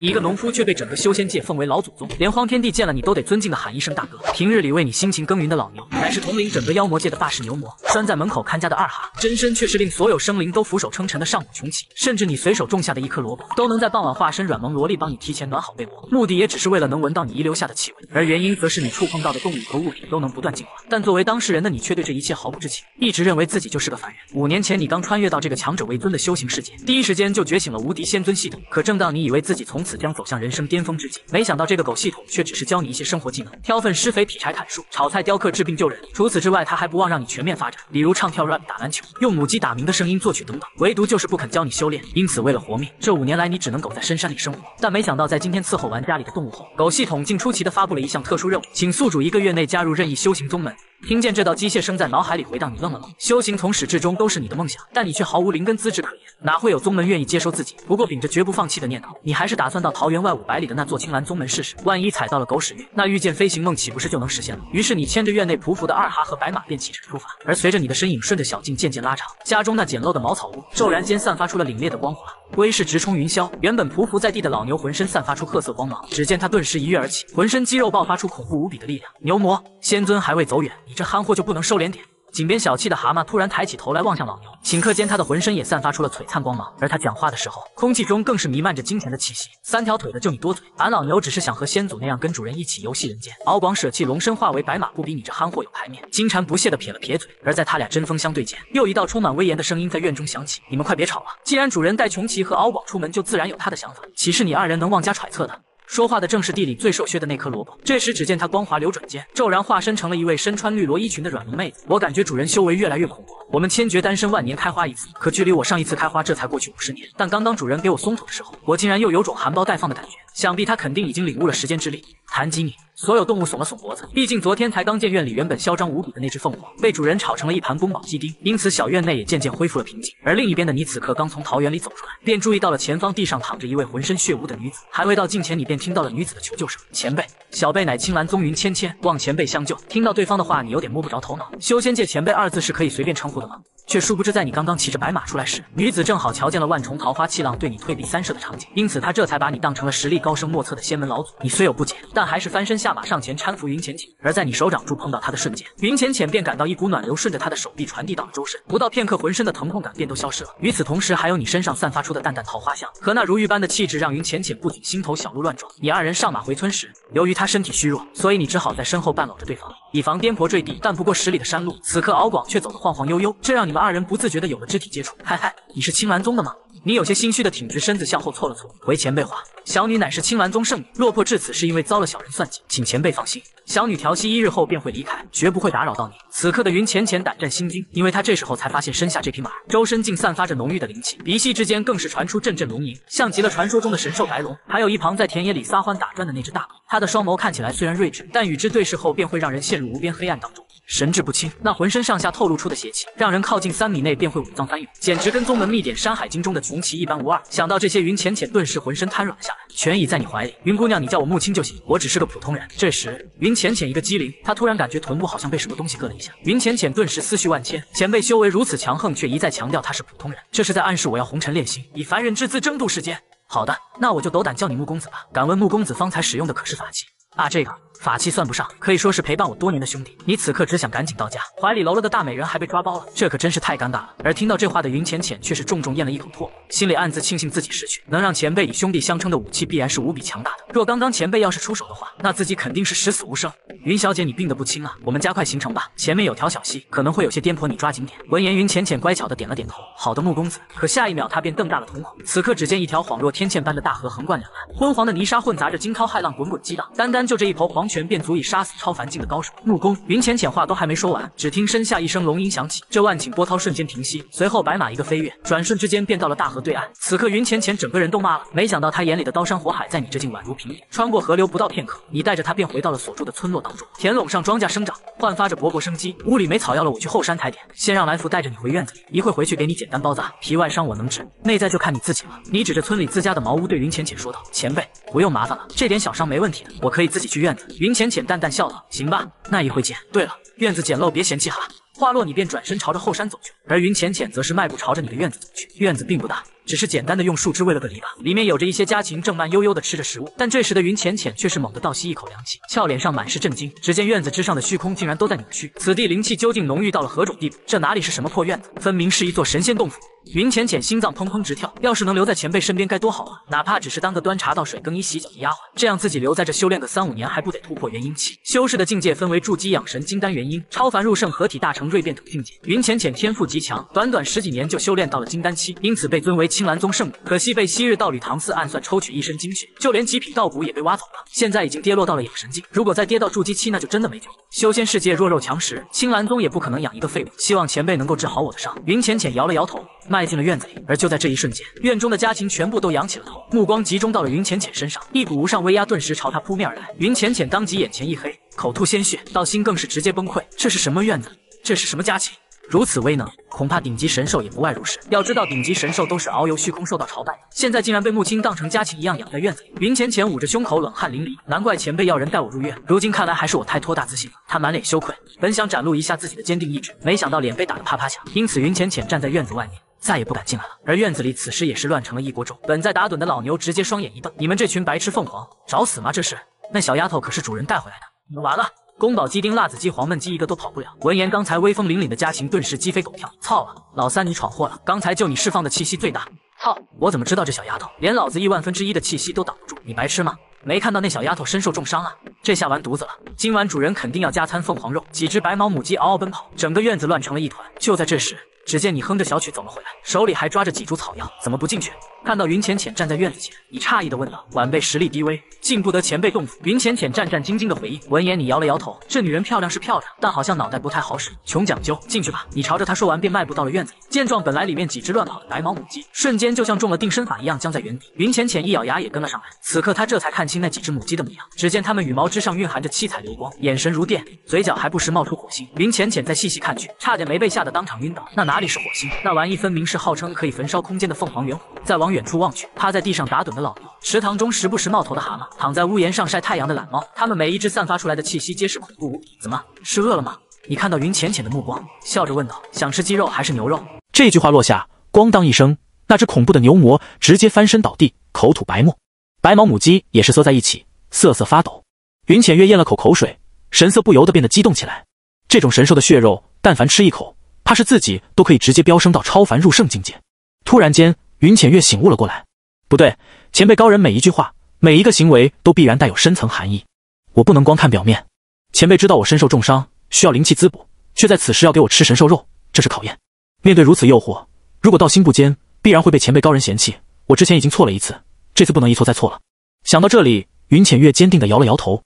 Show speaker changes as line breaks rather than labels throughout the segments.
一个农夫却被整个修仙界奉为老祖宗，连荒天帝见了你都得尊敬的喊一声大哥。平日里为你辛勤耕耘的老牛，乃是统领整个妖魔界的霸世牛魔；拴在门口看家的二哈，真身却是令所有生灵都俯首称臣的上古穷奇。甚至你随手种下的一颗萝卜，都能在傍晚化身软萌萝莉，帮你提前暖好被窝，目的也只是为了能闻到你遗留下的气味。而原因则是你触碰到的动物和物品都能不断进化，但作为当事人的你却对这一切毫不知情，一直认为自己就是个凡人。五年前你刚穿越到这个强者为尊的修行世界，第一时间就觉醒了无敌仙尊系统。可正当你以为自己从此此将走向人生巅峰之际，没想到这个狗系统却只是教你一些生活技能，挑粪施肥劈柴砍树，炒菜雕刻治病救人。除此之外，它还不忘让你全面发展，比如唱跳 rap 打篮球，用母鸡打鸣的声音作曲等等。唯独就是不肯教你修炼，因此为了活命，这五年来你只能苟在深山里生活。但没想到，在今天伺候完家里的动物后，狗系统竟出奇的发布了一项特殊任务，请宿主一个月内加入任意修行宗门。听见这道机械声在脑海里回荡，你愣了愣。修行从始至终都是你的梦想，但你却毫无灵根资质可言，哪会有宗门愿意接收自己？不过秉着绝不放弃的念头，你还是打算到桃园外五百里的那座青蓝宗门试试。万一踩到了狗屎运，那御剑飞行梦岂不是就能实现了？于是你牵着院内匍匐的二哈和白马便启程出发。而随着你的身影顺着小径渐渐拉长，家中那简陋的茅草屋骤然间散发出了凛冽的光华。威势直冲云霄，原本匍匐在地的老牛浑身散发出褐色光芒。只见他顿时一跃而起，浑身肌肉爆发出恐怖无比的力量。牛魔仙尊还未走远，你这憨货就不能收敛点？井边小气的蛤蟆突然抬起头来望向老牛，顷刻间他的浑身也散发出了璀璨光芒，而他讲话的时候，空气中更是弥漫着金钱的气息。三条腿的就你多嘴，俺老牛只是想和先祖那样跟主人一起游戏人间。敖广舍弃龙身化为白马，不比你这憨货有排面。金蝉不屑的撇了撇嘴，而在他俩针锋相对间，又一道充满威严的声音在院中响起：“你们快别吵了，既然主人带琼奇和敖广出门，就自然有他的想法，岂是你二人能妄加揣测的。”说话的正是地里最瘦削的那棵萝卜。这时，只见它光滑流转间，骤然化身成了一位身穿绿萝衣裙的软萌妹子。我感觉主人修为越来越恐怖。我们千绝单身万年开花一次，可距离我上一次开花这才过去五十年。但刚刚主人给我松土的时候，我竟然又有种含苞待放的感觉。想必他肯定已经领悟了时间之力。谈及你。所有动物耸了耸脖子，毕竟昨天才刚见院里原本嚣张无比的那只凤凰被主人炒成了一盘宫保鸡丁，因此小院内也渐渐恢复了平静。而另一边的你此刻刚从桃园里走出来，便注意到了前方地上躺着一位浑身血污的女子。还未到近前，你便听到了女子的求救声：“前辈，小辈乃青蓝宗云芊芊，望前辈相救。”听到对方的话，你有点摸不着头脑：修仙界“前辈”二字是可以随便称呼的吗？却殊不知，在你刚刚骑着白马出来时，女子正好瞧见了万重桃花气浪对你退避三舍的场景，因此她这才把你当成了实力高深莫测的仙门老祖。你虽有不解，但还是翻身下马，上前搀扶云浅浅。而在你手掌触碰到她的瞬间，云浅浅便感到一股暖流顺着她的手臂传递到了周身，不到片刻，浑身的疼痛感便都消失了。与此同时，还有你身上散发出的淡淡桃花香和那如玉般的气质，让云浅浅不仅心头小鹿乱撞。你二人上马回村时，由于她身体虚弱，所以你只好在身后半搂着对方，以防颠簸坠地。但不过十里的山路，此刻敖广却走得晃晃悠悠，这让你们。二人不自觉的有了肢体接触。嗨嗨，你是青蓝宗的吗？你有些心虚的挺直身子，向后凑了凑，回前辈话，小女乃是青鸾宗圣女，落魄至此是因为遭了小人算计，请前辈放心，小女调息一日后便会离开，绝不会打扰到你。此刻的云浅浅胆战心惊，因为她这时候才发现身下这匹马周身竟散发着浓郁的灵气，鼻息之间更是传出阵阵龙吟，像极了传说中的神兽白龙。还有一旁在田野里撒欢打转的那只大狗，它的双眸看起来虽然睿智，但与之对视后便会让人陷入无边黑暗当中，神志不清。那浑身上下透露出的邪气，让人靠近三米内便会五脏翻涌，简直跟宗门秘典《山海经》中的。红旗一般无二，想到这些，云浅浅顿时浑身瘫软了下来，全倚在你怀里。云姑娘，你叫我木青就行，我只是个普通人。这时，云浅浅一个机灵，她突然感觉臀部好像被什么东西硌了一下。云浅浅顿时思绪万千，前辈修为如此强横，却一再强调她是普通人，这是在暗示我要红尘炼心，以凡人之姿争渡世间。好的，那我就斗胆叫你木公子吧。敢问木公子方才使用的可是法器？啊，这个。法器算不上，可以说是陪伴我多年的兄弟。你此刻只想赶紧到家，怀里搂了个大美人，还被抓包了，这可真是太尴尬了。而听到这话的云浅浅却是重重咽了一口唾沫，心里暗自庆幸自己识趣，能让前辈以兄弟相称的武器必然是无比强大的。若刚刚前辈要是出手的话，那自己肯定是十死无生。云小姐，你病得不轻啊，我们加快行程吧，前面有条小溪，可能会有些颠簸，你抓紧点。闻言，云浅浅乖巧的点了点头。好的，穆公子。可下一秒，他便瞪大了瞳孔。此刻只见一条恍若天堑般的大河横贯两岸，昏黄的泥沙混杂着惊涛骇浪滚滚激荡，单单就这一头黄。拳便足以杀死超凡境的高手。木工云浅浅话都还没说完，只听身下一声龙吟响起，这万顷波涛瞬间平息。随后白马一个飞跃，转瞬之间便到了大河对岸。此刻云浅浅整个人都麻了，没想到他眼里的刀山火海，在你这竟宛如平野。穿过河流不到片刻，你带着他便回到了所住的村落当中。田垄上庄稼生长，焕发着勃勃生机。屋里没草药了，我去后山采点。先让来福带着你回院子，里，一会回去给你简单包扎，皮外伤我能治，内在就看你自己了。你指着村里自家的茅屋对云浅浅说道：“前辈。”不用麻烦了，这点小伤没问题，我可以自己去院子。云浅浅淡淡笑道：“行吧，那一会见。对了，院子简陋，别嫌弃哈。”话落，你便转身朝着后山走去，而云浅浅则是迈步朝着你的院子走去。院子并不大。只是简单的用树枝喂了个篱笆，里面有着一些家禽，正慢悠悠地吃着食物。但这时的云浅浅却是猛地倒吸一口凉气，俏脸上满是震惊。只见院子之上的虚空竟然都在扭曲，此地灵气究竟浓郁到了何种地步？这哪里是什么破院子，分明是一座神仙洞府！云浅浅心脏砰砰直跳，要是能留在前辈身边该多好啊！哪怕只是当个端茶倒水、更衣洗脚的丫鬟，这样自己留在这修炼个三五年，还不得突破元婴期？修士的境界分为筑基、养神、金丹、元婴、超凡入圣、合体、大成、锐变等境界。云浅浅天赋极强，短短十几年就修炼到了金丹期，因此被尊为。青兰宗圣女，可惜被昔日道侣唐四暗算，抽取一身精血，就连极品道骨也被挖走了。现在已经跌落到了养神境，如果再跌到筑基期，那就真的没救。修仙世界弱肉强食，青兰宗也不可能养一个废物。希望前辈能够治好我的伤。云浅浅摇了摇头，迈进了院子里。而就在这一瞬间，院中的家禽全部都扬起了头，目光集中到了云浅浅身上，一股无上威压顿时朝他扑面而来。云浅浅当即眼前一黑，口吐鲜血，道心更是直接崩溃。这是什么院子？这是什么家禽？如此威能，恐怕顶级神兽也不外如是。要知道，顶级神兽都是遨游虚空受到朝拜，现在竟然被木青当成家禽一样养在院子里。云浅浅捂着胸口，冷汗淋漓。难怪前辈要人带我入院，如今看来还是我太托大自信了。他满脸羞愧，本想展露一下自己的坚定意志，没想到脸被打得啪啪响。因此，云浅浅站在院子外面，再也不敢进来了。而院子里此时也是乱成了一锅粥。本在打盹的老牛直接双眼一瞪：“你们这群白痴凤凰，找死吗？这是？那小丫头可是主人带回来的，你们完了！”宫保鸡丁、辣子鸡、黄焖鸡，一个都跑不了。闻言，刚才威风凛凛的家禽顿时鸡飞狗跳。操了，老三你闯祸了！刚才就你释放的气息最大。操！我怎么知道这小丫头连老子亿万分之一的气息都挡不住？你白痴吗？没看到那小丫头身受重伤啊？这下完犊子了！今晚主人肯定要加餐凤凰肉。几只白毛母鸡嗷嗷奔跑，整个院子乱成了一团。就在这时，只见你哼着小曲走了回来，手里还抓着几株草药。怎么不进去？看到云浅浅站在院子前，你诧异地问道：“晚辈实力低微，进不得前辈洞府。”云浅浅战战兢兢地回应。闻言，你摇了摇头：“这女人漂亮是漂亮，但好像脑袋不太好使，穷讲究。”进去吧。你朝着她说完，便迈步到了院子。里。见状，本来里面几只乱跑的白毛母鸡，瞬间就像中了定身法一样僵在原地。云浅浅一咬牙，也跟了上来。此刻他这才看清那几只母鸡的模样，只见它们羽毛之上蕴含着七彩流光，眼神如电，嘴角还不时冒出火星。云浅浅再细细看去，差点没被吓得当场晕倒。那哪里是火星？那玩意分明是号称可以焚烧空间的凤凰元火。再往往远处望去，趴在地上打盹的老牛，池塘中时不时冒头的蛤蟆，躺在屋檐上晒太阳的懒猫，它们每一只散发出来的气息皆是恐怖无比。怎么，是饿了吗？你看到云浅浅的目光，笑着问道：“想吃鸡肉还是牛肉？”
这句话落下，咣当一声，那只恐怖的牛魔直接翻身倒地，口吐白沫。白毛母鸡也是缩在一起，瑟瑟发抖。云浅月咽了口口水，神色不由得变得激动起来。这种神兽的血肉，但凡吃一口，怕是自己都可以直接飙升到超凡入圣境界。突然间。云浅月醒悟了过来，不对，前辈高人每一句话、每一个行为都必然带有深层含义，我不能光看表面。前辈知道我身受重伤，需要灵气滋补，却在此时要给我吃神兽肉，这是考验。面对如此诱惑，如果道心不坚，必然会被前辈高人嫌弃。我之前已经错了一次，这次不能一错再错了。想到这里，云浅月坚定地摇了摇头。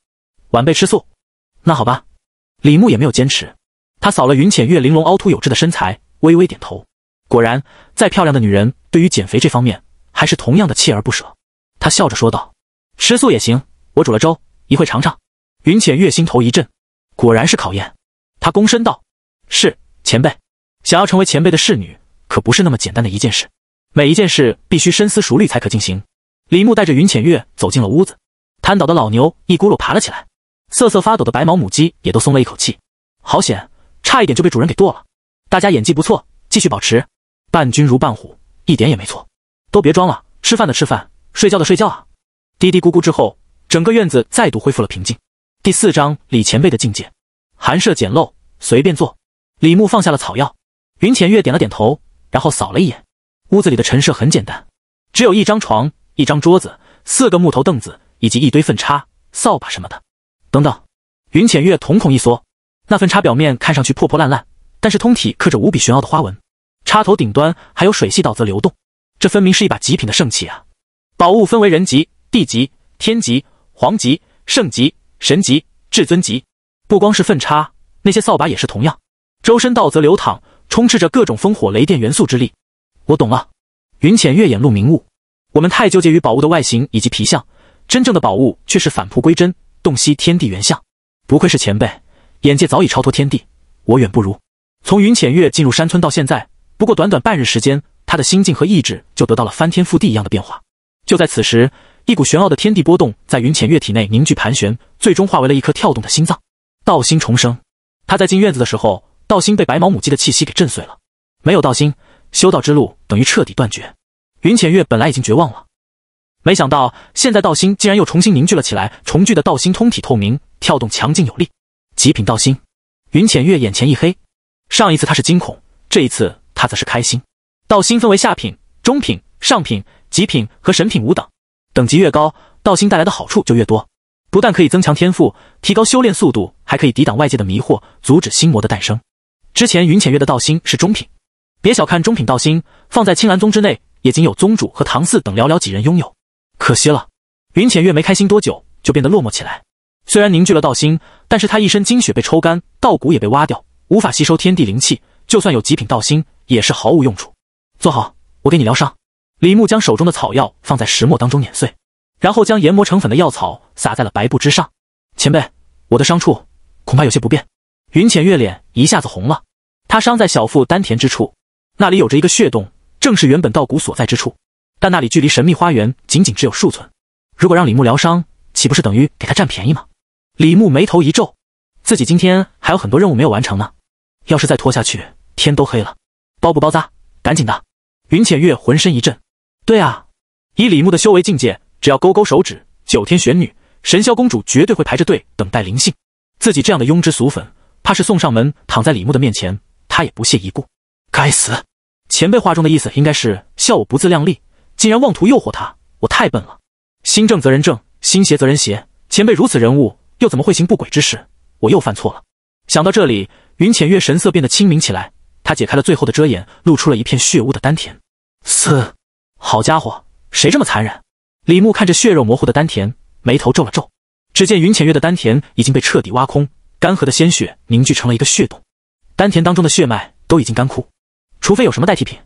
晚辈吃素，那好吧。李牧也没有坚持，他扫了云浅月玲珑凹凸有致的身材，微微点头。果然，再漂亮的女人。对于减肥这方面，还是同样的锲而不舍。他笑着说道：“吃素也行，我煮了粥，一会尝尝。”云浅月心头一震，果然是考验。他躬身道：“是前辈，想要成为前辈的侍女，可不是那么简单的一件事，每一件事必须深思熟虑才可进行。”李牧带着云浅月走进了屋子，瘫倒的老牛一咕噜爬了起来，瑟瑟发抖的白毛母鸡也都松了一口气，好险，差一点就被主人给剁了。大家演技不错，继续保持，伴君如伴虎。一点也没错，都别装了，吃饭的吃饭，睡觉的睡觉啊！嘀嘀咕咕之后，整个院子再度恢复了平静。第四章李前辈的境界。寒舍简陋，随便坐。李牧放下了草药，云浅月点了点头，然后扫了一眼屋子里的陈设，很简单，只有一张床、一张桌子、四个木头凳子以及一堆粪叉、扫把什么的。等等，云浅月瞳孔一缩，那粪叉表面看上去破破烂烂，但是通体刻着无比玄奥的花纹。插头顶端还有水系道则流动，这分明是一把极品的圣器啊！宝物分为人级、地级、天级、皇级、圣级、神级、至尊级。不光是粪叉，那些扫把也是同样，周身道则流淌，充斥着各种烽火雷电元素之力。我懂了，云浅月眼露明悟。我们太纠结于宝物的外形以及皮相，真正的宝物却是返璞归真，洞悉天地原相。不愧是前辈，眼界早已超脱天地，我远不如。从云浅月进入山村到现在。不过短短半日时间，他的心境和意志就得到了翻天覆地一样的变化。就在此时，一股玄奥的天地波动在云浅月体内凝聚盘旋，最终化为了一颗跳动的心脏。道心重生。他在进院子的时候，道心被白毛母鸡的气息给震碎了，没有道心，修道之路等于彻底断绝。云浅月本来已经绝望了，没想到现在道心竟然又重新凝聚了起来。重聚的道心通体透明，跳动强劲有力，极品道心。云浅月眼前一黑，上一次他是惊恐，这一次。他则是开心，道心分为下品、中品、上品、极品和神品五等，等级越高，道心带来的好处就越多，不但可以增强天赋、提高修炼速度，还可以抵挡外界的迷惑，阻止心魔的诞生。之前云浅月的道心是中品，别小看中品道心，放在青岚宗之内，也仅有宗主和唐四等寥寥几人拥有。可惜了，云浅月没开心多久，就变得落寞起来。虽然凝聚了道心，但是他一身精血被抽干，道骨也被挖掉，无法吸收天地灵气，就算有极品道心。也是毫无用处。坐好，我给你疗伤。李牧将手中的草药放在石磨当中碾碎，然后将研磨成粉的药草撒在了白布之上。前辈，我的伤处恐怕有些不便。云浅月脸一下子红了，他伤在小腹丹田之处，那里有着一个血洞，正是原本道骨所在之处。但那里距离神秘花园仅仅只有数寸，如果让李牧疗伤，岂不是等于给他占便宜吗？李牧眉头一皱，自己今天还有很多任务没有完成呢，要是再拖下去，天都黑了。包不包扎？赶紧的！云浅月浑身一震。对啊，以李牧的修为境界，只要勾勾手指，九天玄女、神霄公主绝对会排着队等待灵性。自己这样的庸脂俗粉，怕是送上门躺在李牧的面前，他也不屑一顾。该死！前辈话中的意思应该是笑我不自量力，竟然妄图诱惑他。我太笨了。心正则人正，心邪则人邪。前辈如此人物，又怎么会行不轨之事？我又犯错了。想到这里，云浅月神色变得清明起来。他解开了最后的遮掩，露出了一片血污的丹田。嘶，好家伙，谁这么残忍？李牧看着血肉模糊的丹田，眉头皱了皱。只见云浅月的丹田已经被彻底挖空，干涸的鲜血凝聚成了一个血洞，丹田当中的血脉都已经干枯。除非有什么代替品。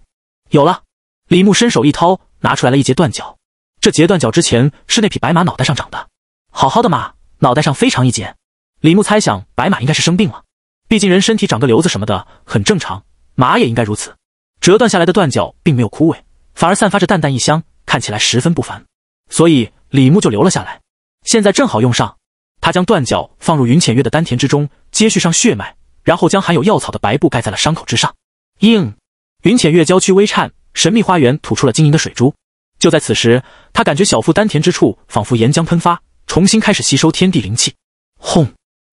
有了，李牧伸手一掏，拿出来了一截断脚。这截断脚之前是那匹白马脑袋上长的，好好的马脑袋上非常一截。李牧猜想，白马应该是生病了。毕竟人身体长个瘤子什么的很正常，马也应该如此。折断下来的断脚并没有枯萎，反而散发着淡淡异香，看起来十分不凡。所以李牧就留了下来，现在正好用上。他将断脚放入云浅月的丹田之中，接续上血脉，然后将含有药草的白布盖在了伤口之上。应，云浅月娇躯微颤，神秘花园吐出了晶莹的水珠。就在此时，他感觉小腹丹田之处仿佛岩浆喷发，重新开始吸收天地灵气。轰！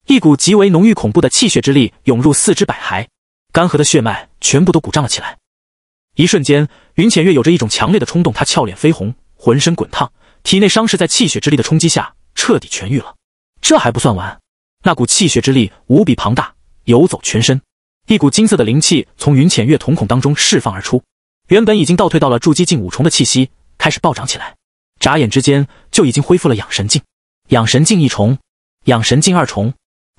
一股极为浓郁恐怖的气血之力涌入四肢百骸，干涸的血脉全部都鼓胀了起来。一瞬间，云浅月有着一种强烈的冲动，她俏脸绯红，浑身滚烫，体内伤势在气血之力的冲击下彻底痊愈了。这还不算完，那股气血之力无比庞大，游走全身。一股金色的灵气从云浅月瞳孔当中释放而出，原本已经倒退到了筑基境五重的气息开始暴涨起来，眨眼之间就已经恢复了养神境。养神境一重，养神境二重。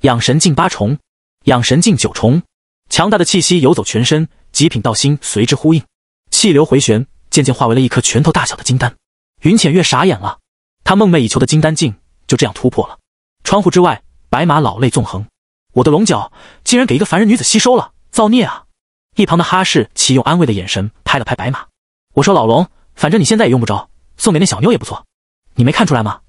养神境八重，养神境九重，强大的气息游走全身，极品道心随之呼应，气流回旋，渐渐化为了一颗拳头大小的金丹。云浅月傻眼了，他梦寐以求的金丹境就这样突破了。窗户之外，白马老泪纵横：“我的龙角竟然给一个凡人女子吸收了，造孽啊！”一旁的哈士奇用安慰的眼神拍了拍白马：“我说老龙，反正你现在也用不着，送给那小妞也不错。你没看出来吗？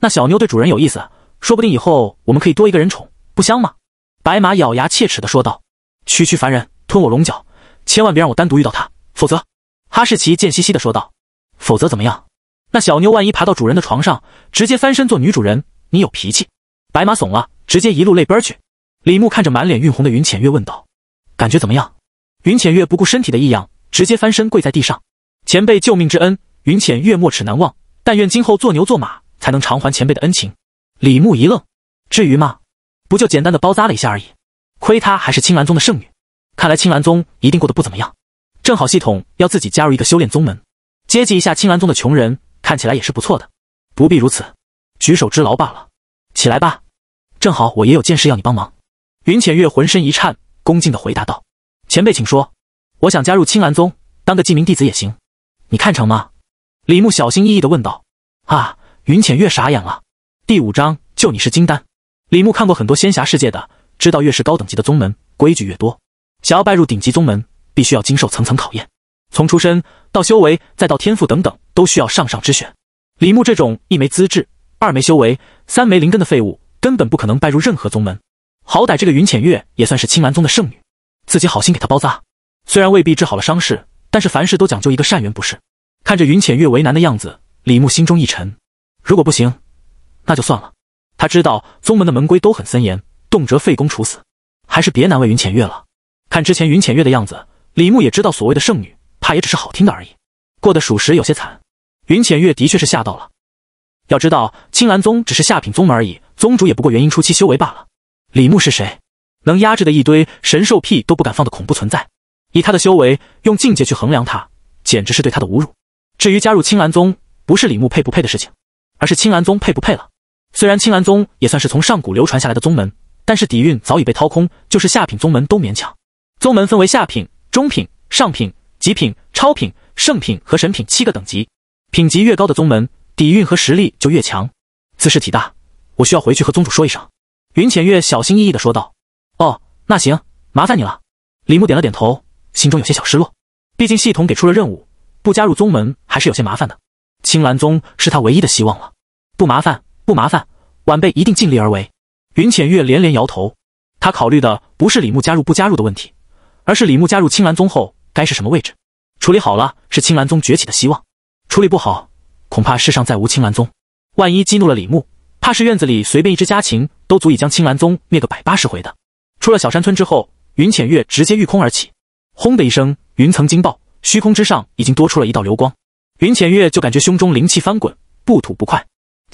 那小妞对主人有意思，说不定以后我们可以多一个人宠。”不香吗？白马咬牙切齿的说道：“区区凡人，吞我龙角，千万别让我单独遇到他。”否则，哈士奇贱兮兮的说道：“否则怎么样？那小妞万一爬到主人的床上，直接翻身做女主人，你有脾气？”白马怂了，直接一路泪奔去。李牧看着满脸晕红的云浅月问道：“感觉怎么样？”云浅月不顾身体的异样，直接翻身跪在地上：“前辈救命之恩，云浅月没齿难忘，但愿今后做牛做马才能偿还前辈的恩情。”李牧一愣：“至于吗？”不就简单的包扎了一下而已，亏她还是青兰宗的圣女，看来青兰宗一定过得不怎么样。正好系统要自己加入一个修炼宗门，接济一下青兰宗的穷人，看起来也是不错的。不必如此，举手之劳罢了。起来吧，正好我也有件事要你帮忙。云浅月浑身一颤，恭敬地回答道：“前辈请说，我想加入青兰宗，当个记名弟子也行，你看成吗？”李牧小心翼翼地问道。啊！云浅月傻眼了。第五章，就你是金丹。李牧看过很多仙侠世界的，知道越是高等级的宗门，规矩越多。想要拜入顶级宗门，必须要经受层层考验，从出身到修为，再到天赋等等，都需要上上之选。李牧这种一没资质，二没修为，三没灵根的废物，根本不可能拜入任何宗门。好歹这个云浅月也算是青蓝宗的圣女，自己好心给她包扎，虽然未必治好了伤势，但是凡事都讲究一个善缘，不是？看着云浅月为难的样子，李牧心中一沉。如果不行，那就算了。他知道宗门的门规都很森严，动辄废功处死，还是别难为云浅月了。看之前云浅月的样子，李牧也知道所谓的圣女，怕也只是好听的而已，过得属实有些惨。云浅月的确是吓到了，要知道青蓝宗只是下品宗门而已，宗主也不过元婴初期修为罢了。李牧是谁？能压制的一堆神兽屁都不敢放的恐怖存在，以他的修为，用境界去衡量他，简直是对他的侮辱。至于加入青蓝宗，不是李牧配不配的事情，而是青蓝宗配不配了。虽然青蓝宗也算是从上古流传下来的宗门，但是底蕴早已被掏空，就是下品宗门都勉强。宗门分为下品、中品、上品、极品、超品、圣品和神品七个等级，品级越高的宗门，底蕴和实力就越强。此事体大，我需要回去和宗主说一声。”云浅月小心翼翼的说道。“哦，那行，麻烦你了。”李牧点了点头，心中有些小失落。毕竟系统给出了任务，不加入宗门还是有些麻烦的。青蓝宗是他唯一的希望了。不麻烦。不麻烦，晚辈一定尽力而为。云浅月连连摇头，他考虑的不是李牧加入不加入的问题，而是李牧加入青岚宗后该是什么位置。处理好了，是青岚宗崛起的希望；处理不好，恐怕世上再无青岚宗。万一激怒了李牧，怕是院子里随便一只家禽都足以将青岚宗灭个百八十回的。出了小山村之后，云浅月直接御空而起，轰的一声，云层惊爆，虚空之上已经多出了一道流光。云浅月就感觉胸中灵气翻滚，不吐不快。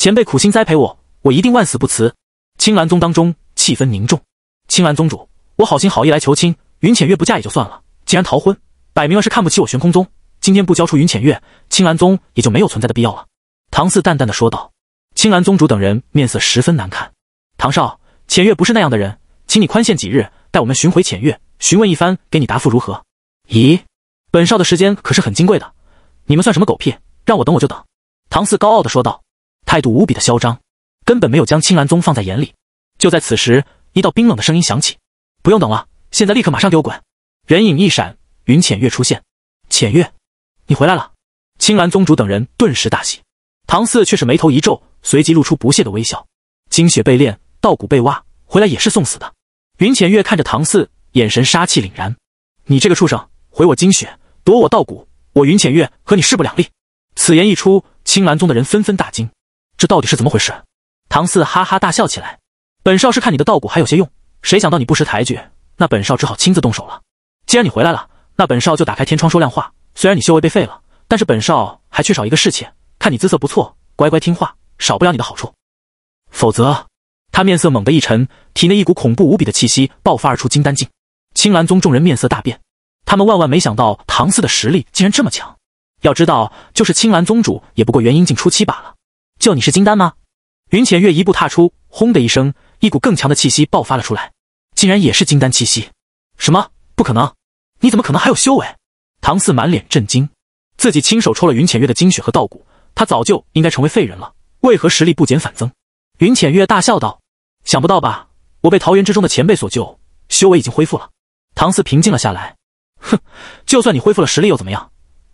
前辈苦心栽培我，我一定万死不辞。青兰宗当中气氛凝重。青兰宗主，我好心好意来求亲，云浅月不嫁也就算了，竟然逃婚，摆明了是看不起我悬空宗。今天不交出云浅月，青兰宗也就没有存在的必要了。唐四淡淡的说道。青兰宗主等人面色十分难看。唐少，浅月不是那样的人，请你宽限几日，待我们寻回浅月，询问一番，给你答复如何？咦，本少的时间可是很金贵的，你们算什么狗屁？让我等我就等。唐四高傲的说道。态度无比的嚣张，根本没有将青岚宗放在眼里。就在此时，一道冰冷的声音响起：“不用等了，现在立刻马上给我滚！”人影一闪，云浅月出现。“浅月，你回来了。”青岚宗主等人顿时大喜。唐四却是眉头一皱，随即露出不屑的微笑：“精血被炼，道谷被挖，回来也是送死的。”云浅月看着唐四，眼神杀气凛然：“你这个畜生，毁我精血，夺我道谷，我云浅月和你势不两立！”此言一出，青岚宗的人纷纷大惊。这到底是怎么回事？唐四哈哈大笑起来：“本少是看你的道骨还有些用，谁想到你不识抬举，那本少只好亲自动手了。既然你回来了，那本少就打开天窗说亮话。虽然你修为被废了，但是本少还缺少一个侍妾，看你姿色不错，乖乖听话，少不了你的好处。否则，他面色猛地一沉，体内一股恐怖无比的气息爆发而出。金丹境，青蓝宗众人面色大变，他们万万没想到唐四的实力竟然这么强。要知道，就是青蓝宗主也不过元婴境初期罢了。”就你是金丹吗？云浅月一步踏出，轰的一声，一股更强的气息爆发了出来，竟然也是金丹气息。什么？不可能！你怎么可能还有修为？唐四满脸震惊，自己亲手抽了云浅月的精血和稻谷，他早就应该成为废人了，为何实力不减反增？云浅月大笑道：“想不到吧？我被桃园之中的前辈所救，修为已经恢复了。”唐四平静了下来，哼，就算你恢复了实力又怎么样？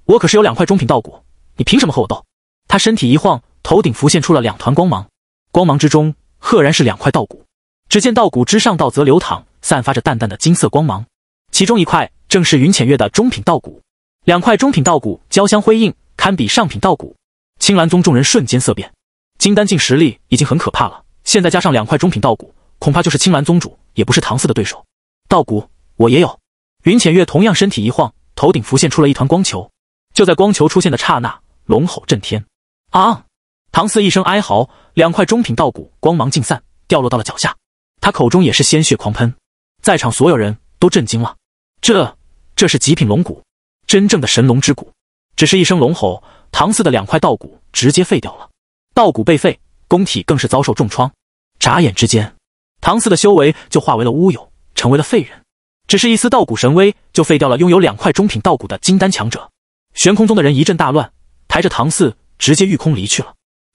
我可是有两块中品稻谷，你凭什么和我斗？他身体一晃。头顶浮现出了两团光芒，光芒之中赫然是两块稻谷。只见稻谷之上，道泽流淌，散发着淡淡的金色光芒。其中一块正是云浅月的中品稻谷，两块中品稻谷交相辉映，堪比上品稻谷。青蓝宗众人瞬间色变，金丹境实力已经很可怕了，现在加上两块中品稻谷，恐怕就是青蓝宗主也不是唐四的对手。稻谷我也有。云浅月同样身体一晃，头顶浮现出了一团光球。就在光球出现的刹那，龙吼震天，啊！唐四一声哀嚎，两块中品道骨光芒尽散，掉落到了脚下。他口中也是鲜血狂喷，在场所有人都震惊了。这，这是极品龙骨，真正的神龙之骨。只是一声龙吼，唐四的两块道骨直接废掉了。道骨被废，宫体更是遭受重创。眨眼之间，唐四的修为就化为了乌有，成为了废人。只是一丝道骨神威，就废掉了拥有两块中品道骨的金丹强者。悬空宗的人一阵大乱，抬着唐四直接御空离去了。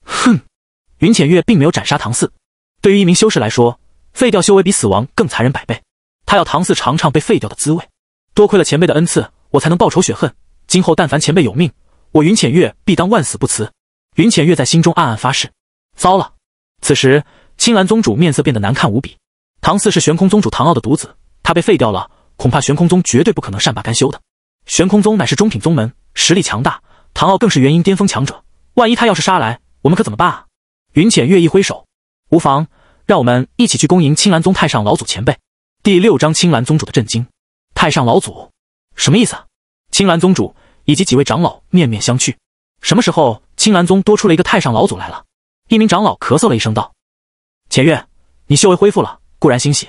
哼，云浅月并没有斩杀唐四。对于一名修士来说，废掉修为比死亡更残忍百倍。他要唐四尝尝被废掉的滋味。多亏了前辈的恩赐，我才能报仇雪恨。今后但凡前辈有命，我云浅月必当万死不辞。云浅月在心中暗暗发誓。糟了！此时青兰宗主面色变得难看无比。唐四是悬空宗主唐傲的独子，他被废掉了，恐怕悬空宗绝对不可能善罢甘休的。悬空宗乃是中品宗门，实力强大。唐傲更是元婴巅峰强者，万一他要是杀来……我们可怎么办啊？云浅月一挥手，无妨，让我们一起去恭迎青兰宗太上老祖前辈。第六章青兰宗主的震惊，太上老祖什么意思？啊？青兰宗主以及几位长老面面相觑。什么时候青兰宗多出了一个太上老祖来了？一名长老咳嗽了一声道：“浅月，你修为恢复了固然欣喜，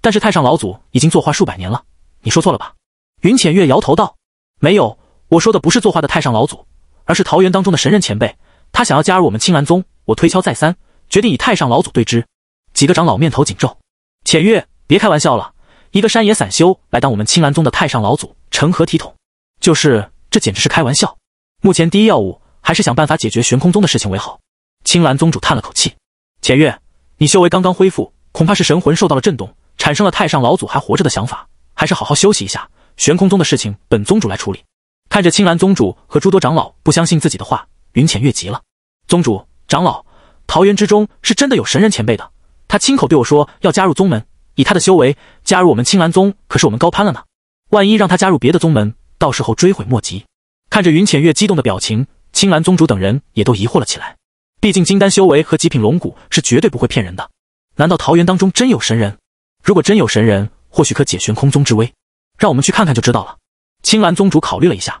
但是太上老祖已经作画数百年了，你说错了吧？”云浅月摇头道：“没有，我说的不是作画的太上老祖，而是桃园当中的神人前辈。”他想要加入我们青蓝宗，我推敲再三，决定以太上老祖对之。几个长老面头紧皱，浅月，别开玩笑了，一个山野散修来当我们青蓝宗的太上老祖，成何体统？就是，这简直是开玩笑。目前第一要务还是想办法解决悬空宗的事情为好。青蓝宗主叹了口气，浅月，你修为刚刚恢复，恐怕是神魂受到了震动，产生了太上老祖还活着的想法，还是好好休息一下。悬空宗的事情，本宗主来处理。看着青蓝宗主和诸多长老不相信自己的话。云浅月急了，宗主、长老，桃园之中是真的有神人前辈的。他亲口对我说，要加入宗门。以他的修为，加入我们青兰宗，可是我们高攀了呢。万一让他加入别的宗门，到时候追悔莫及。看着云浅月激动的表情，青蓝宗主等人也都疑惑了起来。毕竟金丹修为和极品龙骨是绝对不会骗人的。难道桃园当中真有神人？如果真有神人，或许可解玄空宗之危。让我们去看看就知道了。青蓝宗主考虑了一下。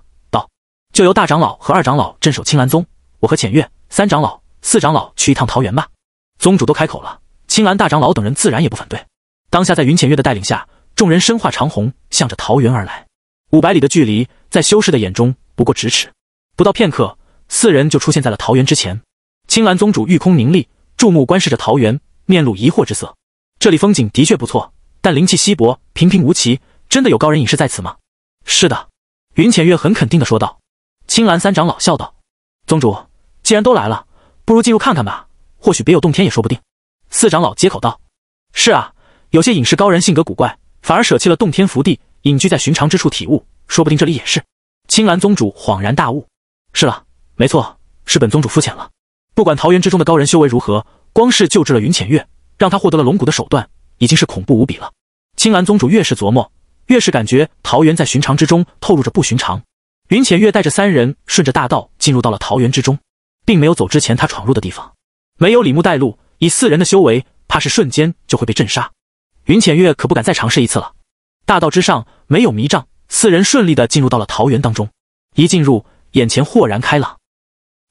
就由大长老和二长老镇守青兰宗，我和浅月、三长老、四长老去一趟桃园吧。宗主都开口了，青兰大长老等人自然也不反对。当下，在云浅月的带领下，众人身化长虹，向着桃园而来。五百里的距离，在修士的眼中不过咫尺，不到片刻，四人就出现在了桃园之前。青兰宗主御空凝立，注目观视着桃园，面露疑惑之色。这里风景的确不错，但灵气稀薄，平平无奇。真的有高人隐士在此吗？是的，云浅月很肯定的说道。青蓝三长老笑道：“宗主，既然都来了，不如进入看看吧，或许别有洞天也说不定。”四长老接口道：“是啊，有些隐世高人性格古怪，反而舍弃了洞天福地，隐居在寻常之处体悟，说不定这里也是。”青蓝宗主恍然大悟：“是了，没错，是本宗主肤浅了。不管桃园之中的高人修为如何，光是救治了云浅月，让他获得了龙骨的手段，已经是恐怖无比了。”青蓝宗主越是琢磨，越是感觉桃园在寻常之中透露着不寻常。云浅月带着三人顺着大道进入到了桃园之中，并没有走之前他闯入的地方。没有李牧带路，以四人的修为，怕是瞬间就会被震杀。云浅月可不敢再尝试一次了。大道之上没有迷障，四人顺利的进入到了桃园当中。一进入，眼前豁然开朗，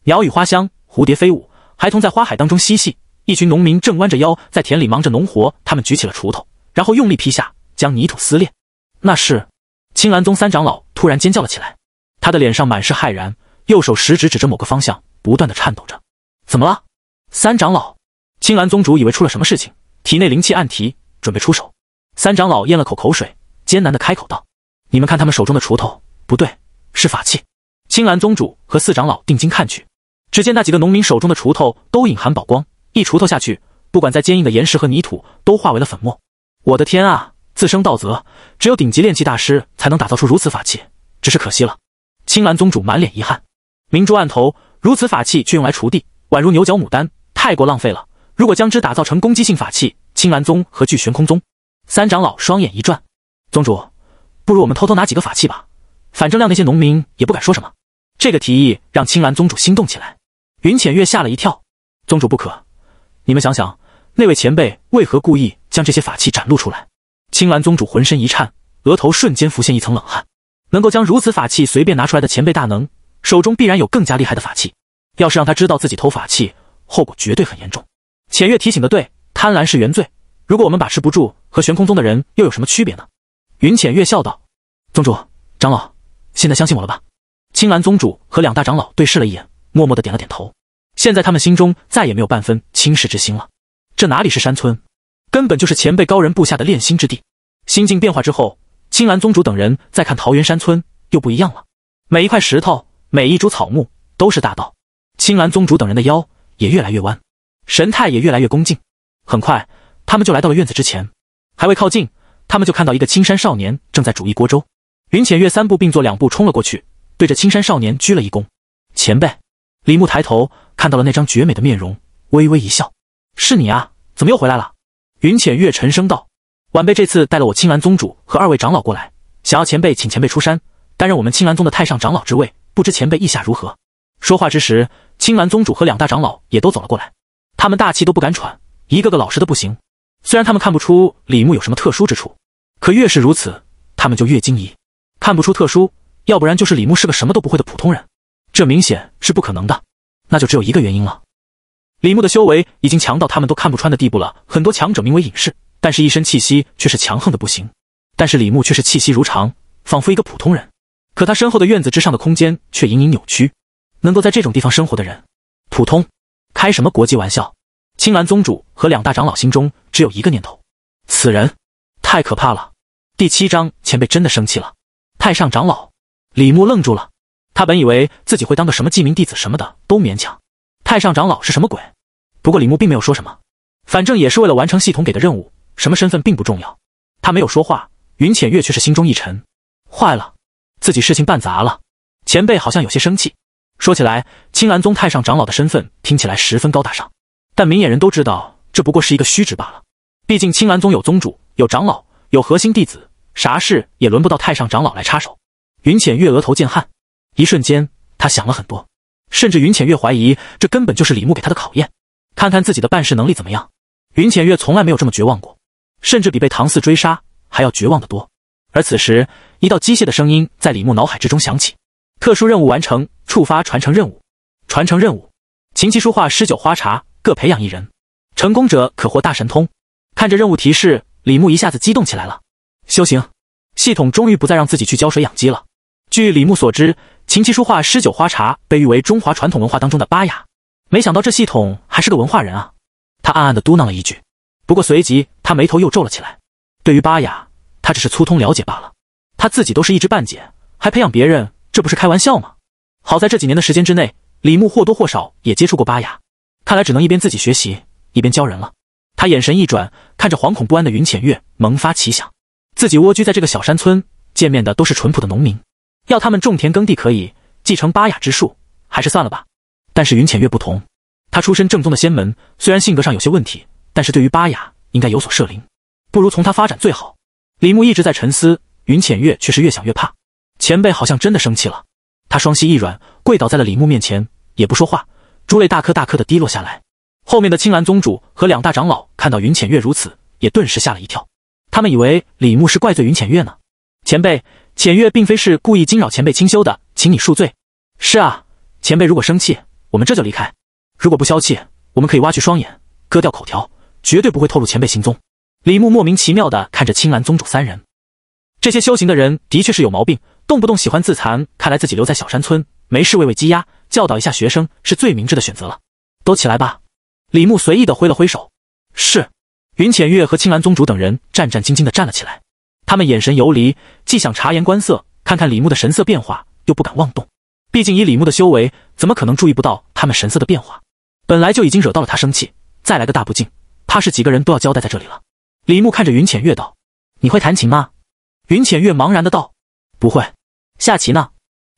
鸟语花香，蝴蝶飞舞，孩童在花海当中嬉戏，一群农民正弯着腰在田里忙着农活，他们举起了锄头，然后用力劈下，将泥土撕裂。那是青兰宗三长老突然尖叫了起来。他的脸上满是骇然，右手食指指着某个方向，不断的颤抖着。怎么了，三长老？青蓝宗主以为出了什么事情，体内灵气暗提，准备出手。三长老咽了口口水，艰难的开口道：“你们看，他们手中的锄头不对，是法器。”青蓝宗主和四长老定睛看去，只见那几个农民手中的锄头都隐含宝光，一锄头下去，不管再坚硬的岩石和泥土都化为了粉末。我的天啊！自生道泽，只有顶级炼器大师才能打造出如此法器，只是可惜了。青兰宗主满脸遗憾，明珠暗投，如此法器却用来锄地，宛如牛角牡丹，太过浪费了。如果将之打造成攻击性法器，青兰宗和惧悬空宗三长老双眼一转，宗主，不如我们偷偷拿几个法器吧，反正让那些农民也不敢说什么。这个提议让青兰宗主心动起来。云浅月吓了一跳，宗主不可！你们想想，那位前辈为何故意将这些法器展露出来？青兰宗主浑身一颤，额头瞬间浮现一层冷汗。能够将如此法器随便拿出来的前辈大能，手中必然有更加厉害的法器。要是让他知道自己偷法器，后果绝对很严重。浅月提醒的对，贪婪是原罪。如果我们把持不住，和悬空宗的人又有什么区别呢？云浅月笑道：“宗主、长老，现在相信我了吧？”青蓝宗主和两大长老对视了一眼，默默的点了点头。现在他们心中再也没有半分轻视之心了。这哪里是山村，根本就是前辈高人布下的炼心之地。心境变化之后。青兰宗主等人再看桃源山村，又不一样了。每一块石头，每一株草木，都是大道。青兰宗主等人的腰也越来越弯，神态也越来越恭敬。很快，他们就来到了院子之前。还未靠近，他们就看到一个青山少年正在煮一锅粥。云浅月三步并作两步冲了过去，对着青山少年鞠了一躬：“前辈。”李牧抬头看到了那张绝美的面容，微微一笑：“是你啊，怎么又回来了？”云浅月沉声道。晚辈这次带了我青兰宗主和二位长老过来，想要前辈请前辈出山，担任我们青兰宗的太上长老之位，不知前辈意下如何？说话之时，青兰宗主和两大长老也都走了过来，他们大气都不敢喘，一个个老实的不行。虽然他们看不出李牧有什么特殊之处，可越是如此，他们就越惊疑，看不出特殊，要不然就是李牧是个什么都不会的普通人，这明显是不可能的。那就只有一个原因了，李牧的修为已经强到他们都看不穿的地步了。很多强者名为隐士。但是，一身气息却是强横的不行。但是，李牧却是气息如常，仿佛一个普通人。可他身后的院子之上的空间却隐隐扭曲。能够在这种地方生活的人，普通？开什么国际玩笑？青蓝宗主和两大长老心中只有一个念头：此人太可怕了。第七章，前辈真的生气了。太上长老，李牧愣住了。他本以为自己会当个什么记名弟子什么的都勉强。太上长老是什么鬼？不过李牧并没有说什么，反正也是为了完成系统给的任务。什么身份并不重要，他没有说话，云浅月却是心中一沉，坏了，自己事情办砸了。前辈好像有些生气。说起来，青蓝宗太上长老的身份听起来十分高大上，但明眼人都知道，这不过是一个虚职罢了。毕竟青蓝宗有宗主，有长老，有核心弟子，啥事也轮不到太上长老来插手。云浅月额头见汗，一瞬间，他想了很多，甚至云浅月怀疑，这根本就是李牧给他的考验，看看自己的办事能力怎么样。云浅月从来没有这么绝望过。甚至比被唐四追杀还要绝望的多。而此时，一道机械的声音在李牧脑海之中响起：“特殊任务完成，触发传承任务。传承任务：琴棋书画诗酒花茶各培养一人，成功者可获大神通。”看着任务提示，李牧一下子激动起来了。修行系统终于不再让自己去浇水养鸡了。据李牧所知，琴棋书画诗酒花茶被誉为中华传统文化当中的八雅。没想到这系统还是个文化人啊！他暗暗的嘟囔了一句。不过随即，他眉头又皱了起来。对于巴雅，他只是粗通了解罢了，他自己都是一知半解，还培养别人，这不是开玩笑吗？好在这几年的时间之内，李牧或多或少也接触过巴雅，看来只能一边自己学习，一边教人了。他眼神一转，看着惶恐不安的云浅月，萌发奇想：自己蜗居在这个小山村，见面的都是淳朴的农民，要他们种田耕地可以，继承巴雅之术还是算了吧。但是云浅月不同，他出身正宗的仙门，虽然性格上有些问题。但是对于巴雅应该有所涉灵，不如从他发展最好。李牧一直在沉思，云浅月却是越想越怕。前辈好像真的生气了，他双膝一软，跪倒在了李牧面前，也不说话，珠泪大颗大颗的滴落下来。后面的青蓝宗主和两大长老看到云浅月如此，也顿时吓了一跳，他们以为李牧是怪罪云浅月呢。前辈，浅月并非是故意惊扰前辈清修的，请你恕罪。是啊，前辈如果生气，我们这就离开；如果不消气，我们可以挖去双眼，割掉口条。绝对不会透露前辈行踪。李牧莫名其妙的看着青兰宗主三人，这些修行的人的确是有毛病，动不动喜欢自残。看来自己留在小山村，没事喂喂鸡鸭，教导一下学生，是最明智的选择了。都起来吧！李牧随意的挥了挥手。是。云浅月和青兰宗主等人战战兢兢的站了起来，他们眼神游离，既想察言观色，看看李牧的神色变化，又不敢妄动。毕竟以李牧的修为，怎么可能注意不到他们神色的变化？本来就已经惹到了他生气，再来个大不敬。怕是几个人都要交代在这里了。李牧看着云浅月道：“你会弹琴吗？”云浅月茫然的道：“不会。”下棋呢，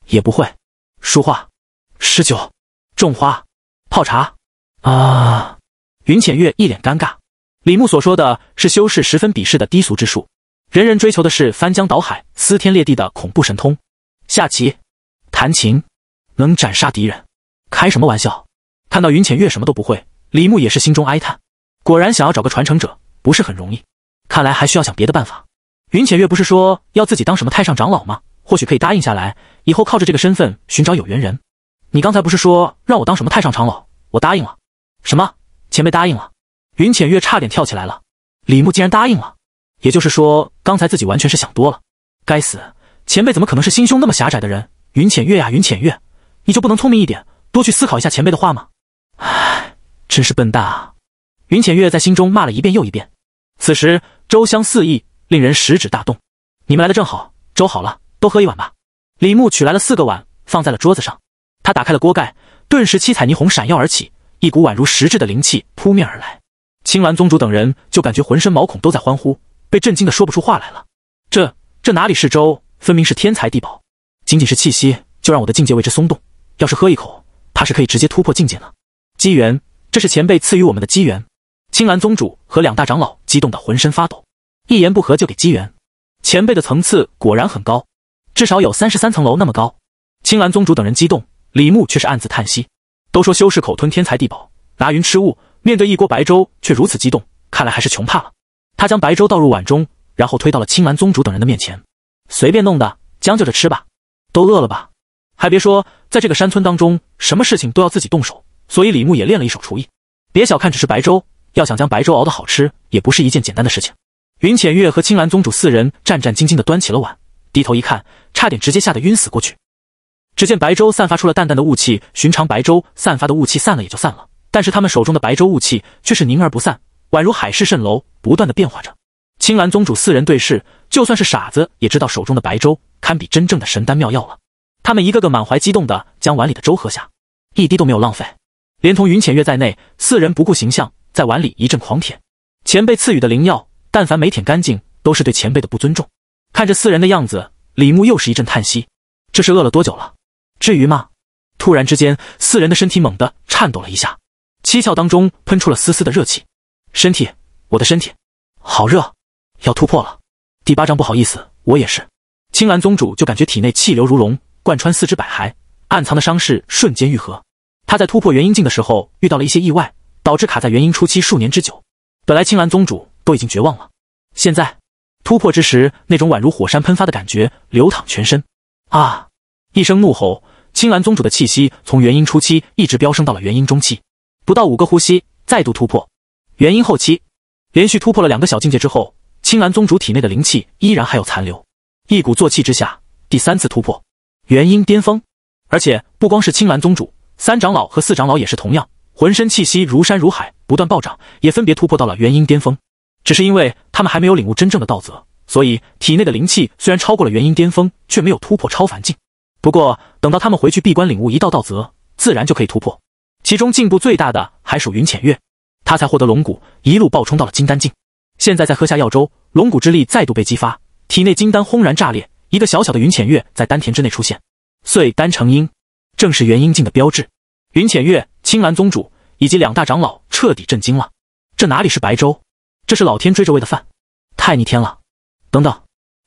也不会。书画、诗酒、种花、泡茶，啊！云浅月一脸尴尬。李牧所说的，是修士十分鄙视的低俗之术。人人追求的是翻江倒海、撕天裂地的恐怖神通。下棋、弹琴，能斩杀敌人？开什么玩笑！看到云浅月什么都不会，李牧也是心中哀叹。果然，想要找个传承者不是很容易，看来还需要想别的办法。云浅月不是说要自己当什么太上长老吗？或许可以答应下来，以后靠着这个身份寻找有缘人。你刚才不是说让我当什么太上长老？我答应了。什么？前辈答应了？云浅月差点跳起来了。李牧竟然答应了？也就是说，刚才自己完全是想多了。该死，前辈怎么可能是心胸那么狭窄的人？云浅月呀，云浅月，你就不能聪明一点，多去思考一下前辈的话吗？唉，真是笨蛋啊！云浅月在心中骂了一遍又一遍。此时粥香四溢，令人食指大动。你们来的正好，粥好了，都喝一碗吧。李牧取来了四个碗，放在了桌子上。他打开了锅盖，顿时七彩霓虹闪耀而起，一股宛如实质的灵气扑面而来。青鸾宗主等人就感觉浑身毛孔都在欢呼，被震惊的说不出话来了。这这哪里是粥，分明是天材地宝。仅仅是气息，就让我的境界为之松动。要是喝一口，怕是可以直接突破境界呢。机缘，这是前辈赐予我们的机缘。青兰宗主和两大长老激动得浑身发抖，一言不合就给机缘，前辈的层次果然很高，至少有三十三层楼那么高。青兰宗主等人激动，李牧却是暗自叹息。都说修士口吞天材地宝，拿云吃雾，面对一锅白粥却如此激动，看来还是穷怕了。他将白粥倒入碗中，然后推到了青兰宗主等人的面前，随便弄的，将就着吃吧。都饿了吧？还别说，在这个山村当中，什么事情都要自己动手，所以李牧也练了一手厨艺。别小看，只是白粥。要想将白粥熬的好吃，也不是一件简单的事情。云浅月和青兰宗主四人战战兢兢的端起了碗，低头一看，差点直接吓得晕死过去。只见白粥散发出了淡淡的雾气，寻常白粥散发的雾气散了也就散了，但是他们手中的白粥雾气却是凝而不散，宛如海市蜃楼，不断的变化着。青兰宗主四人对视，就算是傻子也知道手中的白粥堪比真正的神丹妙药了。他们一个个满怀激动的将碗里的粥喝下，一滴都没有浪费。连同云浅月在内，四人不顾形象。在碗里一阵狂舔，前辈赐予的灵药，但凡没舔干净，都是对前辈的不尊重。看着四人的样子，李牧又是一阵叹息：这是饿了多久了？至于吗？突然之间，四人的身体猛地颤抖了一下，七窍当中喷出了丝丝的热气。身体，我的身体，好热，要突破了。第八章，不好意思，我也是。青蓝宗主就感觉体内气流如龙，贯穿四肢百骸，暗藏的伤势瞬间愈合。他在突破元婴境的时候遇到了一些意外。导致卡在元婴初期数年之久，本来青岚宗主都已经绝望了，现在突破之时，那种宛如火山喷发的感觉流淌全身，啊！一声怒吼，青岚宗主的气息从元婴初期一直飙升到了元婴中期，不到五个呼吸，再度突破元婴后期。连续突破了两个小境界之后，青岚宗主体内的灵气依然还有残留，一鼓作气之下，第三次突破元婴巅峰。而且不光是青岚宗主，三长老和四长老也是同样。浑身气息如山如海，不断暴涨，也分别突破到了元婴巅峰。只是因为他们还没有领悟真正的道则，所以体内的灵气虽然超过了元婴巅峰，却没有突破超凡境。不过等到他们回去闭关领悟一道道则，自然就可以突破。其中进步最大的还属云浅月，他才获得龙骨，一路暴冲到了金丹境。现在再喝下药粥，龙骨之力再度被激发，体内金丹轰然炸裂，一个小小的云浅月在丹田之内出现，碎丹成婴，正是元婴境的标志。云浅月。青蓝宗主以及两大长老彻底震惊了，这哪里是白粥？这是老天追着喂的饭，太逆天了！等等，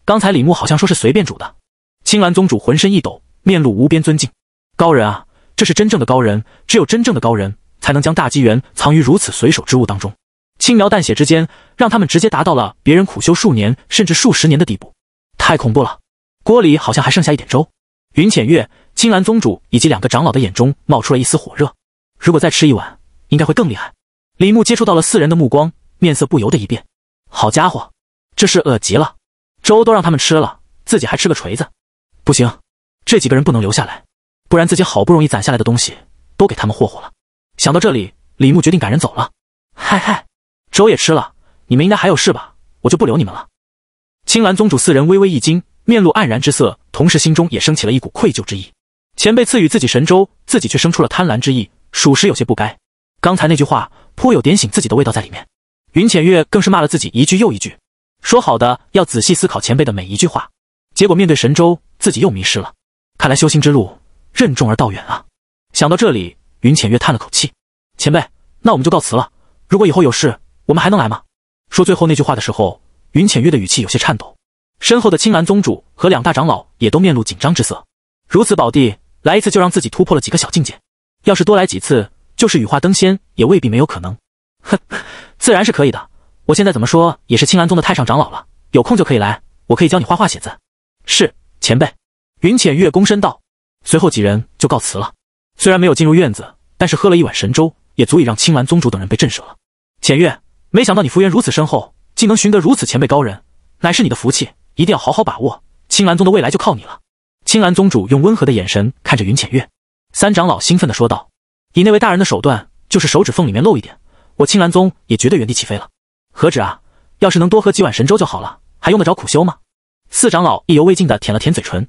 刚才李牧好像说是随便煮的。青蓝宗主浑身一抖，面露无边尊敬。高人啊，这是真正的高人，只有真正的高人才能将大机缘藏于如此随手之物当中，轻描淡写之间，让他们直接达到了别人苦修数年甚至数十年的地步，太恐怖了！锅里好像还剩下一点粥，云浅月、青蓝宗主以及两个长老的眼中冒出了一丝火热。如果再吃一碗，应该会更厉害。李牧接触到了四人的目光，面色不由得一变。好家伙，这是饿极了，粥都让他们吃了，自己还吃个锤子？不行，这几个人不能留下来，不然自己好不容易攒下来的东西都给他们霍霍了。想到这里，李牧决定赶人走了。嗨嗨，粥也吃了，你们应该还有事吧？我就不留你们了。青兰宗主四人微微一惊，面露黯然之色，同时心中也升起了一股愧疚之意。前辈赐予自己神粥，自己却生出了贪婪之意。属实有些不该，刚才那句话颇有点醒自己的味道在里面。云浅月更是骂了自己一句又一句，说好的要仔细思考前辈的每一句话，结果面对神州自己又迷失了。看来修心之路任重而道远啊！想到这里，云浅月叹了口气：“前辈，那我们就告辞了。如果以后有事，我们还能来吗？”说最后那句话的时候，云浅月的语气有些颤抖。身后的青蓝宗主和两大长老也都面露紧张之色。如此宝地，来一次就让自己突破了几个小境界。要是多来几次，就是羽化登仙也未必没有可能。呵，自然是可以的。我现在怎么说也是青兰宗的太上长老了，有空就可以来，我可以教你画画写字。是前辈，云浅月躬身道。随后几人就告辞了。虽然没有进入院子，但是喝了一碗神粥，也足以让青兰宗主等人被震慑了。浅月，没想到你福缘如此深厚，竟能寻得如此前辈高人，乃是你的福气，一定要好好把握。青兰宗的未来就靠你了。青兰宗主用温和的眼神看着云浅月。三长老兴奋地说道：“以那位大人的手段，就是手指缝里面漏一点，我青岚宗也绝对原地起飞了。何止啊！要是能多喝几碗神粥就好了，还用得着苦修吗？”四长老意犹未尽地舔了舔嘴唇。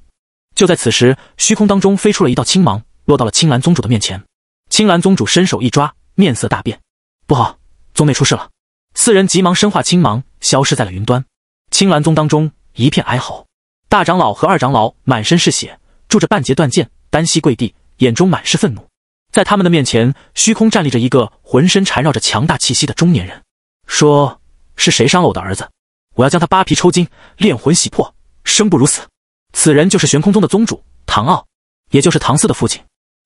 就在此时，虚空当中飞出了一道青芒，落到了青岚宗主的面前。青岚宗主伸手一抓，面色大变：“不好，宗内出事了！”四人急忙身化青芒，消失在了云端。青岚宗当中一片哀嚎。大长老和二长老满身是血，拄着半截断剑，单膝跪地。眼中满是愤怒，在他们的面前，虚空站立着一个浑身缠绕着强大气息的中年人，说：“是谁伤了我的儿子？我要将他扒皮抽筋，炼魂洗魄，生不如死。”此人就是悬空宗的宗主唐傲，也就是唐四的父亲。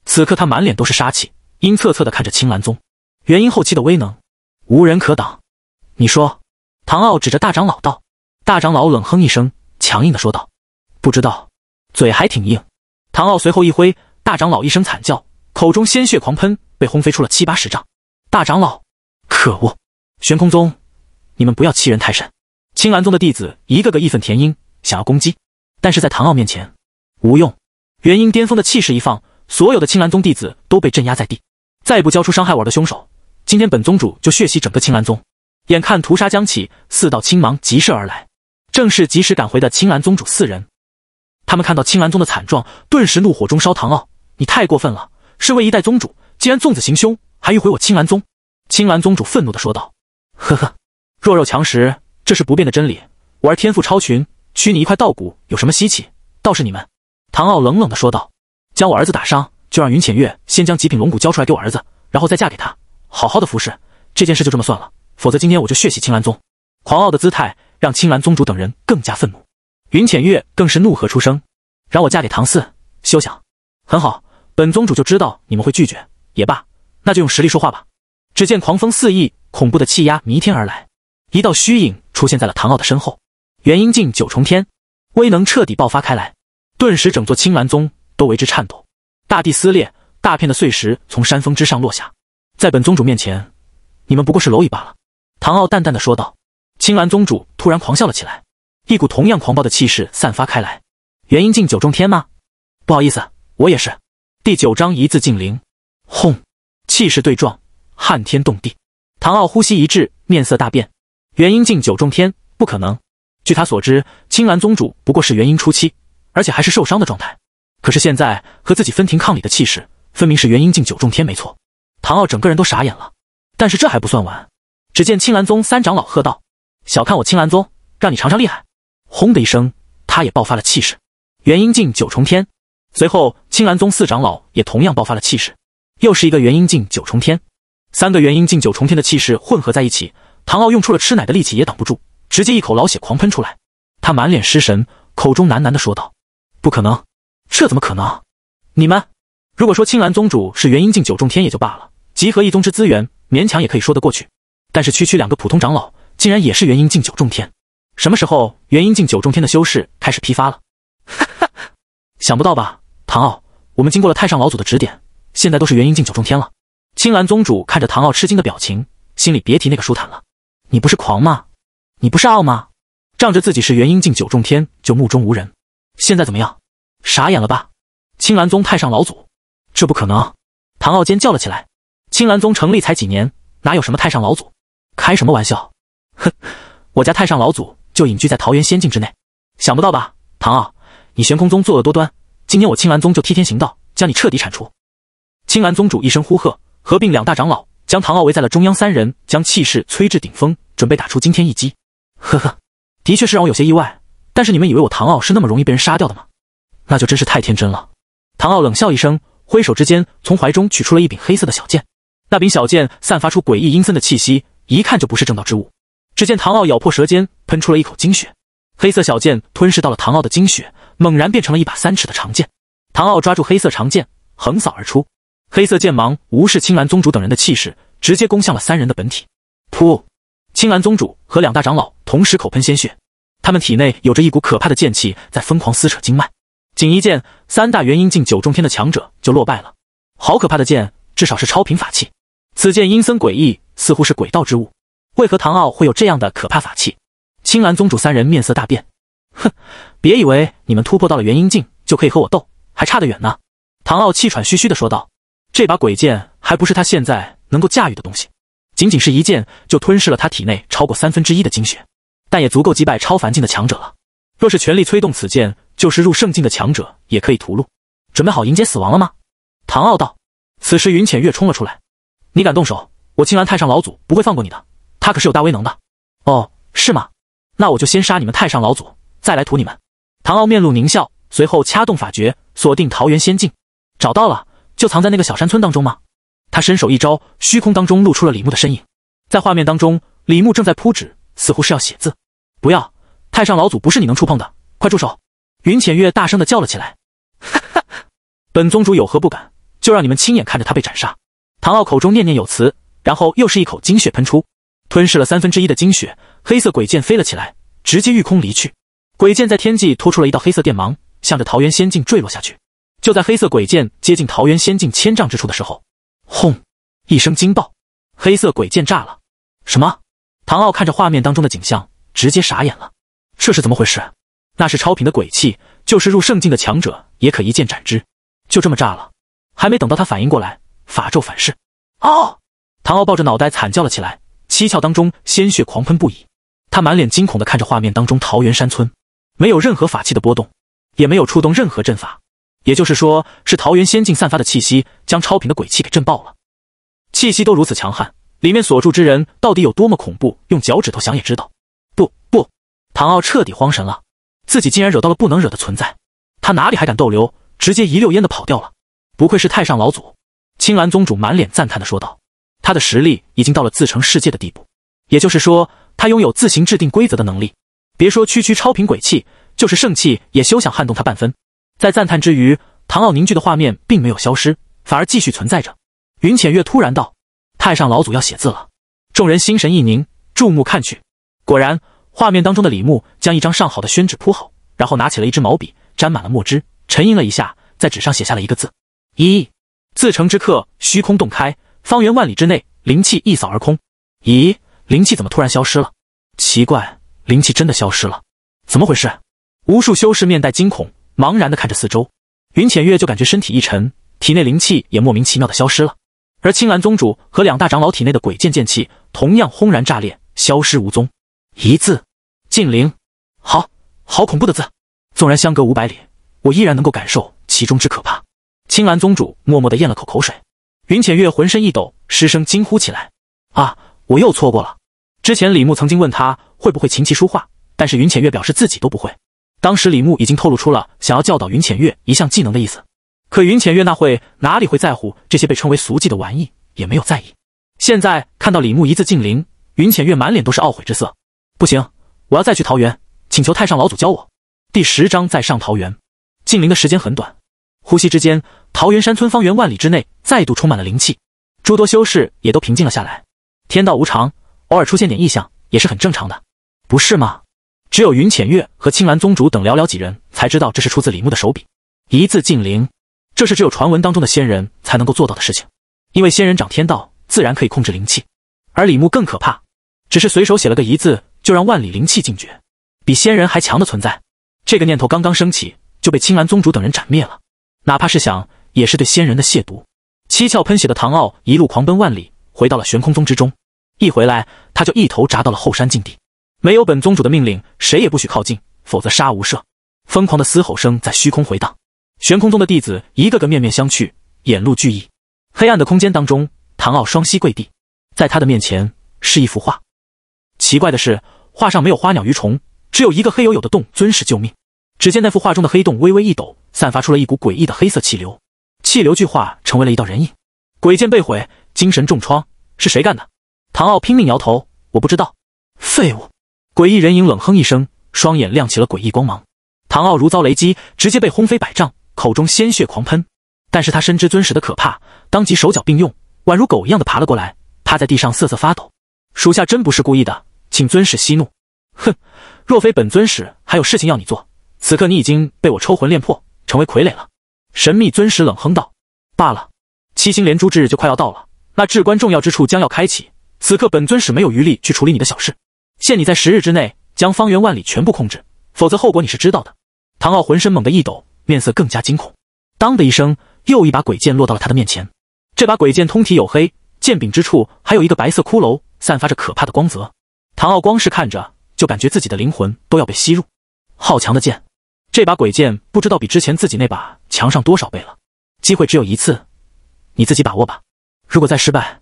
此刻他满脸都是杀气，阴恻恻地看着青岚宗元婴后期的威能，无人可挡。你说？唐傲指着大长老道。大长老冷哼一声，强硬的说道：“不知道。”嘴还挺硬。唐傲随后一挥。大长老一声惨叫，口中鲜血狂喷，被轰飞出了七八十丈。大长老，可恶！悬空宗，你们不要欺人太甚！青蓝宗的弟子一个个义愤填膺，想要攻击，但是在唐傲面前无用。元婴巅峰的气势一放，所有的青蓝宗弟子都被镇压在地。再不交出伤害我的凶手，今天本宗主就血洗整个青蓝宗！眼看屠杀将起，四道青芒急射而来，正是及时赶回的青蓝宗主四人。他们看到青蓝宗的惨状，顿时怒火中烧，唐傲。你太过分了！身为一代宗主，竟然纵子行凶，还欲毁我青兰宗！青蓝宗主愤怒的说道：“呵呵，弱肉强食，这是不变的真理。我儿天赋超群，取你一块稻谷有什么稀奇？倒是你们。”唐傲冷冷的说道：“将我儿子打伤，就让云浅月先将极品龙骨交出来给我儿子，然后再嫁给他，好好的服侍。这件事就这么算了，否则今天我就血洗青蓝宗！”狂傲的姿态让青蓝宗主等人更加愤怒，云浅月更是怒喝出声：“让我嫁给唐四，休想！很好。”本宗主就知道你们会拒绝，也罢，那就用实力说话吧。只见狂风肆意，恐怖的气压弥天而来，一道虚影出现在了唐傲的身后，元婴境九重天，威能彻底爆发开来，顿时整座青蓝宗都为之颤抖，大地撕裂，大片的碎石从山峰之上落下。在本宗主面前，你们不过是蝼蚁罢了。”唐傲淡淡的说道。青蓝宗主突然狂笑了起来，一股同样狂暴的气势散发开来。元婴境九重天吗？不好意思，我也是。第九章一字镜灵，轰！气势对撞，撼天动地。唐傲呼吸一滞，面色大变。元婴境九重天，不可能！据他所知，青蓝宗主不过是元婴初期，而且还是受伤的状态。可是现在和自己分庭抗礼的气势，分明是元婴境九重天，没错。唐傲整个人都傻眼了。但是这还不算完，只见青蓝宗三长老喝道：“小看我青蓝宗，让你尝尝厉害！”轰的一声，他也爆发了气势，元婴境九重天。随后，青兰宗四长老也同样爆发了气势，又是一个元婴境九重天，三个元婴境九重天的气势混合在一起，唐傲用出了吃奶的力气也挡不住，直接一口老血狂喷出来，他满脸失神，口中喃喃的说道：“不可能，这怎么可能？你们如果说青兰宗主是元婴境九重天也就罢了，集合一宗之资源，勉强也可以说得过去，但是区区两个普通长老，竟然也是元婴境九重天？什么时候元婴境九重天的修士开始批发了？哈哈，想不到吧？”唐傲，我们经过了太上老祖的指点，现在都是元婴境九重天了。青兰宗主看着唐傲吃惊的表情，心里别提那个舒坦了。你不是狂吗？你不是傲吗？仗着自己是元婴境九重天就目中无人，现在怎么样？傻眼了吧？青兰宗太上老祖，这不可能！唐傲尖叫了起来。青兰宗成立才几年，哪有什么太上老祖？开什么玩笑？哼，我家太上老祖就隐居在桃源仙境之内，想不到吧？唐傲，你悬空宗作恶多端。今天我青蓝宗就替天行道，将你彻底铲除。青蓝宗主一声呼喝，合并两大长老，将唐傲围在了中央。三人将气势催至顶峰，准备打出惊天一击。呵呵，的确是让我有些意外。但是你们以为我唐傲是那么容易被人杀掉的吗？那就真是太天真了。唐傲冷笑一声，挥手之间，从怀中取出了一柄黑色的小剑。那柄小剑散发出诡异阴森的气息，一看就不是正道之物。只见唐傲咬破舌尖，喷出了一口精血，黑色小剑吞噬到了唐傲的精血。猛然变成了一把三尺的长剑，唐傲抓住黑色长剑，横扫而出。黑色剑芒无视青蓝宗主等人的气势，直接攻向了三人的本体。噗！青蓝宗主和两大长老同时口喷鲜血，他们体内有着一股可怕的剑气在疯狂撕扯经脉。仅一剑，三大元婴境九重天的强者就落败了。好可怕的剑，至少是超频法器。此剑阴森诡异，似乎是鬼道之物。为何唐傲会有这样的可怕法器？青蓝宗主三人面色大变，哼！别以为你们突破到了元婴境就可以和我斗，还差得远呢！唐傲气喘吁吁地说道：“这把鬼剑还不是他现在能够驾驭的东西，仅仅是一剑就吞噬了他体内超过三分之一的精血，但也足够击败超凡境的强者了。若是全力催动此剑，就是入圣境的强者也可以屠戮。准备好迎接死亡了吗？”唐傲道。此时云浅月冲了出来：“你敢动手，我青岚太上老祖不会放过你的。他可是有大威能的。”“哦，是吗？那我就先杀你们太上老祖，再来屠你们。”唐傲面露狞笑，随后掐动法诀，锁定桃源仙境。找到了，就藏在那个小山村当中吗？他伸手一招，虚空当中露出了李牧的身影。在画面当中，李牧正在铺纸，似乎是要写字。不要！太上老祖不是你能触碰的，快住手！云浅月大声的叫了起来。哈哈，本宗主有何不敢？就让你们亲眼看着他被斩杀！唐傲口中念念有词，然后又是一口精血喷出，吞噬了三分之一的精血。黑色鬼剑飞了起来，直接御空离去。鬼剑在天际拖出了一道黑色电芒，向着桃源仙境坠落下去。就在黑色鬼剑接近桃源仙境千丈之处的时候，轰！一声惊爆，黑色鬼剑炸了。什么？唐傲看着画面当中的景象，直接傻眼了。这是怎么回事？那是超品的鬼气，就是入圣境的强者也可一剑斩之，就这么炸了？还没等到他反应过来，法咒反噬。哦！唐傲抱着脑袋惨叫了起来，七窍当中鲜血狂喷不已。他满脸惊恐的看着画面当中桃源山村。没有任何法器的波动，也没有触动任何阵法，也就是说是桃源仙境散发的气息将超品的鬼气给震爆了。气息都如此强悍，里面所住之人到底有多么恐怖？用脚趾头想也知道。不不，唐傲彻底慌神了，自己竟然惹到了不能惹的存在，他哪里还敢逗留？直接一溜烟的跑掉了。不愧是太上老祖，青岚宗主满脸赞叹的说道：“他的实力已经到了自成世界的地步，也就是说他拥有自行制定规则的能力。”别说区区超频鬼器，就是圣器也休想撼动他半分。在赞叹之余，唐傲凝聚的画面并没有消失，反而继续存在着。云浅月突然道：“太上老祖要写字了。”众人心神一凝，注目看去。果然，画面当中的李牧将一张上好的宣纸铺好，然后拿起了一支毛笔，沾满了墨汁，沉吟了一下，在纸上写下了一个字：“一。”自成之刻，虚空洞开，方圆万里之内灵气一扫而空。咦，灵气怎么突然消失了？奇怪。灵气真的消失了，怎么回事？无数修士面带惊恐，茫然地看着四周。云浅月就感觉身体一沉，体内灵气也莫名其妙地消失了。而青兰宗主和两大长老体内的鬼剑剑气同样轰然炸裂，消失无踪。一字禁灵，好，好恐怖的字！纵然相隔五百里，我依然能够感受其中之可怕。青兰宗主默默地咽了口口水。云浅月浑身一抖，失声惊呼起来：“啊！我又错过了！”之前李牧曾经问他会不会琴棋书画，但是云浅月表示自己都不会。当时李牧已经透露出了想要教导云浅月一项技能的意思，可云浅月那会哪里会在乎这些被称为俗技的玩意，也没有在意。现在看到李牧一字晋灵，云浅月满脸都是懊悔之色。不行，我要再去桃园，请求太上老祖教我。第十章在上桃园。晋灵的时间很短，呼吸之间，桃源山村方圆万里之内再度充满了灵气，诸多修士也都平静了下来。天道无常。偶尔出现点异象也是很正常的，不是吗？只有云浅月和青兰宗主等寥寥几人才知道这是出自李牧的手笔。一字禁灵，这是只有传闻当中的仙人才能够做到的事情。因为仙人掌天道自然可以控制灵气，而李牧更可怕，只是随手写了个一字，就让万里灵气禁绝，比仙人还强的存在。这个念头刚刚升起，就被青兰宗主等人斩灭了。哪怕是想，也是对仙人的亵渎。七窍喷血的唐傲一路狂奔万里，回到了悬空宗之中。一回来，他就一头扎到了后山禁地。没有本宗主的命令，谁也不许靠近，否则杀无赦！疯狂的嘶吼声在虚空回荡，悬空宗的弟子一个个面面相觑，眼露惧意。黑暗的空间当中，唐傲双膝跪地，在他的面前是一幅画。奇怪的是，画上没有花鸟鱼虫，只有一个黑黝黝的洞。尊使救命！只见那幅画中的黑洞微微一抖，散发出了一股诡异的黑色气流，气流巨化成为了一道人影。鬼剑被毁，精神重创，是谁干的？唐傲拼命摇头，我不知道。废物！诡异人影冷哼一声，双眼亮起了诡异光芒。唐傲如遭雷击，直接被轰飞百丈，口中鲜血狂喷。但是他深知尊使的可怕，当即手脚并用，宛如狗一样的爬了过来，趴在地上瑟瑟发抖。属下真不是故意的，请尊使息怒。哼，若非本尊使还有事情要你做，此刻你已经被我抽魂炼魄，成为傀儡了。神秘尊使冷哼道：“罢了，七星连珠之日就快要到了，那至关重要之处将要开启。”此刻本尊是没有余力去处理你的小事，限你在十日之内将方圆万里全部控制，否则后果你是知道的。唐傲浑身猛地一抖，面色更加惊恐。当的一声，又一把鬼剑落到了他的面前。这把鬼剑通体黝黑，剑柄之处还有一个白色骷髅，散发着可怕的光泽。唐傲光是看着就感觉自己的灵魂都要被吸入。好强的剑！这把鬼剑不知道比之前自己那把强上多少倍了。机会只有一次，你自己把握吧。如果再失败，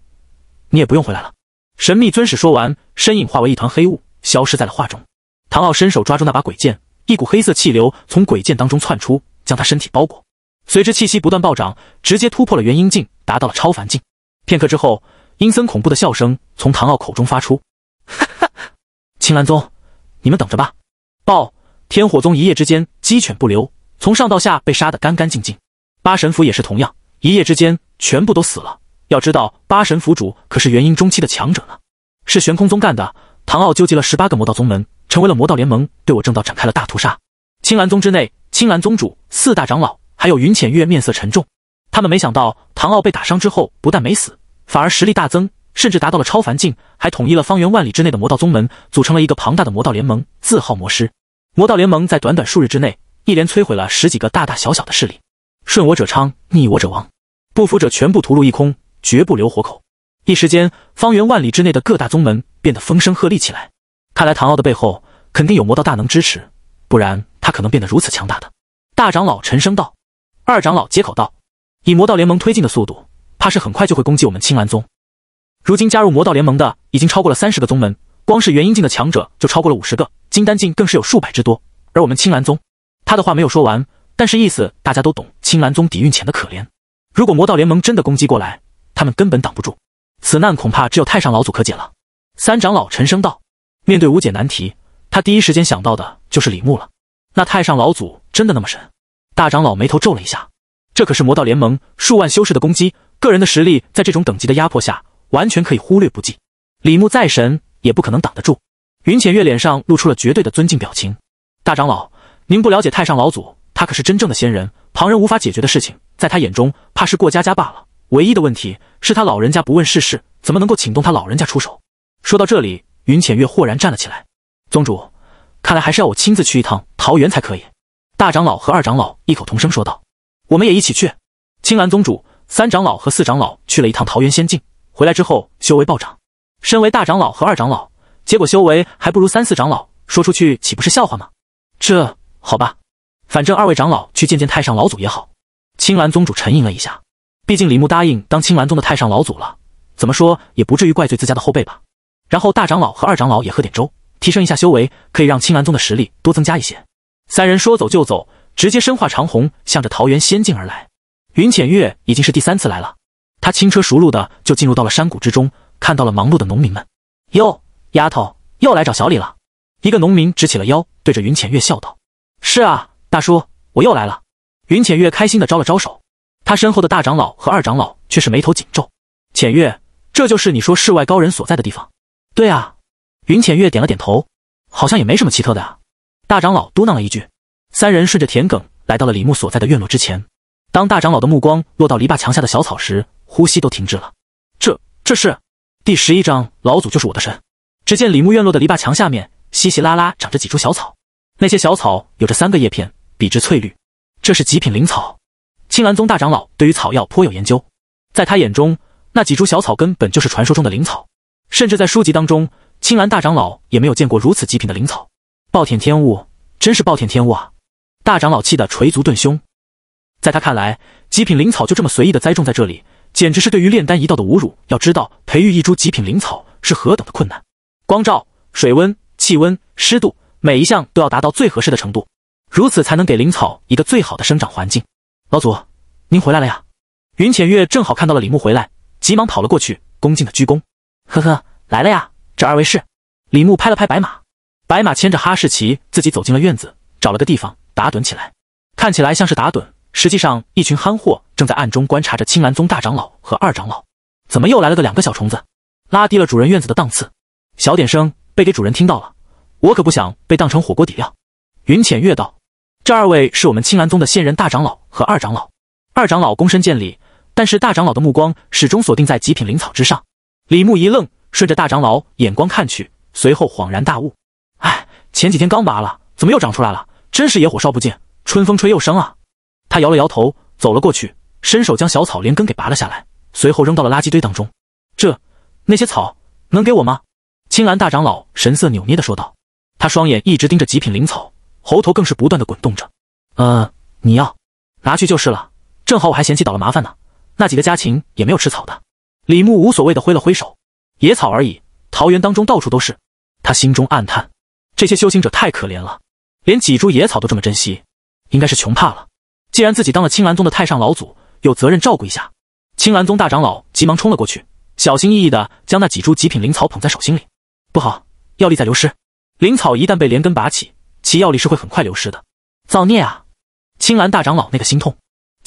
你也不用回来了。神秘尊使说完，身影化为一团黑雾，消失在了画中。唐傲伸手抓住那把鬼剑，一股黑色气流从鬼剑当中窜出，将他身体包裹。随之气息不断暴涨，直接突破了元婴境，达到了超凡境。片刻之后，阴森恐怖的笑声从唐傲口中发出：“哈哈，青岚宗，你们等着吧！报天火宗一夜之间鸡犬不留，从上到下被杀得干干净净。八神府也是同样，一夜之间全部都死了。”要知道，八神府主可是元婴中期的强者呢。是玄空宗干的。唐傲纠集了十八个魔道宗门，成为了魔道联盟，对我正道展开了大屠杀。青蓝宗之内，青蓝宗主、四大长老还有云浅月面色沉重。他们没想到，唐傲被打伤之后，不但没死，反而实力大增，甚至达到了超凡境，还统一了方圆万里之内的魔道宗门，组成了一个庞大的魔道联盟，自号魔师。魔道联盟在短短数日之内，一连摧毁了十几个大大小小的势力。顺我者昌，逆我者亡，不服者全部屠戮一空。绝不留活口。一时间，方圆万里之内的各大宗门变得风声鹤唳起来。看来唐傲的背后肯定有魔道大能支持，不然他可能变得如此强大。的，大长老沉声道。二长老接口道：“以魔道联盟推进的速度，怕是很快就会攻击我们青蓝宗。如今加入魔道联盟的已经超过了三十个宗门，光是元婴境的强者就超过了五十个，金丹境更是有数百之多。而我们青蓝宗……他的话没有说完，但是意思大家都懂。青蓝宗底蕴浅的可怜，如果魔道联盟真的攻击过来，”他们根本挡不住，此难恐怕只有太上老祖可解了。三长老沉声道：“面对无解难题，他第一时间想到的就是李牧了。那太上老祖真的那么神？”大长老眉头皱了一下。这可是魔道联盟数万修士的攻击，个人的实力在这种等级的压迫下，完全可以忽略不计。李牧再神，也不可能挡得住。云浅月脸上露出了绝对的尊敬表情：“大长老，您不了解太上老祖，他可是真正的仙人，旁人无法解决的事情，在他眼中怕是过家家罢了。”唯一的问题是他老人家不问世事，怎么能够请动他老人家出手？说到这里，云浅月豁然站了起来。宗主，看来还是要我亲自去一趟桃园才可以。大长老和二长老异口同声说道：“我们也一起去。”青兰宗主、三长老和四长老去了一趟桃园仙境，回来之后修为暴涨。身为大长老和二长老，结果修为还不如三四长老，说出去岂不是笑话吗？这好吧，反正二位长老去见见太上老祖也好。青兰宗主沉吟了一下。毕竟李牧答应当青鸾宗的太上老祖了，怎么说也不至于怪罪自家的后辈吧。然后大长老和二长老也喝点粥，提升一下修为，可以让青鸾宗的实力多增加一些。三人说走就走，直接身化长虹，向着桃源仙境而来。云浅月已经是第三次来了，他轻车熟路的就进入到了山谷之中，看到了忙碌的农民们。哟，丫头又来找小李了。一个农民直起了腰，对着云浅月笑道：“是啊，大叔，我又来了。”云浅月开心的招了招手。他身后的大长老和二长老却是眉头紧皱。浅月，这就是你说世外高人所在的地方？对啊，云浅月点了点头。好像也没什么奇特的啊。大长老嘟囔了一句。三人顺着田埂来到了李牧所在的院落之前。当大长老的目光落到篱笆墙下的小草时，呼吸都停滞了。这，这是？第十一章，老祖就是我的神。只见李牧院落的篱笆墙下面，稀稀拉拉长着几株小草。那些小草有着三个叶片，笔直翠绿，这是极品灵草。青兰宗大长老对于草药颇有研究，在他眼中，那几株小草根本就是传说中的灵草，甚至在书籍当中，青兰大长老也没有见过如此极品的灵草。暴殄天物，真是暴殄天物啊！大长老气得捶足顿胸，在他看来，极品灵草就这么随意的栽种在这里，简直是对于炼丹一道的侮辱。要知道，培育一株极品灵草是何等的困难，光照、水温、气温、湿度，每一项都要达到最合适的程度，如此才能给灵草一个最好的生长环境。老祖。您回来了呀！云浅月正好看到了李牧回来，急忙跑了过去，恭敬的鞠躬。呵呵，来了呀！这二位是李牧拍了拍白马，白马牵着哈士奇，自己走进了院子，找了个地方打盹起来。看起来像是打盹，实际上一群憨货正在暗中观察着青蓝宗大长老和二长老。怎么又来了个两个小虫子，拉低了主人院子的档次？小点声，被给主人听到了，我可不想被当成火锅底料。云浅月道：“这二位是我们青蓝宗的现任大长老和二长老。”二长老躬身见礼，但是大长老的目光始终锁定在极品灵草之上。李牧一愣，顺着大长老眼光看去，随后恍然大悟：“哎，前几天刚拔了，怎么又长出来了？真是野火烧不尽，春风吹又生啊！”他摇了摇头，走了过去，伸手将小草连根给拔了下来，随后扔到了垃圾堆当中。这那些草能给我吗？青蓝大长老神色扭捏的说道，他双眼一直盯着极品灵草，喉头更是不断的滚动着。“呃，你要拿去就是了。”正好我还嫌弃倒了麻烦呢，那几个家禽也没有吃草的。李牧无所谓的挥了挥手，野草而已，桃园当中到处都是。他心中暗叹，这些修行者太可怜了，连几株野草都这么珍惜，应该是穷怕了。既然自己当了青兰宗的太上老祖，有责任照顾一下。青兰宗大长老急忙冲了过去，小心翼翼的将那几株极品灵草捧在手心里。不好，药力在流失。灵草一旦被连根拔起，其药力是会很快流失的。造孽啊！青兰大长老那个心痛。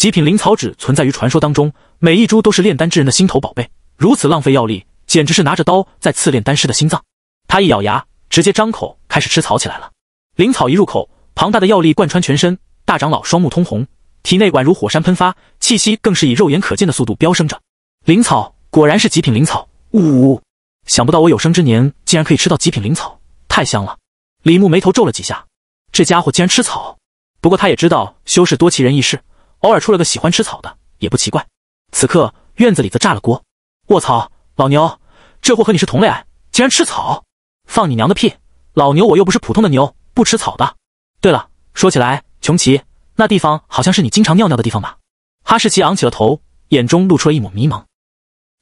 极品灵草只存在于传说当中，每一株都是炼丹之人的心头宝贝。如此浪费药力，简直是拿着刀在刺炼丹师的心脏。他一咬牙，直接张口开始吃草起来了。灵草一入口，庞大的药力贯穿全身。大长老双目通红，体内宛如火山喷发，气息更是以肉眼可见的速度飙升着。灵草果然是极品灵草！呜，想不到我有生之年竟然可以吃到极品灵草，太香了！李牧眉头皱了几下，这家伙竟然吃草。不过他也知道修士多奇人异事。偶尔出了个喜欢吃草的，也不奇怪。此刻院子里则炸了锅。卧槽，老牛，这货和你是同类，竟然吃草？放你娘的屁！老牛，我又不是普通的牛，不吃草的。对了，说起来，穷奇那地方好像是你经常尿尿的地方吧？哈士奇昂起了头，眼中露出了一抹迷茫。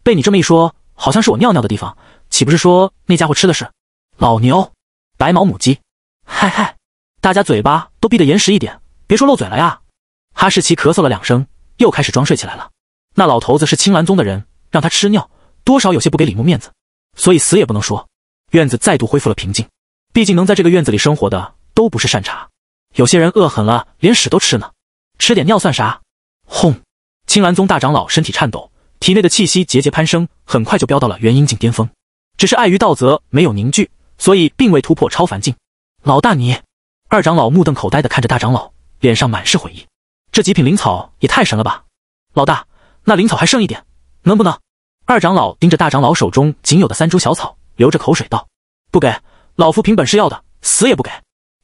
被你这么一说，好像是我尿尿的地方，岂不是说那家伙吃的是老牛？白毛母鸡。嗨嗨，大家嘴巴都闭得严实一点，别说漏嘴了呀。哈士奇咳嗽了两声，又开始装睡起来了。那老头子是青蓝宗的人，让他吃尿，多少有些不给李牧面子，所以死也不能说。院子再度恢复了平静，毕竟能在这个院子里生活的都不是善茬，有些人饿狠了，连屎都吃呢，吃点尿算啥？轰！青蓝宗大长老身体颤抖，体内的气息节节攀升，很快就飙到了元婴境巅峰，只是碍于道泽没有凝聚，所以并未突破超凡境。老大你，二长老目瞪口呆地看着大长老，脸上满是悔意。这极品灵草也太神了吧！老大，那灵草还剩一点，能不能？二长老盯着大长老手中仅有的三株小草，流着口水道：“不给，老夫凭本事要的，死也不给！”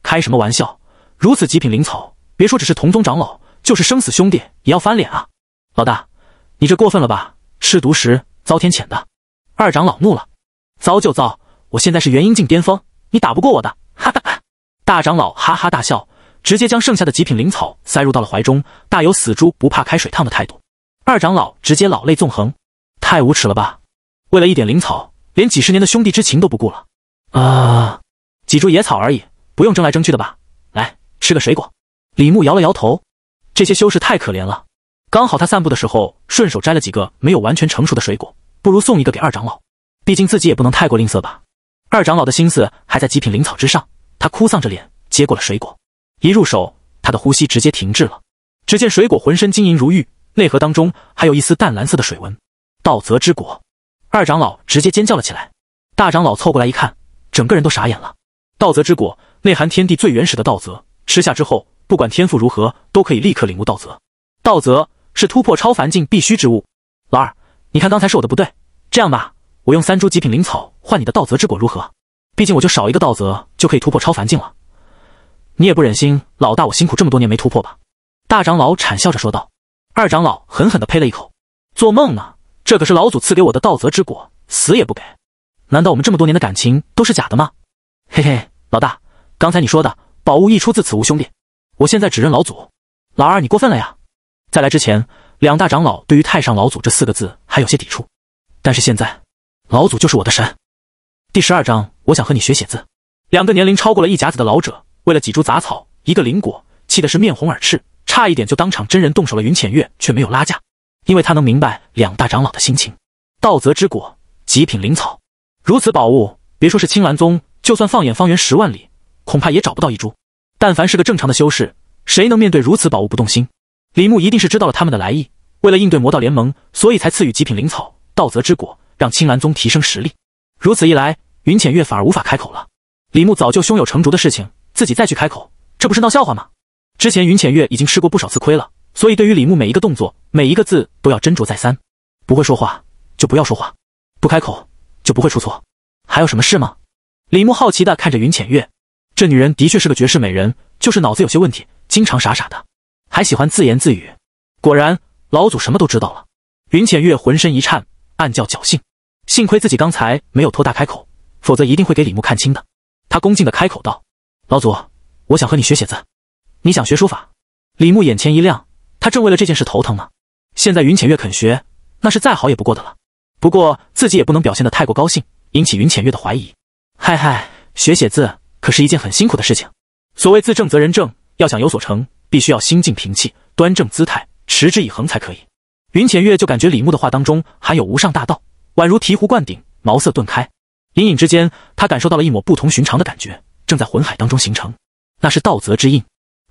开什么玩笑！如此极品灵草，别说只是同宗长老，就是生死兄弟也要翻脸啊！老大，你这过分了吧？吃独食遭天谴的！二长老怒了：“遭就遭，我现在是元婴境巅峰，你打不过我的！”哈哈哈！大长老哈哈大笑。直接将剩下的极品灵草塞入到了怀中，大有死猪不怕开水烫的态度。二长老直接老泪纵横，太无耻了吧！为了一点灵草，连几十年的兄弟之情都不顾了啊！几株野草而已，不用争来争去的吧？来，吃个水果。李牧摇了摇头，这些修士太可怜了。刚好他散步的时候顺手摘了几个没有完全成熟的水果，不如送一个给二长老，毕竟自己也不能太过吝啬吧。二长老的心思还在极品灵草之上，他哭丧着脸接过了水果。一入手，他的呼吸直接停滞了。只见水果浑身晶莹如玉，内核当中还有一丝淡蓝色的水纹。道泽之果，二长老直接尖叫了起来。大长老凑过来一看，整个人都傻眼了。道泽之果内含天地最原始的道泽，吃下之后，不管天赋如何，都可以立刻领悟道泽。道泽是突破超凡境必须之物。老二，你看刚才是我的不对。这样吧，我用三株极品灵草换你的道泽之果如何？毕竟我就少一个道泽，就可以突破超凡境了。你也不忍心，老大，我辛苦这么多年没突破吧？大长老惨笑着说道。二长老狠狠的呸了一口：“做梦呢！这可是老祖赐给我的道泽之果，死也不给！难道我们这么多年的感情都是假的吗？”嘿嘿，老大，刚才你说的宝物一出自此无兄弟，我现在只认老祖。老二，你过分了呀！在来之前，两大长老对于太上老祖这四个字还有些抵触，但是现在，老祖就是我的神。第十二章，我想和你学写字。两个年龄超过了一甲子的老者。为了几株杂草，一个灵果，气得是面红耳赤，差一点就当场真人动手了。云浅月却没有拉架，因为他能明白两大长老的心情。道泽之果，极品灵草，如此宝物，别说是青蓝宗，就算放眼方圆十万里，恐怕也找不到一株。但凡是个正常的修士，谁能面对如此宝物不动心？李牧一定是知道了他们的来意，为了应对魔道联盟，所以才赐予极品灵草道泽之果，让青蓝宗提升实力。如此一来，云浅月反而无法开口了。李牧早就胸有成竹的事情。自己再去开口，这不是闹笑话吗？之前云浅月已经吃过不少次亏了，所以对于李牧每一个动作、每一个字都要斟酌再三。不会说话就不要说话，不开口就不会出错。还有什么事吗？李牧好奇地看着云浅月，这女人的确是个绝世美人，就是脑子有些问题，经常傻傻的，还喜欢自言自语。果然，老祖什么都知道了。云浅月浑身一颤，暗叫侥幸，幸亏自己刚才没有拖大开口，否则一定会给李牧看清的。她恭敬地开口道。老祖，我想和你学写字。你想学书法？李牧眼前一亮，他正为了这件事头疼呢。现在云浅月肯学，那是再好也不过的了。不过自己也不能表现的太过高兴，引起云浅月的怀疑。嗨嗨，学写字可是一件很辛苦的事情。所谓字正则人正，要想有所成，必须要心静平气，端正姿态，持之以恒才可以。云浅月就感觉李牧的话当中含有无上大道，宛如醍醐灌顶，茅塞顿开。隐隐之间，他感受到了一抹不同寻常的感觉。正在魂海当中形成，那是道泽之印。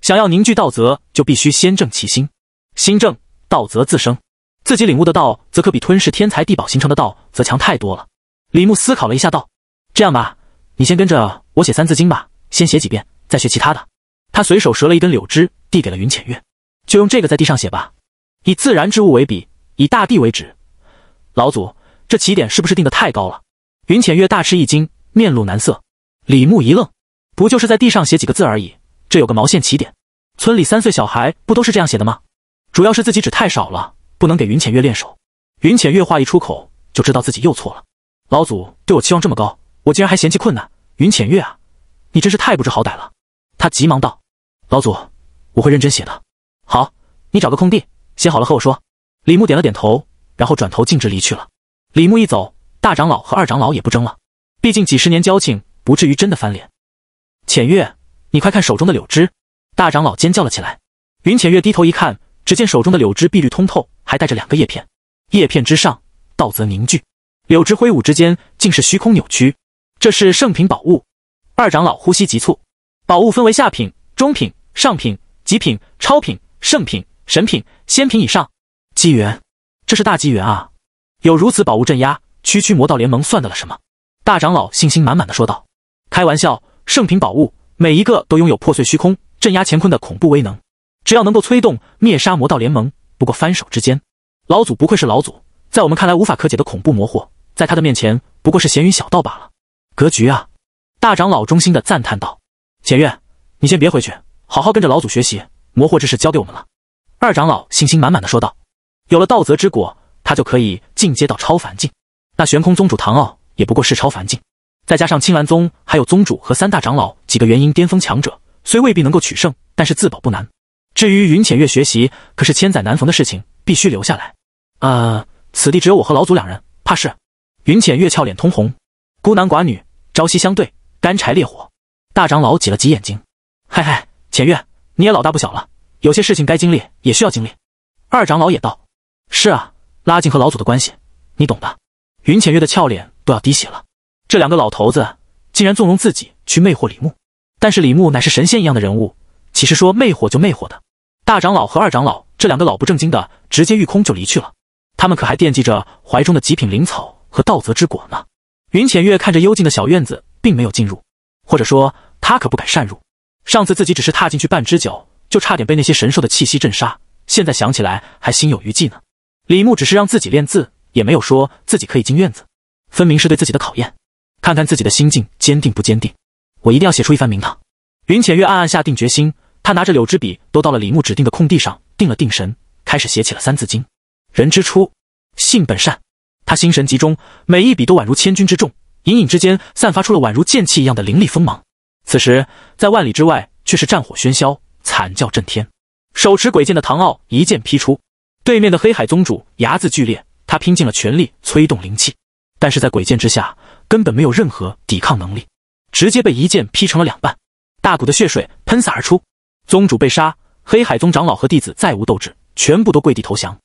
想要凝聚道泽，就必须先正其心，心正道则自生。自己领悟的道则可比吞噬天才地宝形成的道则强太多了。李牧思考了一下，道：“这样吧，你先跟着我写《三字经》吧，先写几遍，再学其他的。”他随手折了一根柳枝，递给了云浅月，就用这个在地上写吧，以自然之物为笔，以大地为纸。老祖，这起点是不是定的太高了？云浅月大吃一惊，面露难色。李牧一愣。不就是在地上写几个字而已？这有个毛线起点？村里三岁小孩不都是这样写的吗？主要是自己纸太少了，不能给云浅月练手。云浅月话一出口，就知道自己又错了。老祖对我期望这么高，我竟然还嫌弃困难。云浅月啊，你真是太不知好歹了！他急忙道：“老祖，我会认真写的。好，你找个空地，写好了和我说。”李牧点了点头，然后转头径直离去了。李牧一走，大长老和二长老也不争了，毕竟几十年交情，不至于真的翻脸。浅月，你快看手中的柳枝！大长老尖叫了起来。云浅月低头一看，只见手中的柳枝碧绿通透，还带着两个叶片，叶片之上道则凝聚。柳枝挥舞之间，竟是虚空扭曲。这是圣品宝物！二长老呼吸急促。宝物分为下品、中品、上品、极品、超品、圣品、神品、仙品以上。机缘，这是大机缘啊！有如此宝物镇压，区区魔道联盟算得了什么？大长老信心满满的说道。开玩笑。圣品宝物，每一个都拥有破碎虚空、镇压乾坤的恐怖威能。只要能够催动，灭杀魔道联盟。不过翻手之间，老祖不愧是老祖，在我们看来无法可解的恐怖魔惑，在他的面前不过是闲云小道罢了。格局啊！大长老衷心的赞叹道：“简月，你先别回去，好好跟着老祖学习。魔祸之事交给我们了。”二长老信心满满的说道：“有了道泽之果，他就可以进阶到超凡境。那悬空宗主唐傲也不过是超凡境。”再加上青岚宗还有宗主和三大长老几个元婴巅峰强者，虽未必能够取胜，但是自保不难。至于云浅月学习，可是千载难逢的事情，必须留下来。啊，此地只有我和老祖两人，怕是……云浅月俏脸通红，孤男寡女朝夕相对，干柴烈火。大长老挤了挤眼睛，嗨嗨，浅月，你也老大不小了，有些事情该经历也需要经历。二长老也道：“是啊，拉近和老祖的关系，你懂的。”云浅月的俏脸都要滴血了。这两个老头子竟然纵容自己去魅惑李牧，但是李牧乃是神仙一样的人物，岂是说魅惑就魅惑的？大长老和二长老这两个老不正经的，直接御空就离去了。他们可还惦记着怀中的极品灵草和道泽之果呢。云浅月看着幽静的小院子，并没有进入，或者说他可不敢擅入。上次自己只是踏进去半只脚，就差点被那些神兽的气息震杀，现在想起来还心有余悸呢。李牧只是让自己练字，也没有说自己可以进院子，分明是对自己的考验。看看自己的心境坚定不坚定，我一定要写出一番名堂。云浅月暗暗下定决心，她拿着柳枝笔，都到了李牧指定的空地上，定了定神，开始写起了《三字经》。人之初，性本善。他心神集中，每一笔都宛如千钧之重，隐隐之间散发出了宛如剑气一样的凌厉锋芒。此时，在万里之外却是战火喧嚣，惨叫震天。手持鬼剑的唐傲一剑劈出，对面的黑海宗主牙子剧烈，他拼尽了全力催动灵气，但是在鬼剑之下。根本没有任何抵抗能力，直接被一剑劈成了两半。大股的血水喷洒而出，宗主被杀，黑海宗长老和弟子再无斗志，全部都跪地投降。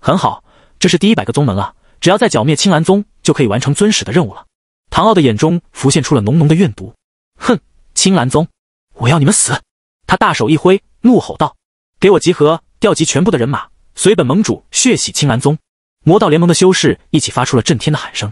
很好，这是第一百个宗门了，只要再剿灭青岚宗，就可以完成尊使的任务了。唐傲的眼中浮现出了浓浓的怨毒，哼，青岚宗，我要你们死！他大手一挥，怒吼道：“给我集合，调集全部的人马，随本盟主血洗青岚宗！”魔道联盟的修士一起发出了震天的喊声。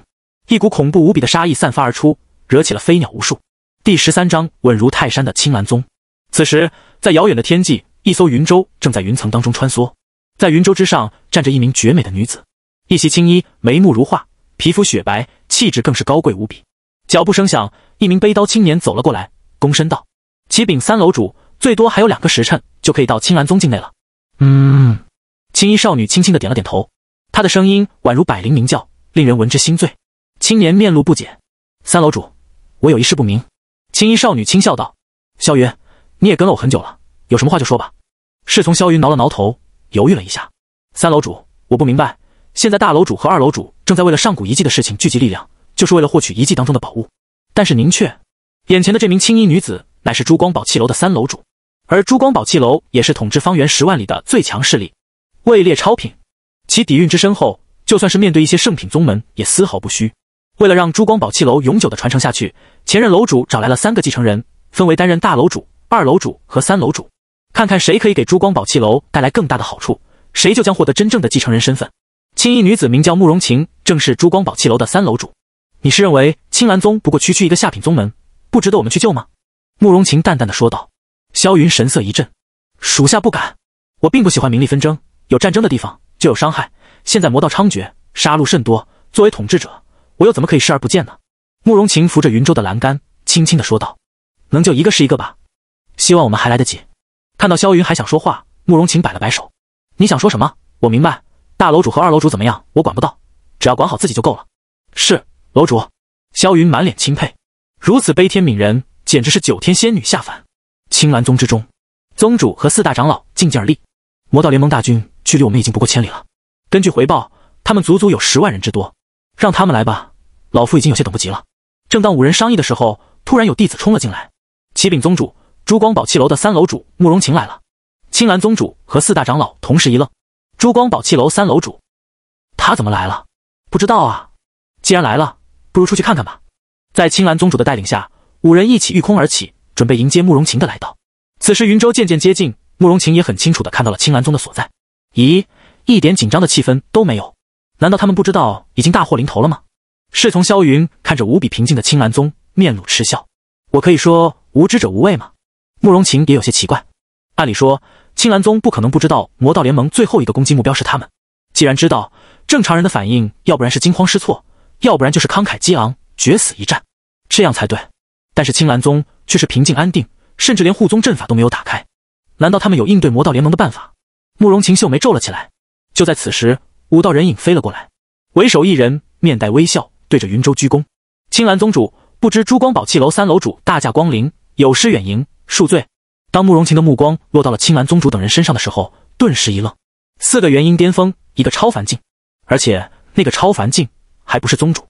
一股恐怖无比的杀意散发而出，惹起了飞鸟无数。第十三章，稳如泰山的青蓝宗。此时，在遥远的天际，一艘云舟正在云层当中穿梭。在云舟之上，站着一名绝美的女子，一袭青衣，眉目如画，皮肤雪白，气质更是高贵无比。脚步声响，一名背刀青年走了过来，躬身道：“启禀三楼主，最多还有两个时辰就可以到青蓝宗境内了。”嗯。青衣少女轻轻的点了点头，她的声音宛如百灵鸣叫，令人闻之心醉。青年面露不解：“三楼主，我有一事不明。”青衣少女轻笑道：“萧云，你也跟了我很久了，有什么话就说吧。”侍从萧云挠了挠头，犹豫了一下：“三楼主，我不明白，现在大楼主和二楼主正在为了上古遗迹的事情聚集力量，就是为了获取遗迹当中的宝物。但是您却……眼前的这名青衣女子乃是珠光宝气楼的三楼主，而珠光宝气楼也是统治方圆十万里的最强势力，位列超品，其底蕴之深厚，就算是面对一些圣品宗门，也丝毫不虚。”为了让珠光宝气楼永久的传承下去，前任楼主找来了三个继承人，分为担任大楼主、二楼主和三楼主，看看谁可以给珠光宝气楼带来更大的好处，谁就将获得真正的继承人身份。青衣女子名叫慕容晴，正是珠光宝气楼的三楼主。你是认为青岚宗不过区区一个下品宗门，不值得我们去救吗？慕容晴淡淡的说道。萧云神色一震，属下不敢。我并不喜欢名利纷争，有战争的地方就有伤害。现在魔道猖獗，杀戮甚多，作为统治者。我又怎么可以视而不见呢？慕容晴扶着云舟的栏杆，轻轻地说道：“能救一个是一个吧，希望我们还来得及。”看到萧云还想说话，慕容晴摆了摆手：“你想说什么？我明白。大楼主和二楼主怎么样？我管不到，只要管好自己就够了。”是楼主，萧云满脸钦佩，如此悲天悯人，简直是九天仙女下凡。青兰宗之中，宗主和四大长老静静而立。魔道联盟大军距离我们已经不过千里了，根据回报，他们足足有十万人之多。让他们来吧，老夫已经有些等不及了。正当五人商议的时候，突然有弟子冲了进来：“启禀宗主，珠光宝气楼的三楼主慕容晴来了。”青兰宗主和四大长老同时一愣：“珠光宝气楼三楼主，他怎么来了？不知道啊。既然来了，不如出去看看吧。”在青兰宗主的带领下，五人一起御空而起，准备迎接慕容晴的来到。此时云州渐渐接近，慕容晴也很清楚的看到了青兰宗的所在。咦，一点紧张的气氛都没有。难道他们不知道已经大祸临头了吗？侍从萧云看着无比平静的青兰宗，面露嗤笑。我可以说无知者无畏吗？慕容晴也有些奇怪。按理说，青兰宗不可能不知道魔道联盟最后一个攻击目标是他们。既然知道，正常人的反应，要不然是惊慌失措，要不然就是慷慨激昂，决死一战，这样才对。但是青兰宗却是平静安定，甚至连护宗阵法都没有打开。难道他们有应对魔道联盟的办法？慕容晴秀眉皱了起来。就在此时。五道人影飞了过来，为首一人面带微笑，对着云州鞠躬：“青兰宗主，不知珠光宝气楼三楼主大驾光临，有失远迎，恕罪。”当慕容晴的目光落到了青兰宗主等人身上的时候，顿时一愣：四个元婴巅峰，一个超凡境，而且那个超凡境还不是宗主。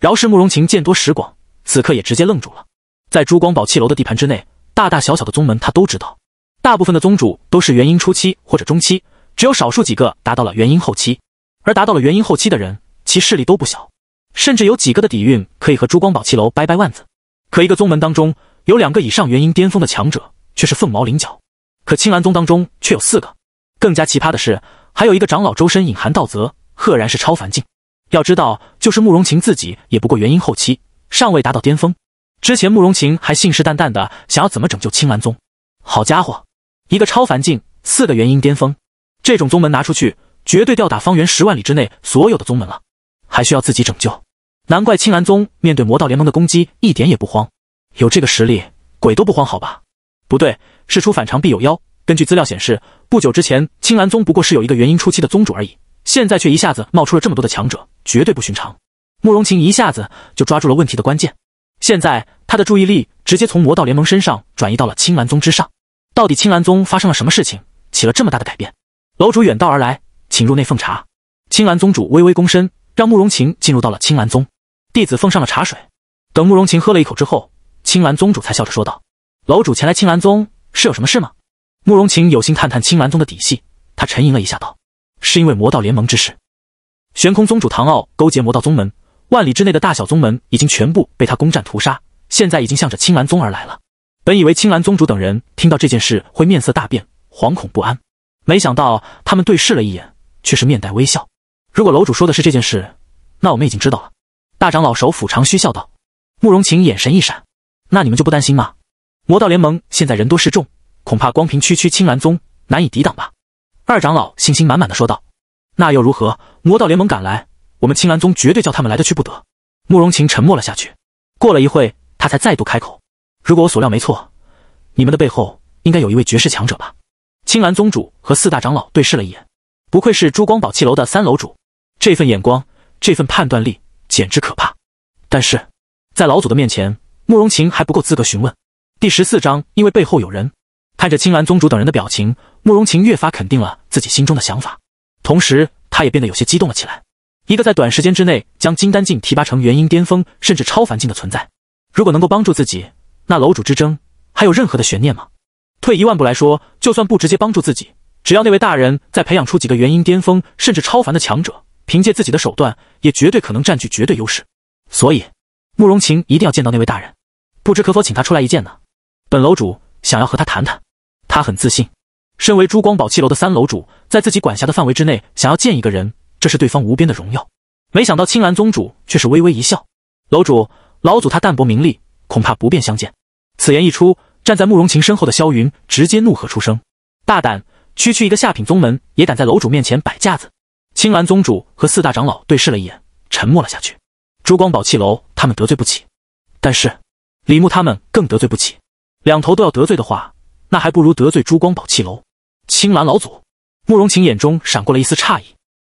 饶是慕容晴见多识广，此刻也直接愣住了。在珠光宝气楼的地盘之内，大大小小的宗门他都知道，大部分的宗主都是元婴初期或者中期，只有少数几个达到了元婴后期。而达到了元婴后期的人，其势力都不小，甚至有几个的底蕴可以和珠光宝气楼掰掰腕子。可一个宗门当中有两个以上元婴巅峰的强者却是凤毛麟角，可青兰宗当中却有四个。更加奇葩的是，还有一个长老周身隐含道泽，赫然是超凡境。要知道，就是慕容晴自己也不过元婴后期，尚未达到巅峰。之前慕容晴还信誓旦旦的想要怎么拯救青兰宗，好家伙，一个超凡境，四个元婴巅峰，这种宗门拿出去。绝对吊打方圆十万里之内所有的宗门了，还需要自己拯救？难怪青岚宗面对魔道联盟的攻击一点也不慌，有这个实力，鬼都不慌好吧？不对，事出反常必有妖。根据资料显示，不久之前青岚宗不过是有一个元婴初期的宗主而已，现在却一下子冒出了这么多的强者，绝对不寻常。慕容晴一下子就抓住了问题的关键，现在他的注意力直接从魔道联盟身上转移到了青岚宗之上。到底青岚宗发生了什么事情，起了这么大的改变？楼主远道而来。请入内奉茶。青兰宗主微微躬身，让慕容晴进入到了青兰宗。弟子奉上了茶水。等慕容晴喝了一口之后，青兰宗主才笑着说道：“楼主前来青兰宗是有什么事吗？”慕容晴有心探探青兰宗的底细，他沉吟了一下，道：“是因为魔道联盟之事。悬空宗主唐傲勾结魔道宗门，万里之内的大小宗门已经全部被他攻占屠杀，现在已经向着青兰宗而来了。本以为青兰宗主等人听到这件事会面色大变，惶恐不安，没想到他们对视了一眼。”却是面带微笑。如果楼主说的是这件事，那我们已经知道了。大长老手抚长须笑道。慕容晴眼神一闪，那你们就不担心吗？魔道联盟现在人多势众，恐怕光凭区区青蓝宗难以抵挡吧？二长老信心满满的说道。那又如何？魔道联盟赶来，我们青蓝宗绝对叫他们来的去不得。慕容晴沉默了下去。过了一会，他才再度开口。如果我所料没错，你们的背后应该有一位绝世强者吧？青蓝宗主和四大长老对视了一眼。不愧是珠光宝气楼的三楼主，这份眼光，这份判断力简直可怕。但是，在老祖的面前，慕容晴还不够资格询问。第十四章，因为背后有人，看着青蓝宗主等人的表情，慕容晴越发肯定了自己心中的想法，同时，他也变得有些激动了起来。一个在短时间之内将金丹境提拔成元婴巅峰，甚至超凡境的存在，如果能够帮助自己，那楼主之争还有任何的悬念吗？退一万步来说，就算不直接帮助自己。只要那位大人再培养出几个元婴巅峰甚至超凡的强者，凭借自己的手段，也绝对可能占据绝对优势。所以，慕容晴一定要见到那位大人，不知可否请他出来一见呢？本楼主想要和他谈谈。他很自信，身为珠光宝气楼的三楼主，在自己管辖的范围之内，想要见一个人，这是对方无边的荣耀。没想到青兰宗主却是微微一笑：“楼主，老祖他淡泊名利，恐怕不便相见。”此言一出，站在慕容晴身后的萧云直接怒喝出声：“大胆！”区区一个下品宗门也敢在楼主面前摆架子？青兰宗主和四大长老对视了一眼，沉默了下去。珠光宝气楼他们得罪不起，但是李牧他们更得罪不起。两头都要得罪的话，那还不如得罪珠光宝气楼。青兰老祖，慕容晴眼中闪过了一丝诧异。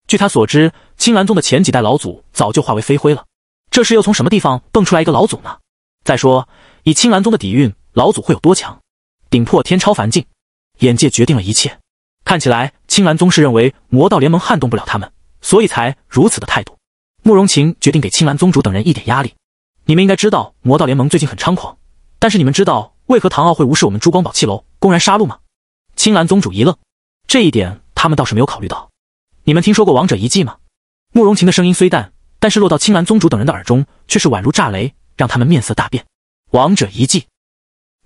据他所知，青兰宗的前几代老祖早就化为飞灰了。这是又从什么地方蹦出来一个老祖呢？再说，以青兰宗的底蕴，老祖会有多强？顶破天超凡境，眼界决定了一切。看起来青兰宗是认为魔道联盟撼动不了他们，所以才如此的态度。慕容晴决定给青兰宗主等人一点压力。你们应该知道魔道联盟最近很猖狂，但是你们知道为何唐傲会无视我们珠光宝气楼，公然杀戮吗？青兰宗主一愣，这一点他们倒是没有考虑到。你们听说过王者遗迹吗？慕容晴的声音虽淡，但是落到青兰宗主等人的耳中，却是宛如炸雷，让他们面色大变。王者遗迹，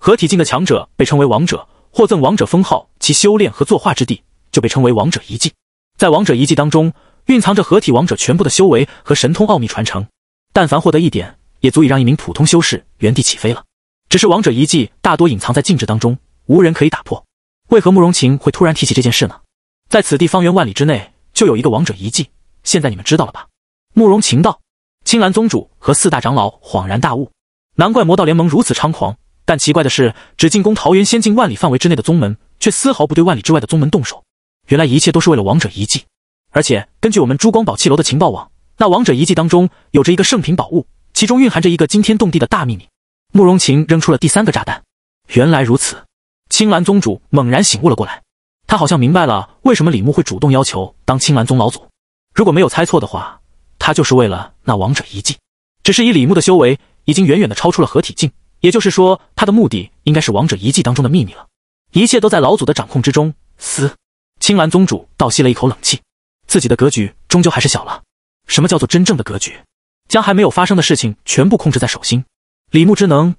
合体境的强者被称为王者。获赠王者封号，其修炼和作画之地就被称为王者遗迹。在王者遗迹当中，蕴藏着合体王者全部的修为和神通奥秘传承。但凡获得一点，也足以让一名普通修士原地起飞了。只是王者遗迹大多隐藏在禁制当中，无人可以打破。为何慕容晴会突然提起这件事呢？在此地方圆万里之内，就有一个王者遗迹。现在你们知道了吧？慕容晴道。青蓝宗主和四大长老恍然大悟，难怪魔道联盟如此猖狂。但奇怪的是，只进攻桃园仙境万里范围之内的宗门，却丝毫不对万里之外的宗门动手。原来一切都是为了王者遗迹。而且根据我们珠光宝气楼的情报网，那王者遗迹当中有着一个圣品宝物，其中蕴含着一个惊天动地的大秘密。慕容晴扔出了第三个炸弹。原来如此，青兰宗主猛然醒悟了过来，他好像明白了为什么李牧会主动要求当青兰宗老祖。如果没有猜错的话，他就是为了那王者遗迹。只是以李牧的修为，已经远远的超出了合体境。也就是说，他的目的应该是王者遗迹当中的秘密了。一切都在老祖的掌控之中。嘶，青蓝宗主倒吸了一口冷气，自己的格局终究还是小了。什么叫做真正的格局？将还没有发生的事情全部控制在手心？李牧之能，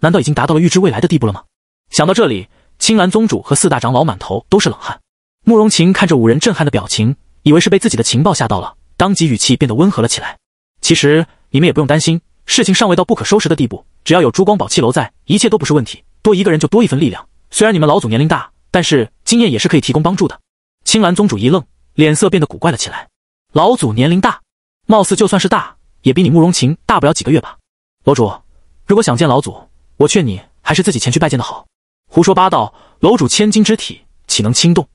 难道已经达到了预知未来的地步了吗？想到这里，青蓝宗主和四大长老满头都是冷汗。慕容晴看着五人震撼的表情，以为是被自己的情报吓到了，当即语气变得温和了起来。其实你们也不用担心，事情尚未到不可收拾的地步。只要有珠光宝气楼在，一切都不是问题。多一个人就多一份力量。虽然你们老祖年龄大，但是经验也是可以提供帮助的。青兰宗主一愣，脸色变得古怪了起来。老祖年龄大，貌似就算是大，也比你慕容晴大不了几个月吧？楼主，如果想见老祖，我劝你还是自己前去拜见的好。胡说八道！楼主千金之体，岂能轻动？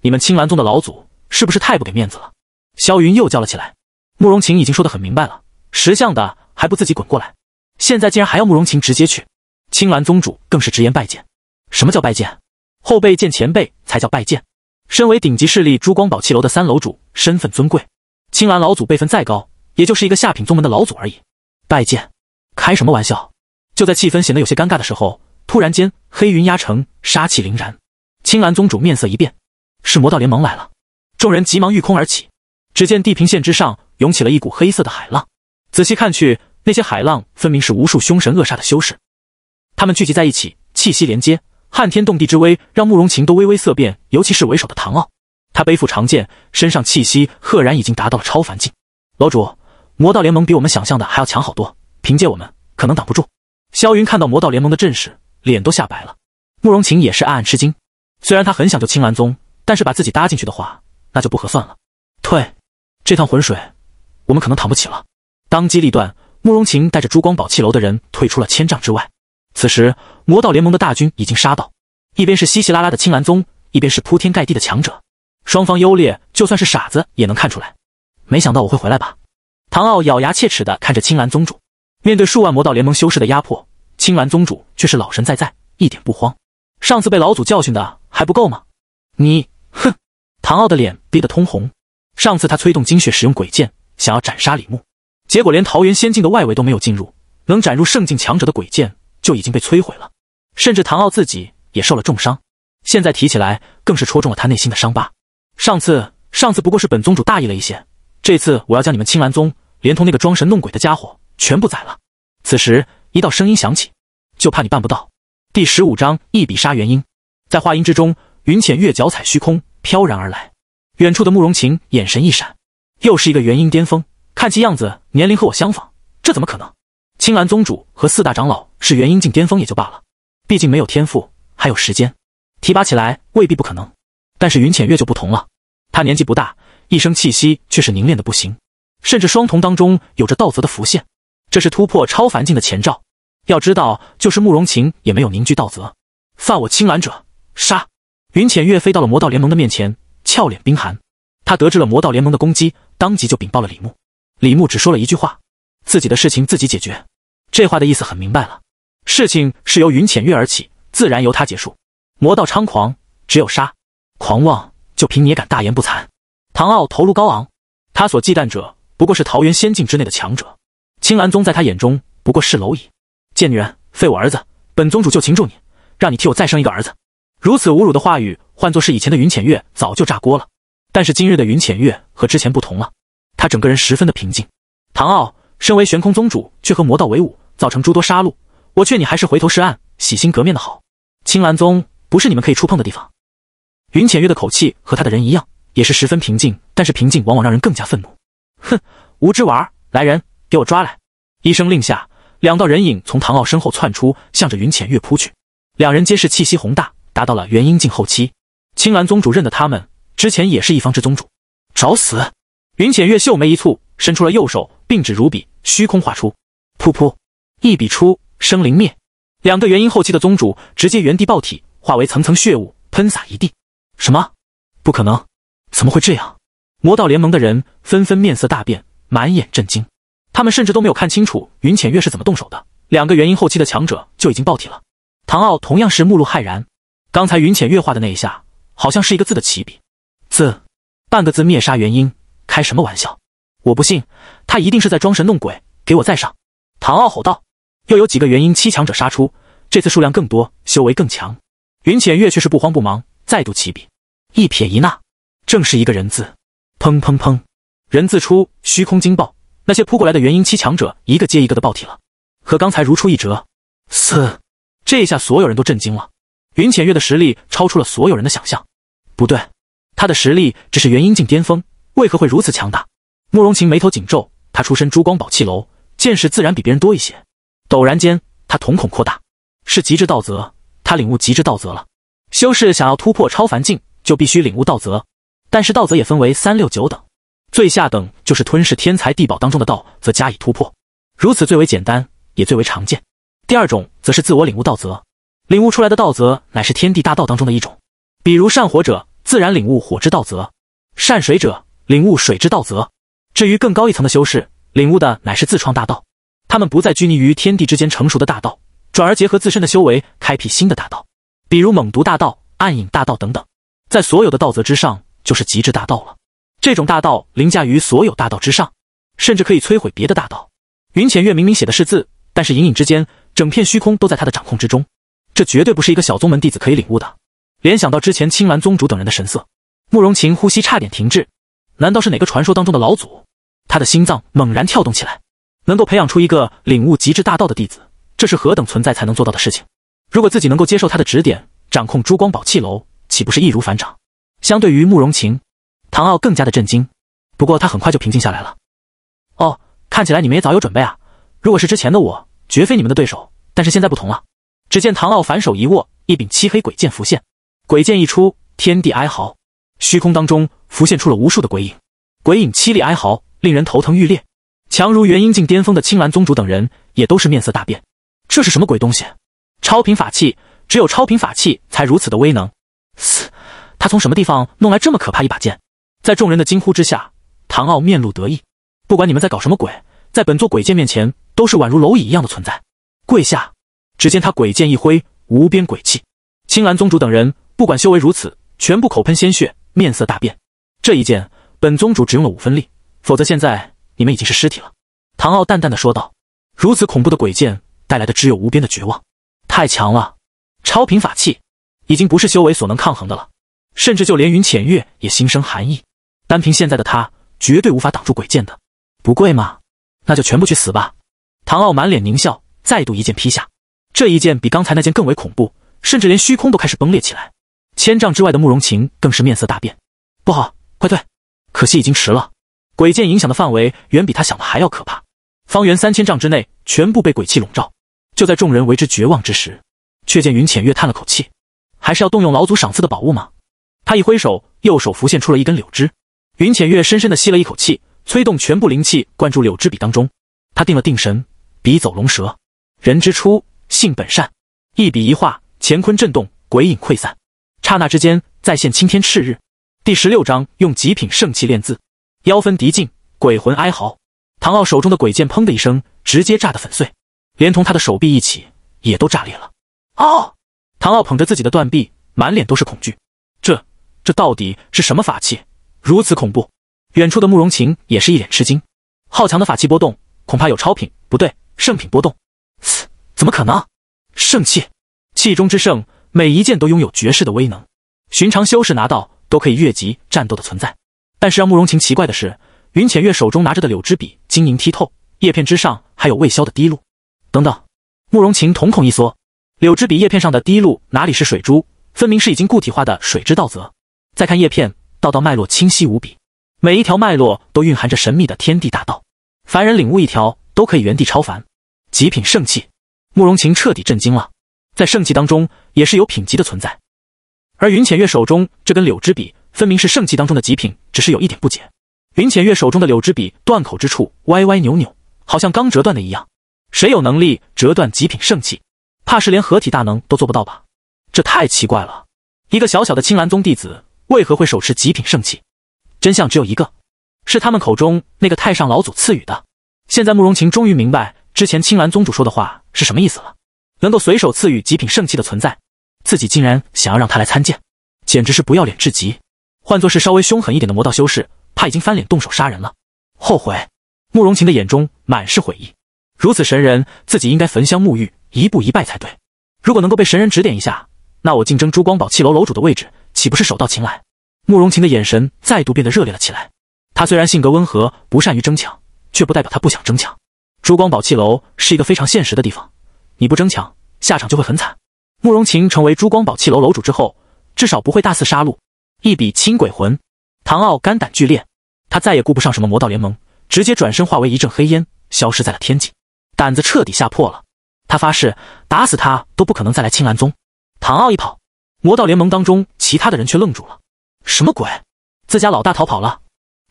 你们青兰宗的老祖是不是太不给面子了？萧云又叫了起来。慕容晴已经说得很明白了，识相的还不自己滚过来？现在竟然还要慕容晴直接去，青兰宗主更是直言拜见。什么叫拜见？后辈见前辈才叫拜见。身为顶级势力珠光宝气楼的三楼主，身份尊贵。青兰老祖辈分再高，也就是一个下品宗门的老祖而已。拜见？开什么玩笑！就在气氛显得有些尴尬的时候，突然间黑云压城，杀气凛然。青兰宗主面色一变，是魔道联盟来了。众人急忙御空而起，只见地平线之上涌起了一股黑色的海浪。仔细看去。那些海浪分明是无数凶神恶煞的修士，他们聚集在一起，气息连接，撼天动地之威，让慕容晴都微微色变。尤其是为首的唐傲，他背负长剑，身上气息赫然已经达到了超凡境。楼主，魔道联盟比我们想象的还要强好多，凭借我们可能挡不住。萧云看到魔道联盟的阵势，脸都吓白了。慕容晴也是暗暗吃惊，虽然他很想救青兰宗，但是把自己搭进去的话，那就不合算了。退，这趟浑水，我们可能躺不起了。当机立断。慕容晴带着珠光宝气楼的人退出了千丈之外。此时，魔道联盟的大军已经杀到，一边是稀稀拉拉的青蓝宗，一边是铺天盖地的强者，双方优劣，就算是傻子也能看出来。没想到我会回来吧？唐傲咬牙切齿的看着青蓝宗主，面对数万魔道联盟修士的压迫，青蓝宗主却是老神在在，一点不慌。上次被老祖教训的还不够吗？你，哼！唐傲的脸憋得通红。上次他催动精血，使用鬼剑，想要斩杀李牧。结果连桃源仙境的外围都没有进入，能斩入圣境强者的鬼剑就已经被摧毁了，甚至唐傲自己也受了重伤。现在提起来，更是戳中了他内心的伤疤。上次，上次不过是本宗主大意了一些，这次我要将你们青兰宗，连同那个装神弄鬼的家伙全部宰了。此时，一道声音响起：“就怕你办不到。”第十五章一笔杀元婴。在话音之中，云浅月脚踩虚空，飘然而来。远处的慕容晴眼神一闪，又是一个元婴巅峰。看其样子，年龄和我相仿，这怎么可能？青兰宗主和四大长老是元婴境巅峰也就罢了，毕竟没有天赋，还有时间提拔起来未必不可能。但是云浅月就不同了，他年纪不大，一生气息却是凝练的不行，甚至双瞳当中有着道泽的浮现，这是突破超凡境的前兆。要知道，就是慕容晴也没有凝聚道泽，犯我青兰者，杀！云浅月飞到了魔道联盟的面前，俏脸冰寒。他得知了魔道联盟的攻击，当即就禀报了李牧。李牧只说了一句话：“自己的事情自己解决。”这话的意思很明白了，事情是由云浅月而起，自然由他结束。魔道猖狂，只有杀。狂妄，就凭你也敢大言不惭？唐傲头颅高昂，他所忌惮者不过是桃源仙境之内的强者，青兰宗在他眼中不过是蝼蚁。贱女人，废我儿子，本宗主就擒住你，让你替我再生一个儿子。如此侮辱的话语，换作是以前的云浅月，早就炸锅了。但是今日的云浅月和之前不同了。他整个人十分的平静。唐傲身为悬空宗主，却和魔道为伍，造成诸多杀戮。我劝你还是回头是岸、洗心革面的好。青蓝宗不是你们可以触碰的地方。云浅月的口气和他的人一样，也是十分平静。但是平静往往让人更加愤怒。哼，无知娃儿！来人，给我抓来！一声令下，两道人影从唐傲身后窜出，向着云浅月扑去。两人皆是气息宏大，达到了元婴境后期。青蓝宗主认得他们，之前也是一方之宗主。找死！云浅月秀眉一蹙，伸出了右手，并指如笔，虚空画出，噗噗，一笔出，生灵灭。两个元婴后期的宗主直接原地爆体，化为层层血雾喷洒一地。什么？不可能！怎么会这样？魔道联盟的人纷纷面色大变，满眼震惊。他们甚至都没有看清楚云浅月是怎么动手的，两个元婴后期的强者就已经爆体了。唐傲同样是目露骇然，刚才云浅月画的那一下，好像是一个字的起笔，字，半个字灭杀元婴。开什么玩笑！我不信，他一定是在装神弄鬼！给我再上！唐傲吼道。又有几个元婴七强者杀出，这次数量更多，修为更强。云浅月却是不慌不忙，再度起笔，一撇一捺，正是一个人字。砰砰砰！人字出，虚空惊爆，那些扑过来的元婴七强者一个接一个的爆体了，和刚才如出一辙。四，这一下所有人都震惊了，云浅月的实力超出了所有人的想象。不对，他的实力只是元婴境巅峰。为何会如此强大？慕容晴眉头紧皱，他出身珠光宝气楼，见识自然比别人多一些。陡然间，他瞳孔扩大，是极致道则，他领悟极致道则了。修士想要突破超凡境，就必须领悟道则。但是道则也分为三六九等，最下等就是吞噬天才地宝当中的道则加以突破，如此最为简单，也最为常见。第二种则是自我领悟道则，领悟出来的道则乃是天地大道当中的一种，比如善火者自然领悟火之道则，善水者。领悟水之道则，至于更高一层的修士，领悟的乃是自创大道。他们不再拘泥于天地之间成熟的大道，转而结合自身的修为开辟新的大道，比如猛毒大道、暗影大道等等。在所有的道则之上，就是极致大道了。这种大道凌驾于所有大道之上，甚至可以摧毁别的大道。云浅月明明写的是字，但是隐隐之间，整片虚空都在他的掌控之中。这绝对不是一个小宗门弟子可以领悟的。联想到之前青鸾宗主等人的神色，慕容晴呼吸差点停滞。难道是哪个传说当中的老祖？他的心脏猛然跳动起来。能够培养出一个领悟极致大道的弟子，这是何等存在才能做到的事情？如果自己能够接受他的指点，掌控珠光宝气楼，岂不是易如反掌？相对于慕容晴，唐傲更加的震惊。不过他很快就平静下来了。哦，看起来你们也早有准备啊！如果是之前的我，绝非你们的对手。但是现在不同了。只见唐傲反手一握，一柄漆黑鬼剑浮现。鬼剑一出，天地哀嚎。虚空当中浮现出了无数的鬼影，鬼影凄厉哀嚎，令人头疼欲裂。强如元婴境巅峰的青蓝宗主等人也都是面色大变，这是什么鬼东西？超频法器，只有超频法器才如此的威能。嘶，他从什么地方弄来这么可怕一把剑？在众人的惊呼之下，唐傲面露得意。不管你们在搞什么鬼，在本座鬼剑面前都是宛如蝼蚁一样的存在，跪下！只见他鬼剑一挥，无边鬼气。青蓝宗主等人不管修为如此，全部口喷鲜血。面色大变，这一剑本宗主只用了五分力，否则现在你们已经是尸体了。”唐傲淡淡的说道。如此恐怖的鬼剑带来的只有无边的绝望，太强了，超频法器，已经不是修为所能抗衡的了，甚至就连云浅月也心生寒意，单凭现在的他，绝对无法挡住鬼剑的。不跪吗？那就全部去死吧！唐傲满脸狞笑，再度一剑劈下，这一剑比刚才那剑更为恐怖，甚至连虚空都开始崩裂起来。千丈之外的慕容晴更是面色大变，不好，快退！可惜已经迟了，鬼剑影响的范围远比他想的还要可怕，方圆三千丈之内全部被鬼气笼罩。就在众人为之绝望之时，却见云浅月叹了口气：“还是要动用老祖赏赐的宝物吗？”他一挥手，右手浮现出了一根柳枝。云浅月深深的吸了一口气，催动全部灵气灌注柳枝笔当中。他定了定神，笔走龙蛇。人之初，性本善。一笔一画，乾坤震动，鬼影溃散。刹那之间，再现青天赤日。第十六章，用极品圣器练字。妖分敌境，鬼魂哀嚎。唐傲手中的鬼剑，砰的一声，直接炸得粉碎，连同他的手臂一起，也都炸裂了。哦，唐傲捧着自己的断臂，满脸都是恐惧。这、这到底是什么法器？如此恐怖！远处的慕容晴也是一脸吃惊。好强的法器波动，恐怕有超品。不对，圣品波动。嘶！怎么可能？圣器，器中之圣。每一件都拥有绝世的威能，寻常修士拿到都可以越级战斗的存在。但是让慕容晴奇怪的是，云浅月手中拿着的柳枝笔，晶莹剔透，叶片之上还有未消的滴露。等等，慕容晴瞳孔一缩，柳枝笔叶片上的滴露哪里是水珠，分明是已经固体化的水之道则。再看叶片，道道脉络清晰无比，每一条脉络都蕴含着神秘的天地大道，凡人领悟一条都可以原地超凡。极品圣器，慕容晴彻底震惊了。在圣器当中也是有品级的存在，而云浅月手中这根柳枝笔分明是圣器当中的极品，只是有一点不解：云浅月手中的柳枝笔断口之处歪歪扭扭，好像刚折断的一样。谁有能力折断极品圣器？怕是连合体大能都做不到吧？这太奇怪了！一个小小的青岚宗弟子为何会手持极品圣器？真相只有一个：是他们口中那个太上老祖赐予的。现在慕容晴终于明白之前青岚宗主说的话是什么意思了。能够随手赐予极品圣器的存在，自己竟然想要让他来参见，简直是不要脸至极。换作是稍微凶狠一点的魔道修士，怕已经翻脸动手杀人了。后悔，慕容晴的眼中满是悔意。如此神人，自己应该焚香沐浴，一步一拜才对。如果能够被神人指点一下，那我竞争珠光宝气楼楼主的位置，岂不是手到擒来？慕容晴的眼神再度变得热烈了起来。他虽然性格温和，不善于争抢，却不代表他不想争抢。珠光宝气楼是一个非常现实的地方。你不争抢，下场就会很惨。慕容晴成为珠光宝气楼楼主之后，至少不会大肆杀戮。一笔清鬼魂，唐傲肝胆俱裂，他再也顾不上什么魔道联盟，直接转身化为一阵黑烟，消失在了天际。胆子彻底吓破了，他发誓打死他都不可能再来青兰宗。唐傲一跑，魔道联盟当中其他的人却愣住了：什么鬼？自家老大逃跑了？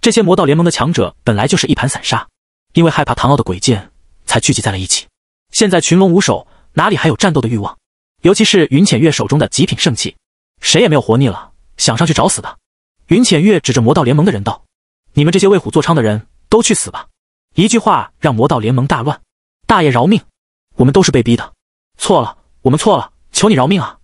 这些魔道联盟的强者本来就是一盘散沙，因为害怕唐傲的鬼剑，才聚集在了一起。现在群龙无首，哪里还有战斗的欲望？尤其是云浅月手中的极品圣器，谁也没有活腻了，想上去找死的。云浅月指着魔道联盟的人道：“你们这些为虎作伥的人都去死吧！”一句话让魔道联盟大乱。大爷饶命，我们都是被逼的，错了，我们错了，求你饶命啊！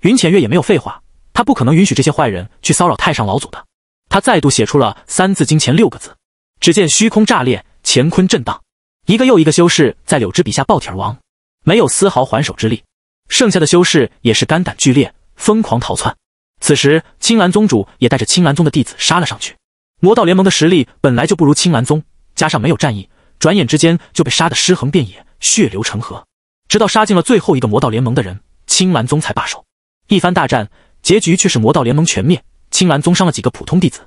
云浅月也没有废话，他不可能允许这些坏人去骚扰太上老祖的。他再度写出了三字经前六个字，只见虚空炸裂，乾坤震荡。一个又一个修士在柳枝笔下爆体而亡，没有丝毫还手之力。剩下的修士也是肝胆俱裂，疯狂逃窜。此时，青蓝宗主也带着青蓝宗的弟子杀了上去。魔道联盟的实力本来就不如青蓝宗，加上没有战意，转眼之间就被杀得尸横遍野，血流成河。直到杀进了最后一个魔道联盟的人，青蓝宗才罢手。一番大战，结局却是魔道联盟全灭，青蓝宗伤了几个普通弟子。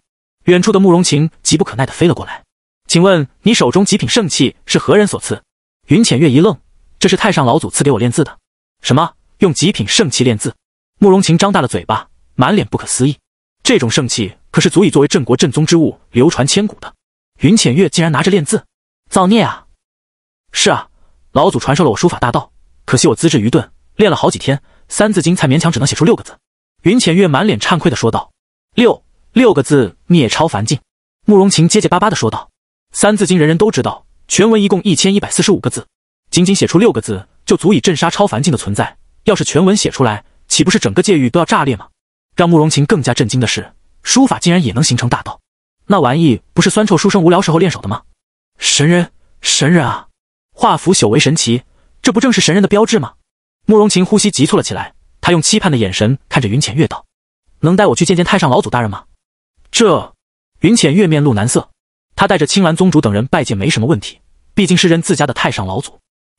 远处的慕容晴急不可耐地飞了过来。请问你手中极品圣器是何人所赐？云浅月一愣，这是太上老祖赐给我练字的。什么？用极品圣器练字？慕容晴张大了嘴巴，满脸不可思议。这种圣器可是足以作为镇国镇宗之物流传千古的。云浅月竟然拿着练字，造孽啊！是啊，老祖传授了我书法大道，可惜我资质愚钝，练了好几天《三字经》才勉强只能写出六个字。云浅月满脸忏愧的说道：“六六个字灭超凡境。”慕容晴结结巴巴的说道。三字经人人都知道，全文一共一千一百四十五个字，仅仅写出六个字就足以震杀超凡境的存在。要是全文写出来，岂不是整个界域都要炸裂吗？让慕容晴更加震惊的是，书法竟然也能形成大道，那玩意不是酸臭书生无聊时候练手的吗？神人，神人啊！画符朽为神奇，这不正是神人的标志吗？慕容晴呼吸急促了起来，他用期盼的眼神看着云浅月道：“能带我去见见太上老祖大人吗？”这，云浅月面露难色。他带着青岚宗主等人拜见没什么问题，毕竟是任自家的太上老祖。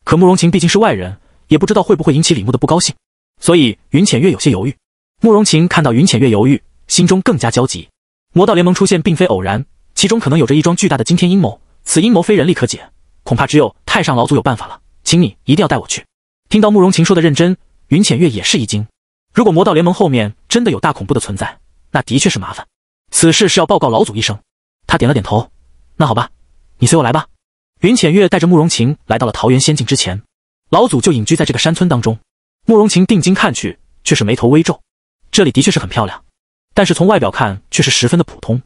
可慕容晴毕竟是外人，也不知道会不会引起李牧的不高兴，所以云浅月有些犹豫。慕容晴看到云浅月犹豫，心中更加焦急。魔道联盟出现并非偶然，其中可能有着一桩巨大的惊天阴谋，此阴谋非人力可解，恐怕只有太上老祖有办法了。请你一定要带我去。听到慕容晴说的认真，云浅月也是一惊。如果魔道联盟后面真的有大恐怖的存在，那的确是麻烦。此事是要报告老祖一声。他点了点头。那好吧，你随我来吧。云浅月带着慕容晴来到了桃源仙境之前，老祖就隐居在这个山村当中。慕容晴定睛看去，却是眉头微皱。这里的确是很漂亮，但是从外表看却是十分的普通。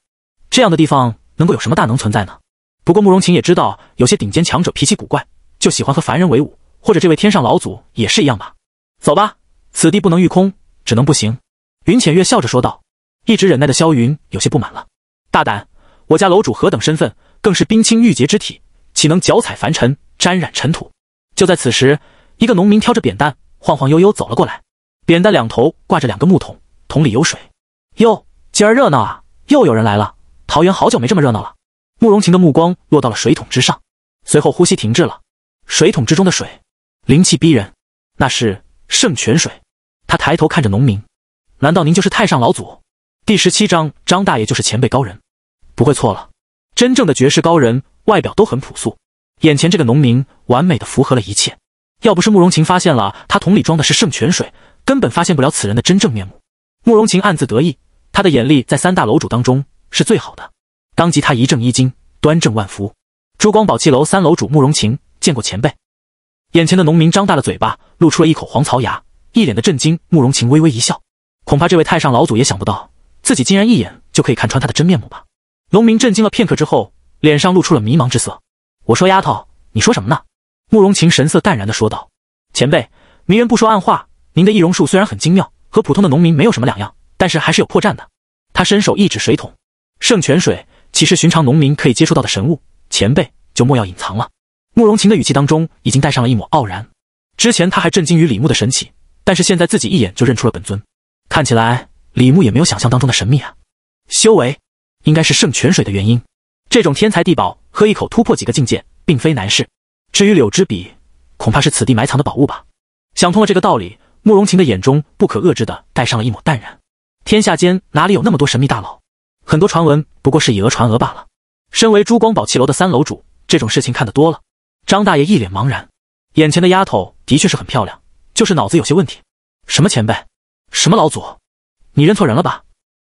这样的地方能够有什么大能存在呢？不过慕容晴也知道，有些顶尖强者脾气古怪，就喜欢和凡人为伍，或者这位天上老祖也是一样吧。走吧，此地不能御空，只能步行。云浅月笑着说道。一直忍耐的萧云有些不满了：“大胆！”我家楼主何等身份，更是冰清玉洁之体，岂能脚踩凡尘，沾染尘土？就在此时，一个农民挑着扁担，晃晃悠悠走了过来，扁担两头挂着两个木桶，桶里有水。哟，今儿热闹啊，又有人来了。桃园好久没这么热闹了。慕容晴的目光落到了水桶之上，随后呼吸停滞了。水桶之中的水，灵气逼人，那是圣泉水。他抬头看着农民，难道您就是太上老祖？第十七章，张大爷就是前辈高人。不会错了，真正的绝世高人外表都很朴素，眼前这个农民完美的符合了一切。要不是慕容晴发现了他桶里装的是圣泉水，根本发现不了此人的真正面目。慕容晴暗自得意，他的眼力在三大楼主当中是最好的。当即他一正衣襟，端正万福，珠光宝气楼三楼主慕容晴见过前辈。眼前的农民张大了嘴巴，露出了一口黄槽牙，一脸的震惊。慕容晴微微一笑，恐怕这位太上老祖也想不到，自己竟然一眼就可以看穿他的真面目吧。农民震惊了片刻之后，脸上露出了迷茫之色。我说：“丫头，你说什么呢？”慕容晴神色淡然的说道：“前辈，明人不说暗话。您的易容术虽然很精妙，和普通的农民没有什么两样，但是还是有破绽的。”他伸手一指水桶，圣泉水岂是寻常农民可以接触到的神物？前辈就莫要隐藏了。慕容晴的语气当中已经带上了一抹傲然。之前他还震惊于李牧的神奇，但是现在自己一眼就认出了本尊。看起来李牧也没有想象当中的神秘啊，修为。应该是圣泉水的原因，这种天才地宝，喝一口突破几个境界，并非难事。至于柳枝笔，恐怕是此地埋藏的宝物吧。想通了这个道理，慕容晴的眼中不可遏制的带上了一抹淡然。天下间哪里有那么多神秘大佬？很多传闻不过是以讹传讹罢了。身为珠光宝气楼的三楼主，这种事情看得多了。张大爷一脸茫然，眼前的丫头的确是很漂亮，就是脑子有些问题。什么前辈？什么老祖？你认错人了吧？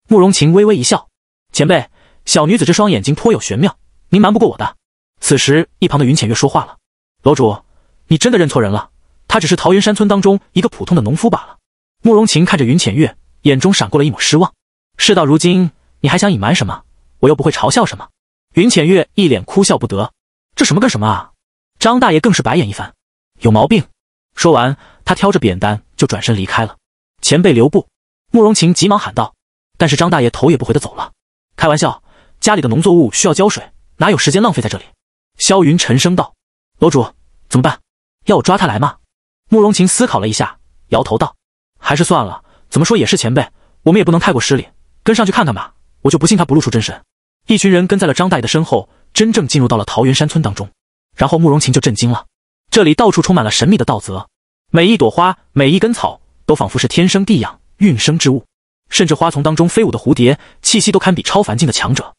慕容晴微微一笑。前辈，小女子这双眼睛颇有玄妙，您瞒不过我的。此时，一旁的云浅月说话了：“楼主，你真的认错人了，他只是桃源山村当中一个普通的农夫罢了。”慕容晴看着云浅月，眼中闪过了一抹失望。事到如今，你还想隐瞒什么？我又不会嘲笑什么。云浅月一脸哭笑不得：“这什么跟什么啊！”张大爷更是白眼一翻：“有毛病！”说完，他挑着扁担就转身离开了。前辈留步！慕容晴急忙喊道，但是张大爷头也不回的走了。开玩笑，家里的农作物需要浇水，哪有时间浪费在这里？萧云沉声道：“楼主怎么办？要我抓他来吗？”慕容晴思考了一下，摇头道：“还是算了，怎么说也是前辈，我们也不能太过失礼。跟上去看看吧，我就不信他不露出真身。”一群人跟在了张大爷的身后，真正进入到了桃源山村当中。然后慕容晴就震惊了，这里到处充满了神秘的道泽，每一朵花，每一根草，都仿佛是天生地养、孕生之物。甚至花丛当中飞舞的蝴蝶，气息都堪比超凡境的强者。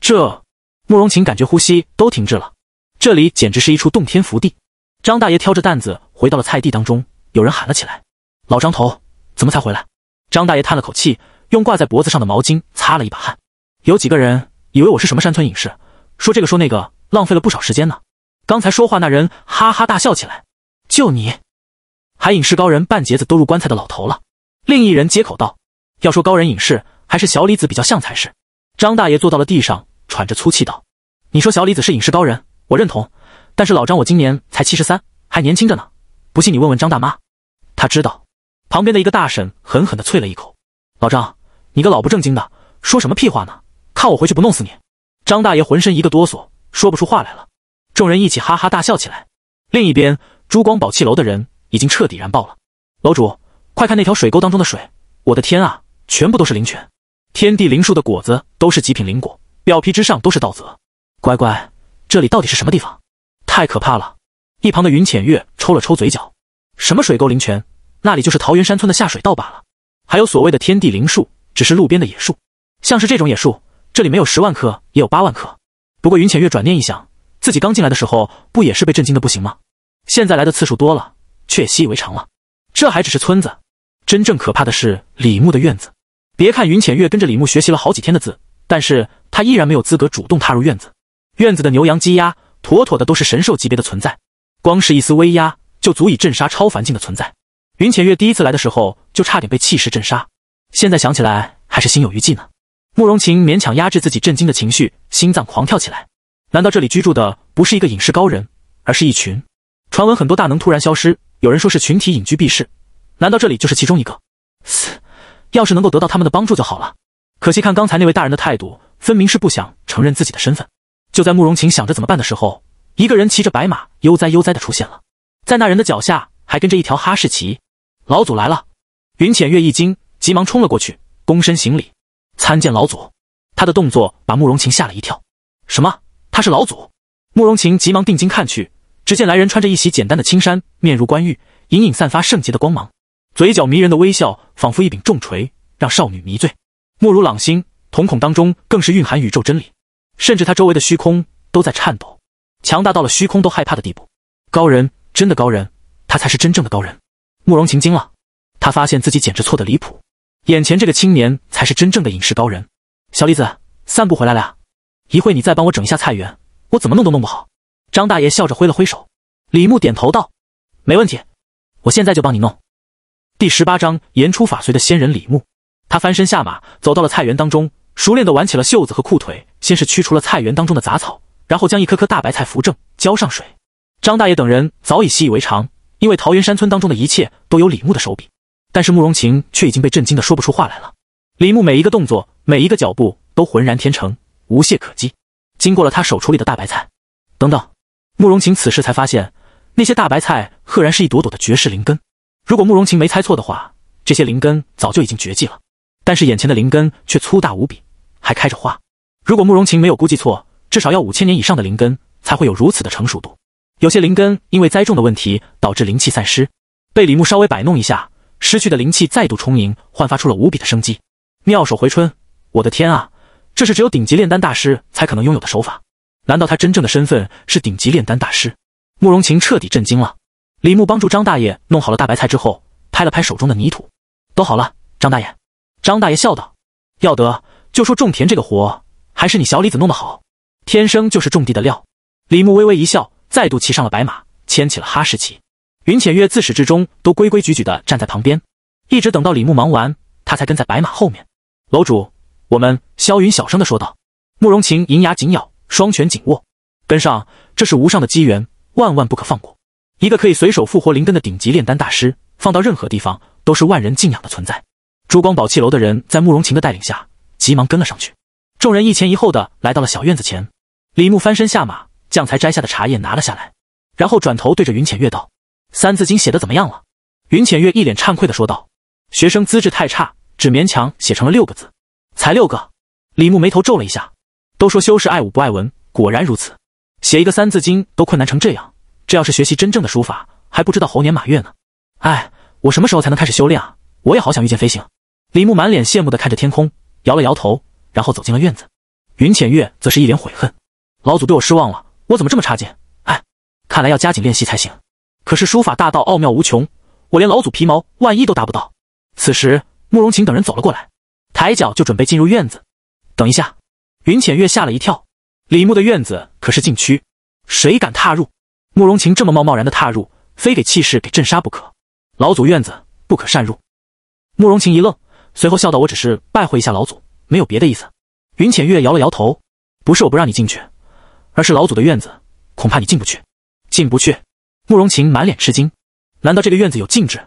这慕容晴感觉呼吸都停滞了，这里简直是一处洞天福地。张大爷挑着担子回到了菜地当中，有人喊了起来：“老张头，怎么才回来？”张大爷叹了口气，用挂在脖子上的毛巾擦了一把汗。有几个人以为我是什么山村隐士，说这个说那个，浪费了不少时间呢。刚才说话那人哈哈大笑起来：“就你还隐士高人，半截子都入棺材的老头了。”另一人接口道。要说高人隐士，还是小李子比较像才是。张大爷坐到了地上，喘着粗气道：“你说小李子是隐士高人，我认同。但是老张，我今年才七十三，还年轻着呢。不信你问问张大妈，他知道。”旁边的一个大婶狠狠地啐了一口：“老张，你个老不正经的，说什么屁话呢？看我回去不弄死你！”张大爷浑身一个哆嗦，说不出话来了。众人一起哈哈大笑起来。另一边，珠光宝气楼的人已经彻底燃爆了。楼主，快看那条水沟当中的水！我的天啊！全部都是灵泉，天地灵树的果子都是极品灵果，表皮之上都是道泽。乖乖，这里到底是什么地方？太可怕了！一旁的云浅月抽了抽嘴角。什么水沟灵泉？那里就是桃源山村的下水道罢了。还有所谓的天地灵树，只是路边的野树。像是这种野树，这里没有十万棵，也有八万棵。不过云浅月转念一想，自己刚进来的时候不也是被震惊的不行吗？现在来的次数多了，却也习以为常了。这还只是村子，真正可怕的是李牧的院子。别看云浅月跟着李牧学习了好几天的字，但是他依然没有资格主动踏入院子。院子的牛羊鸡鸭，妥妥的都是神兽级别的存在，光是一丝威压就足以镇杀超凡境的存在。云浅月第一次来的时候，就差点被气势镇杀，现在想起来还是心有余悸呢。慕容晴勉强压制自己震惊的情绪，心脏狂跳起来。难道这里居住的不是一个隐世高人，而是一群？传闻很多大能突然消失，有人说是群体隐居避世，难道这里就是其中一个？嘶。要是能够得到他们的帮助就好了，可惜看刚才那位大人的态度，分明是不想承认自己的身份。就在慕容晴想着怎么办的时候，一个人骑着白马，悠哉悠哉的出现了，在那人的脚下还跟着一条哈士奇。老祖来了！云浅月一惊，急忙冲了过去，躬身行礼，参见老祖。他的动作把慕容晴吓了一跳。什么？他是老祖？慕容晴急忙定睛看去，只见来人穿着一袭简单的青衫，面如冠玉，隐隐散发圣洁的光芒。嘴角迷人的微笑，仿佛一柄重锤，让少女迷醉。莫如朗星，瞳孔当中更是蕴含宇宙真理，甚至他周围的虚空都在颤抖，强大到了虚空都害怕的地步。高人，真的高人，他才是真正的高人。慕容晴惊了，他发现自己简直错的离谱，眼前这个青年才是真正的隐士高人。小李子，散步回来了呀，一会你再帮我整一下菜园，我怎么弄都弄不好。张大爷笑着挥了挥手，李牧点头道：“没问题，我现在就帮你弄。”第十八章，言出法随的仙人李牧。他翻身下马，走到了菜园当中，熟练地挽起了袖子和裤腿。先是驱除了菜园当中的杂草，然后将一颗颗大白菜扶正，浇上水。张大爷等人早已习以为常，因为桃源山村当中的一切都有李牧的手笔。但是慕容晴却已经被震惊的说不出话来了。李牧每一个动作，每一个脚步，都浑然天成，无懈可击。经过了他手处理的大白菜，等等。慕容晴此时才发现，那些大白菜赫然是一朵朵的绝世灵根。如果慕容晴没猜错的话，这些灵根早就已经绝迹了。但是眼前的灵根却粗大无比，还开着花。如果慕容晴没有估计错，至少要五千年以上的灵根才会有如此的成熟度。有些灵根因为栽种的问题导致灵气散失，被李牧稍微摆弄一下，失去的灵气再度充盈，焕发出了无比的生机。妙手回春！我的天啊，这是只有顶级炼丹大师才可能拥有的手法。难道他真正的身份是顶级炼丹大师？慕容晴彻底震惊了。李牧帮助张大爷弄好了大白菜之后，拍了拍手中的泥土，都好了。张大爷，张大爷笑道：“要得，就说种田这个活，还是你小李子弄得好，天生就是种地的料。”李牧微微一笑，再度骑上了白马，牵起了哈士奇。云浅月自始至终都规规矩矩地站在旁边，一直等到李牧忙完，他才跟在白马后面。楼主，我们萧云小声地说道。慕容晴银牙紧咬，双拳紧握，跟上，这是无上的机缘，万万不可放过。一个可以随手复活灵根的顶级炼丹大师，放到任何地方都是万人敬仰的存在。珠光宝气楼的人在慕容晴的带领下，急忙跟了上去。众人一前一后的来到了小院子前。李牧翻身下马，将才摘下的茶叶拿了下来，然后转头对着云浅月道：“三字经写的怎么样了？”云浅月一脸惭愧的说道：“学生资质太差，只勉强写成了六个字，才六个。”李牧眉头皱了一下，都说修士爱武不爱文，果然如此，写一个三字经都困难成这样。这要是学习真正的书法，还不知道猴年马月呢。哎，我什么时候才能开始修炼啊？我也好想遇见飞行。李牧满脸羡慕地看着天空，摇了摇头，然后走进了院子。云浅月则是一脸悔恨：“老祖对我失望了，我怎么这么差劲？哎，看来要加紧练习才行。可是书法大道奥妙无穷，我连老祖皮毛万一都达不到。”此时，慕容晴等人走了过来，抬脚就准备进入院子。等一下！云浅月吓了一跳：“李牧的院子可是禁区，谁敢踏入？”慕容晴这么冒贸然的踏入，非给气势给震杀不可。老祖院子不可擅入。慕容晴一愣，随后笑道：“我只是拜会一下老祖，没有别的意思。”云浅月摇了摇头：“不是我不让你进去，而是老祖的院子恐怕你进不去。”进不去。慕容晴满脸吃惊：“难道这个院子有禁制？”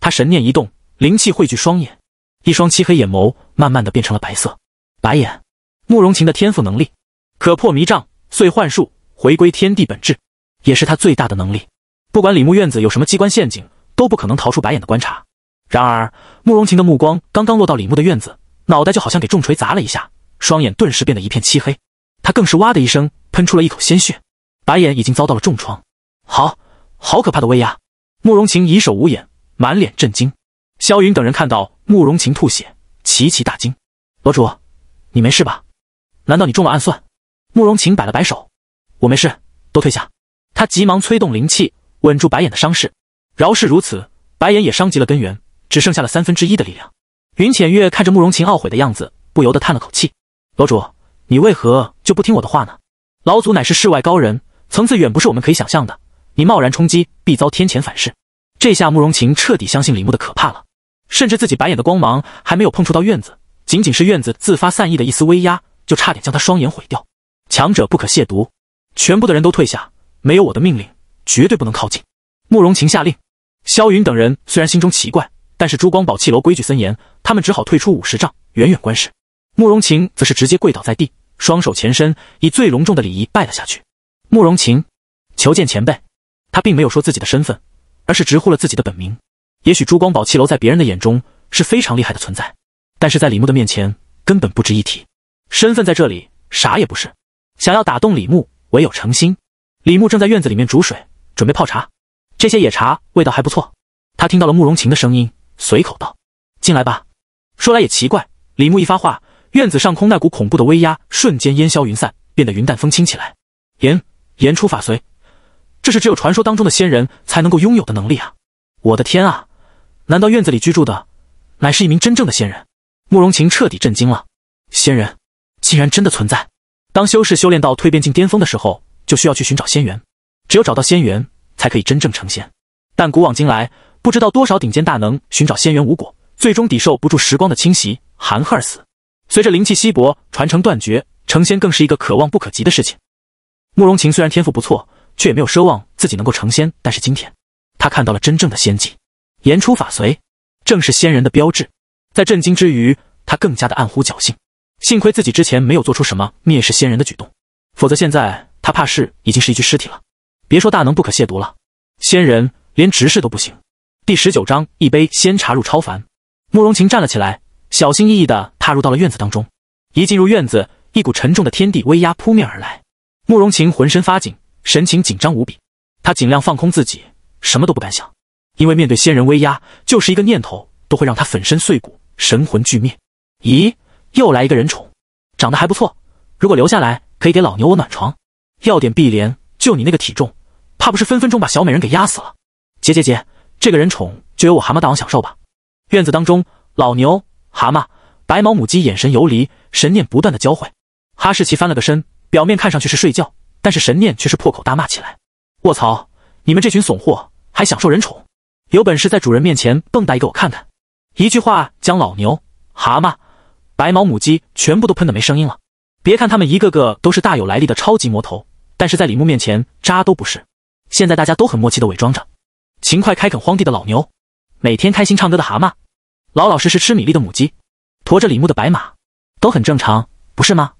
他神念一动，灵气汇聚双眼，一双漆黑眼眸慢慢的变成了白色。白眼。慕容晴的天赋能力可破迷障、碎幻术，回归天地本质。也是他最大的能力。不管李牧院子有什么机关陷阱，都不可能逃出白眼的观察。然而，慕容晴的目光刚刚落到李牧的院子，脑袋就好像给重锤砸了一下，双眼顿时变得一片漆黑。他更是哇的一声喷出了一口鲜血。白眼已经遭到了重创，好，好可怕的威压！慕容晴以手捂眼，满脸震惊。萧云等人看到慕容晴吐血，齐齐大惊：“楼主，你没事吧？难道你中了暗算？”慕容晴摆了摆手：“我没事，都退下。”他急忙催动灵气，稳住白眼的伤势。饶是如此，白眼也伤及了根源，只剩下了三分之一的力量。云浅月看着慕容晴懊悔的样子，不由得叹了口气：“楼主，你为何就不听我的话呢？老祖乃是世外高人，层次远不是我们可以想象的。你贸然冲击，必遭天谴反噬。”这下慕容晴彻底相信李牧的可怕了。甚至自己白眼的光芒还没有碰触到院子，仅仅是院子自发散溢的一丝威压，就差点将他双眼毁掉。强者不可亵渎，全部的人都退下。没有我的命令，绝对不能靠近！慕容晴下令。萧云等人虽然心中奇怪，但是珠光宝气楼规矩森严，他们只好退出五十丈，远远观视。慕容晴则是直接跪倒在地，双手前伸，以最隆重的礼仪拜了下去。慕容晴求见前辈。他并没有说自己的身份，而是直呼了自己的本名。也许珠光宝气楼在别人的眼中是非常厉害的存在，但是在李牧的面前根本不值一提，身份在这里啥也不是。想要打动李牧，唯有诚心。李牧正在院子里面煮水，准备泡茶。这些野茶味道还不错。他听到了慕容晴的声音，随口道：“进来吧。”说来也奇怪，李牧一发话，院子上空那股恐怖的威压瞬间烟消云散，变得云淡风轻起来。言言出法随，这是只有传说当中的仙人才能够拥有的能力啊！我的天啊，难道院子里居住的乃是一名真正的仙人？慕容晴彻底震惊了，仙人竟然真的存在！当修士修炼到蜕变境巅峰的时候。就需要去寻找仙缘，只有找到仙缘，才可以真正成仙。但古往今来，不知道多少顶尖大能寻找仙缘无果，最终抵受不住时光的侵袭，含恨而死。随着灵气稀薄，传承断绝，成仙更是一个可望不可及的事情。慕容晴虽然天赋不错，却也没有奢望自己能够成仙。但是今天，他看到了真正的仙迹，言出法随，正是仙人的标志。在震惊之余，他更加的暗呼侥幸，幸亏自己之前没有做出什么蔑视仙人的举动，否则现在。他怕是已经是一具尸体了，别说大能不可亵渎了，仙人连执事都不行。第十九章，一杯仙茶入超凡。慕容晴站了起来，小心翼翼的踏入到了院子当中。一进入院子，一股沉重的天地威压扑面而来，慕容晴浑身发紧，神情紧张无比。他尽量放空自己，什么都不敢想，因为面对仙人威压，就是一个念头都会让他粉身碎骨，神魂俱灭。咦，又来一个人宠，长得还不错，如果留下来，可以给老牛我暖床。要点碧莲，就你那个体重，怕不是分分钟把小美人给压死了。姐姐姐，这个人宠就由我蛤蟆大王享受吧。院子当中，老牛、蛤蟆、白毛母鸡眼神游离，神念不断的交汇。哈士奇翻了个身，表面看上去是睡觉，但是神念却是破口大骂起来：“卧槽，你们这群怂货还享受人宠？有本事在主人面前蹦跶一个我看看！”一句话将老牛、蛤蟆、白毛母鸡全部都喷的没声音了。别看他们一个个都是大有来历的超级魔头。但是在李牧面前，渣都不是。现在大家都很默契的伪装着，勤快开垦荒地的老牛，每天开心唱歌的蛤蟆，老老实实吃米粒的母鸡，驮着李牧的白马，都很正常，不是吗？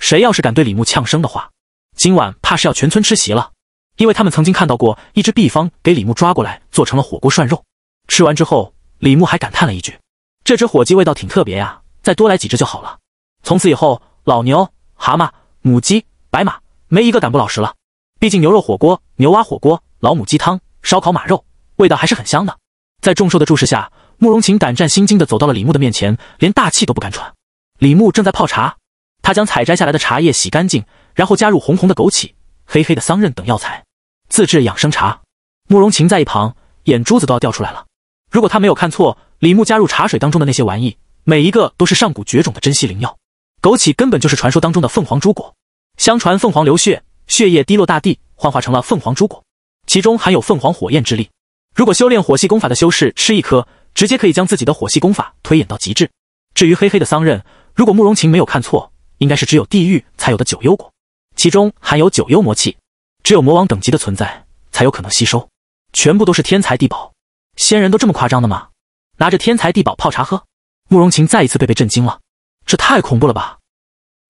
谁要是敢对李牧呛声的话，今晚怕是要全村吃席了。因为他们曾经看到过一只毕方给李牧抓过来做成了火锅涮肉，吃完之后，李牧还感叹了一句：“这只火鸡味道挺特别呀，再多来几只就好了。”从此以后，老牛、蛤蟆、母鸡、白马。没一个敢不老实了，毕竟牛肉火锅、牛蛙火锅、老母鸡汤、烧烤马肉，味道还是很香的。在众兽的注视下，慕容晴胆战心惊地走到了李牧的面前，连大气都不敢喘。李牧正在泡茶，他将采摘下来的茶叶洗干净，然后加入红红的枸杞、黑黑的桑葚等药材，自制养生茶。慕容晴在一旁，眼珠子都要掉出来了。如果他没有看错，李牧加入茶水当中的那些玩意，每一个都是上古绝种的珍稀灵药，枸杞根本就是传说当中的凤凰珠果。相传凤凰流血，血液滴落大地，幻化成了凤凰珠果，其中含有凤凰火焰之力。如果修炼火系功法的修士吃一颗，直接可以将自己的火系功法推演到极致。至于黑黑的桑刃，如果慕容晴没有看错，应该是只有地狱才有的九幽果，其中含有九幽魔气，只有魔王等级的存在才有可能吸收。全部都是天才地宝，仙人都这么夸张的吗？拿着天才地宝泡茶喝？慕容晴再一次被被震惊了，这太恐怖了吧！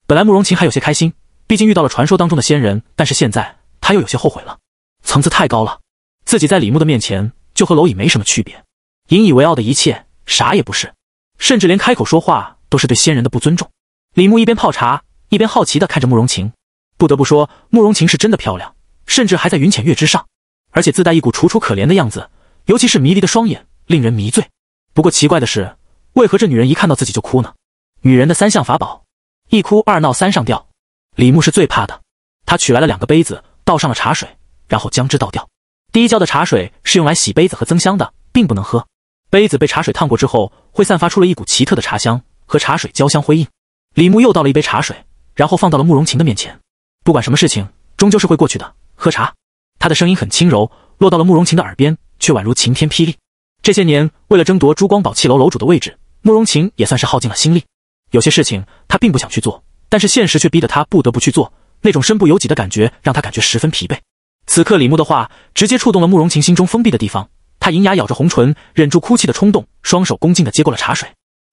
本来慕容晴还有些开心。毕竟遇到了传说当中的仙人，但是现在他又有些后悔了。层次太高了，自己在李牧的面前就和蝼蚁没什么区别，引以为傲的一切啥也不是，甚至连开口说话都是对仙人的不尊重。李牧一边泡茶，一边好奇的看着慕容晴。不得不说，慕容晴是真的漂亮，甚至还在云浅月之上，而且自带一股楚楚可怜的样子，尤其是迷离的双眼，令人迷醉。不过奇怪的是，为何这女人一看到自己就哭呢？女人的三项法宝：一哭，二闹，三上吊。李牧是最怕的，他取来了两个杯子，倒上了茶水，然后将之倒掉。第一浇的茶水是用来洗杯子和增香的，并不能喝。杯子被茶水烫过之后，会散发出了一股奇特的茶香，和茶水交相辉映。李牧又倒了一杯茶水，然后放到了慕容晴的面前。不管什么事情，终究是会过去的。喝茶，他的声音很轻柔，落到了慕容晴的耳边，却宛如晴天霹雳。这些年为了争夺珠光宝气楼楼主的位置，慕容晴也算是耗尽了心力。有些事情他并不想去做。但是现实却逼得他不得不去做，那种身不由己的感觉让他感觉十分疲惫。此刻，李牧的话直接触动了慕容晴心中封闭的地方，他银牙咬着红唇，忍住哭泣的冲动，双手恭敬地接过了茶水。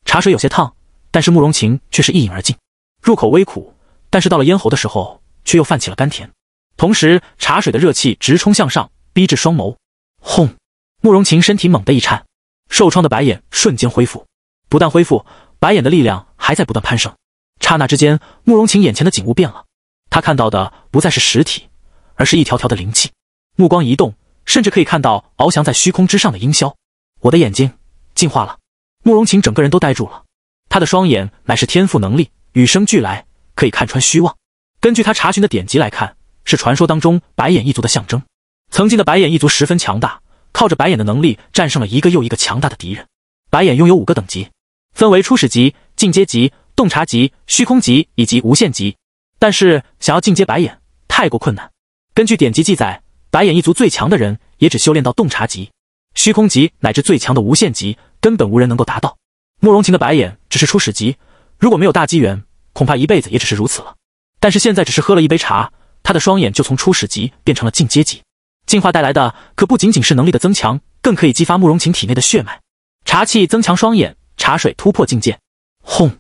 茶水有些烫，但是慕容晴却是一饮而尽。入口微苦，但是到了咽喉的时候，却又泛起了甘甜。同时，茶水的热气直冲向上，逼至双眸。轰！慕容晴身体猛地一颤，受创的白眼瞬间恢复，不但恢复，白眼的力量还在不断攀升。刹那之间，慕容晴眼前的景物变了，他看到的不再是实体，而是一条条的灵气。目光移动，甚至可以看到翱翔在虚空之上的鹰霄。我的眼睛进化了，慕容晴整个人都呆住了。他的双眼乃是天赋能力，与生俱来，可以看穿虚妄。根据他查询的典籍来看，是传说当中白眼一族的象征。曾经的白眼一族十分强大，靠着白眼的能力战胜了一个又一个强大的敌人。白眼拥有五个等级，分为初始级、进阶级。洞察级、虚空级以及无限级，但是想要进阶白眼太过困难。根据典籍记载，白眼一族最强的人也只修炼到洞察级、虚空级，乃至最强的无限级，根本无人能够达到。慕容晴的白眼只是初始级，如果没有大机缘，恐怕一辈子也只是如此了。但是现在只是喝了一杯茶，他的双眼就从初始级变成了进阶级。进化带来的可不仅仅是能力的增强，更可以激发慕容晴体内的血脉。茶气增强双眼，茶水突破境界，轰！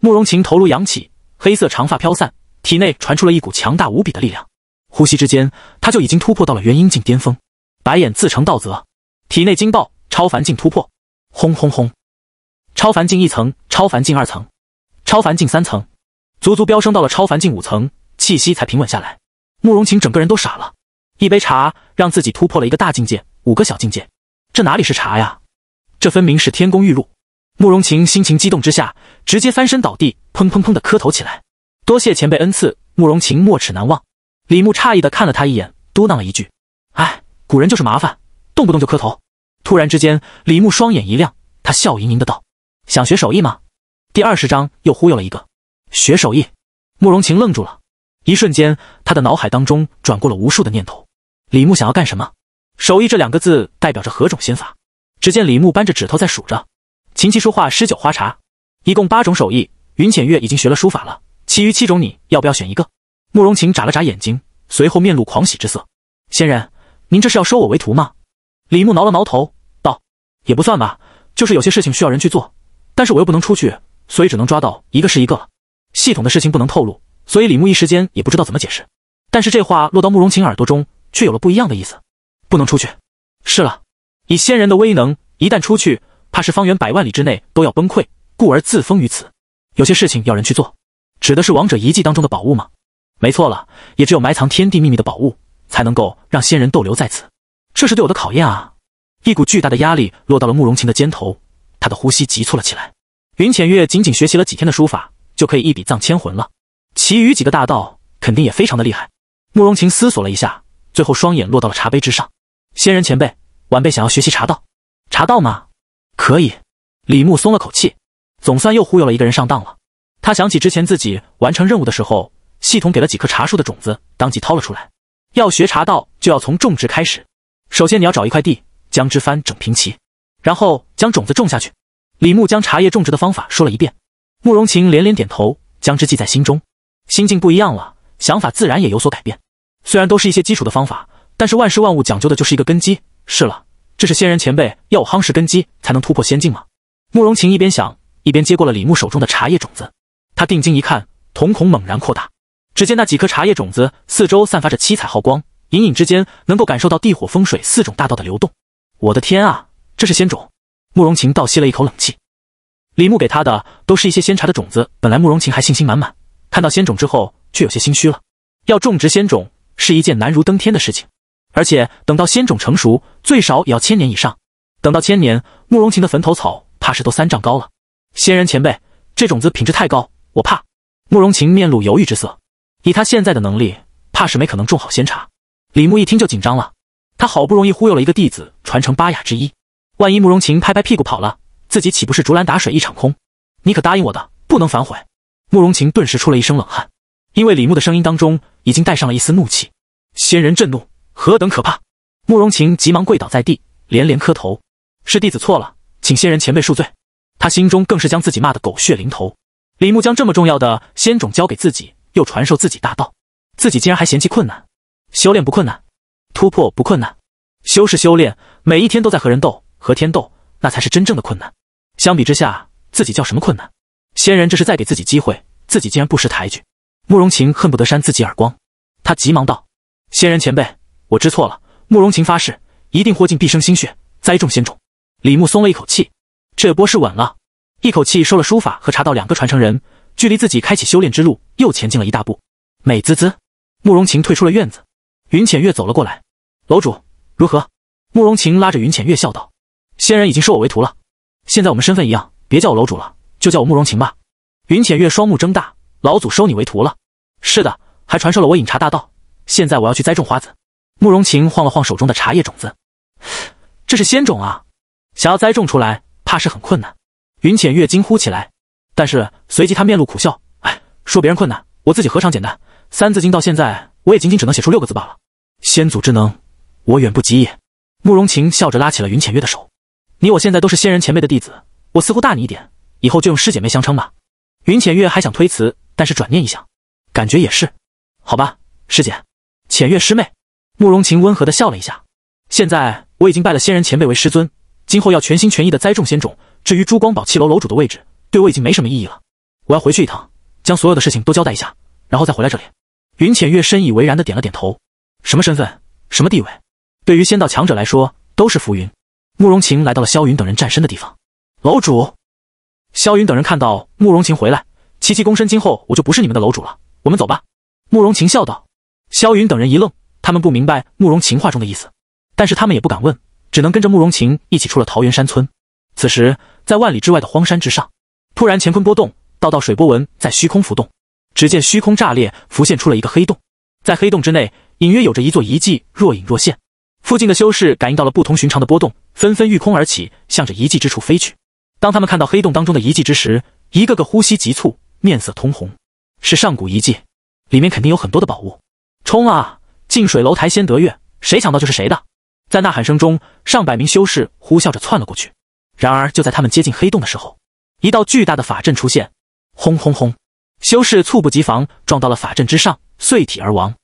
慕容晴头颅扬起，黑色长发飘散，体内传出了一股强大无比的力量。呼吸之间，他就已经突破到了元婴境巅峰。白眼自成道泽，体内惊爆，超凡境突破！轰轰轰！超凡境一层，超凡境二层，超凡境三层，足足飙升到了超凡境五层，气息才平稳下来。慕容晴整个人都傻了。一杯茶让自己突破了一个大境界，五个小境界，这哪里是茶呀？这分明是天宫玉露！慕容晴心情激动之下，直接翻身倒地，砰砰砰的磕头起来。多谢前辈恩赐，慕容晴没齿难忘。李牧诧异的看了他一眼，嘟囔了一句：“哎，古人就是麻烦，动不动就磕头。”突然之间，李牧双眼一亮，他笑盈盈的道：“想学手艺吗？”第二十章又忽悠了一个学手艺。慕容晴愣住了，一瞬间，他的脑海当中转过了无数的念头。李牧想要干什么？手艺这两个字代表着何种仙法？只见李牧扳着指头在数着。琴棋书画诗酒花茶，一共八种手艺。云浅月已经学了书法了，其余七种，你要不要选一个？慕容晴眨了眨眼睛，随后面露狂喜之色：“仙人，您这是要收我为徒吗？”李牧挠了挠头，道：“也不算吧，就是有些事情需要人去做，但是我又不能出去，所以只能抓到一个是一个了。系统的事情不能透露，所以李牧一时间也不知道怎么解释。但是这话落到慕容晴耳朵中，却有了不一样的意思：不能出去。是了，以仙人的威能，一旦出去……”怕是方圆百万里之内都要崩溃，故而自封于此。有些事情要人去做，指的是王者遗迹当中的宝物吗？没错了，也只有埋藏天地秘密的宝物，才能够让仙人逗留在此。这是对我的考验啊！一股巨大的压力落到了慕容晴的肩头，他的呼吸急促了起来。云浅月仅仅学习了几天的书法，就可以一笔葬千魂了。其余几个大盗肯定也非常的厉害。慕容晴思索了一下，最后双眼落到了茶杯之上。仙人前辈，晚辈想要学习茶道。茶道吗？可以，李牧松了口气，总算又忽悠了一个人上当了。他想起之前自己完成任务的时候，系统给了几颗茶树的种子，当即掏了出来。要学茶道，就要从种植开始。首先你要找一块地，将之翻整平齐，然后将种子种下去。李牧将茶叶种植的方法说了一遍，慕容晴连连点头，将之记在心中。心境不一样了，想法自然也有所改变。虽然都是一些基础的方法，但是万事万物讲究的就是一个根基。是了。这是仙人前辈要我夯实根基才能突破仙境吗？慕容晴一边想，一边接过了李牧手中的茶叶种子。他定睛一看，瞳孔猛然扩大。只见那几颗茶叶种子四周散发着七彩浩光，隐隐之间能够感受到地火风水四种大道的流动。我的天啊，这是仙种！慕容晴倒吸了一口冷气。李牧给他的都是一些仙茶的种子，本来慕容晴还信心满满，看到仙种之后却有些心虚了。要种植仙种是一件难如登天的事情。而且等到仙种成熟，最少也要千年以上。等到千年，慕容晴的坟头草怕是都三丈高了。仙人前辈，这种子品质太高，我怕。慕容晴面露犹豫之色，以他现在的能力，怕是没可能种好仙茶。李牧一听就紧张了，他好不容易忽悠了一个弟子传承八雅之一，万一慕容晴拍拍屁股跑了，自己岂不是竹篮打水一场空？你可答应我的，不能反悔。慕容晴顿时出了一身冷汗，因为李牧的声音当中已经带上了一丝怒气。仙人震怒。何等可怕！慕容晴急忙跪倒在地，连连磕头：“是弟子错了，请仙人前辈恕罪。”他心中更是将自己骂得狗血淋头。李牧将这么重要的仙种交给自己，又传授自己大道，自己竟然还嫌弃困难。修炼不困难，突破不困难，修士修炼每一天都在和人斗、和天斗，那才是真正的困难。相比之下，自己叫什么困难？仙人这是在给自己机会，自己竟然不识抬举！慕容晴恨不得扇自己耳光。他急忙道：“仙人前辈。”我知错了，慕容晴发誓一定豁尽毕生心血栽种仙种。李牧松了一口气，这波是稳了。一口气收了书法和茶道两个传承人，距离自己开启修炼之路又前进了一大步，美滋滋。慕容晴退出了院子，云浅月走了过来。楼主，如何？慕容晴拉着云浅月笑道：“仙人已经收我为徒了，现在我们身份一样，别叫我楼主了，就叫我慕容晴吧。”云浅月双目睁大：“老祖收你为徒了？是的，还传授了我饮茶大道。现在我要去栽种花子。慕容晴晃了晃手中的茶叶种子，这是仙种啊，想要栽种出来，怕是很困难。云浅月惊呼起来，但是随即他面露苦笑：“哎，说别人困难，我自己何尝简单？三字经到现在，我也仅仅只能写出六个字罢了。先祖之能，我远不及也。”慕容晴笑着拉起了云浅月的手：“你我现在都是仙人前辈的弟子，我似乎大你一点，以后就用师姐妹相称吧。”云浅月还想推辞，但是转念一想，感觉也是，好吧，师姐，浅月师妹。慕容晴温和的笑了一下。现在我已经拜了仙人前辈为师尊，今后要全心全意的栽种仙种。至于珠光宝气楼楼主的位置，对我已经没什么意义了。我要回去一趟，将所有的事情都交代一下，然后再回来这里。云浅月深以为然的点了点头。什么身份，什么地位，对于仙道强者来说都是浮云。慕容晴来到了萧云等人站身的地方。楼主，萧云等人看到慕容晴回来，齐齐躬身。今后我就不是你们的楼主了。我们走吧。慕容晴笑道。萧云等人一愣。他们不明白慕容情话中的意思，但是他们也不敢问，只能跟着慕容情一起出了桃源山村。此时，在万里之外的荒山之上，突然乾坤波动，道道水波纹在虚空浮动。只见虚空炸裂，浮现出了一个黑洞，在黑洞之内，隐约有着一座遗迹若隐若现。附近的修士感应到了不同寻常的波动，纷纷御空而起，向着遗迹之处飞去。当他们看到黑洞当中的遗迹之时，一个个呼吸急促，面色通红，是上古遗迹，里面肯定有很多的宝物，冲啊！近水楼台先得月，谁抢到就是谁的。在呐喊声中，上百名修士呼啸着窜了过去。然而就在他们接近黑洞的时候，一道巨大的法阵出现，轰轰轰！修士猝不及防，撞到了法阵之上，碎体而亡。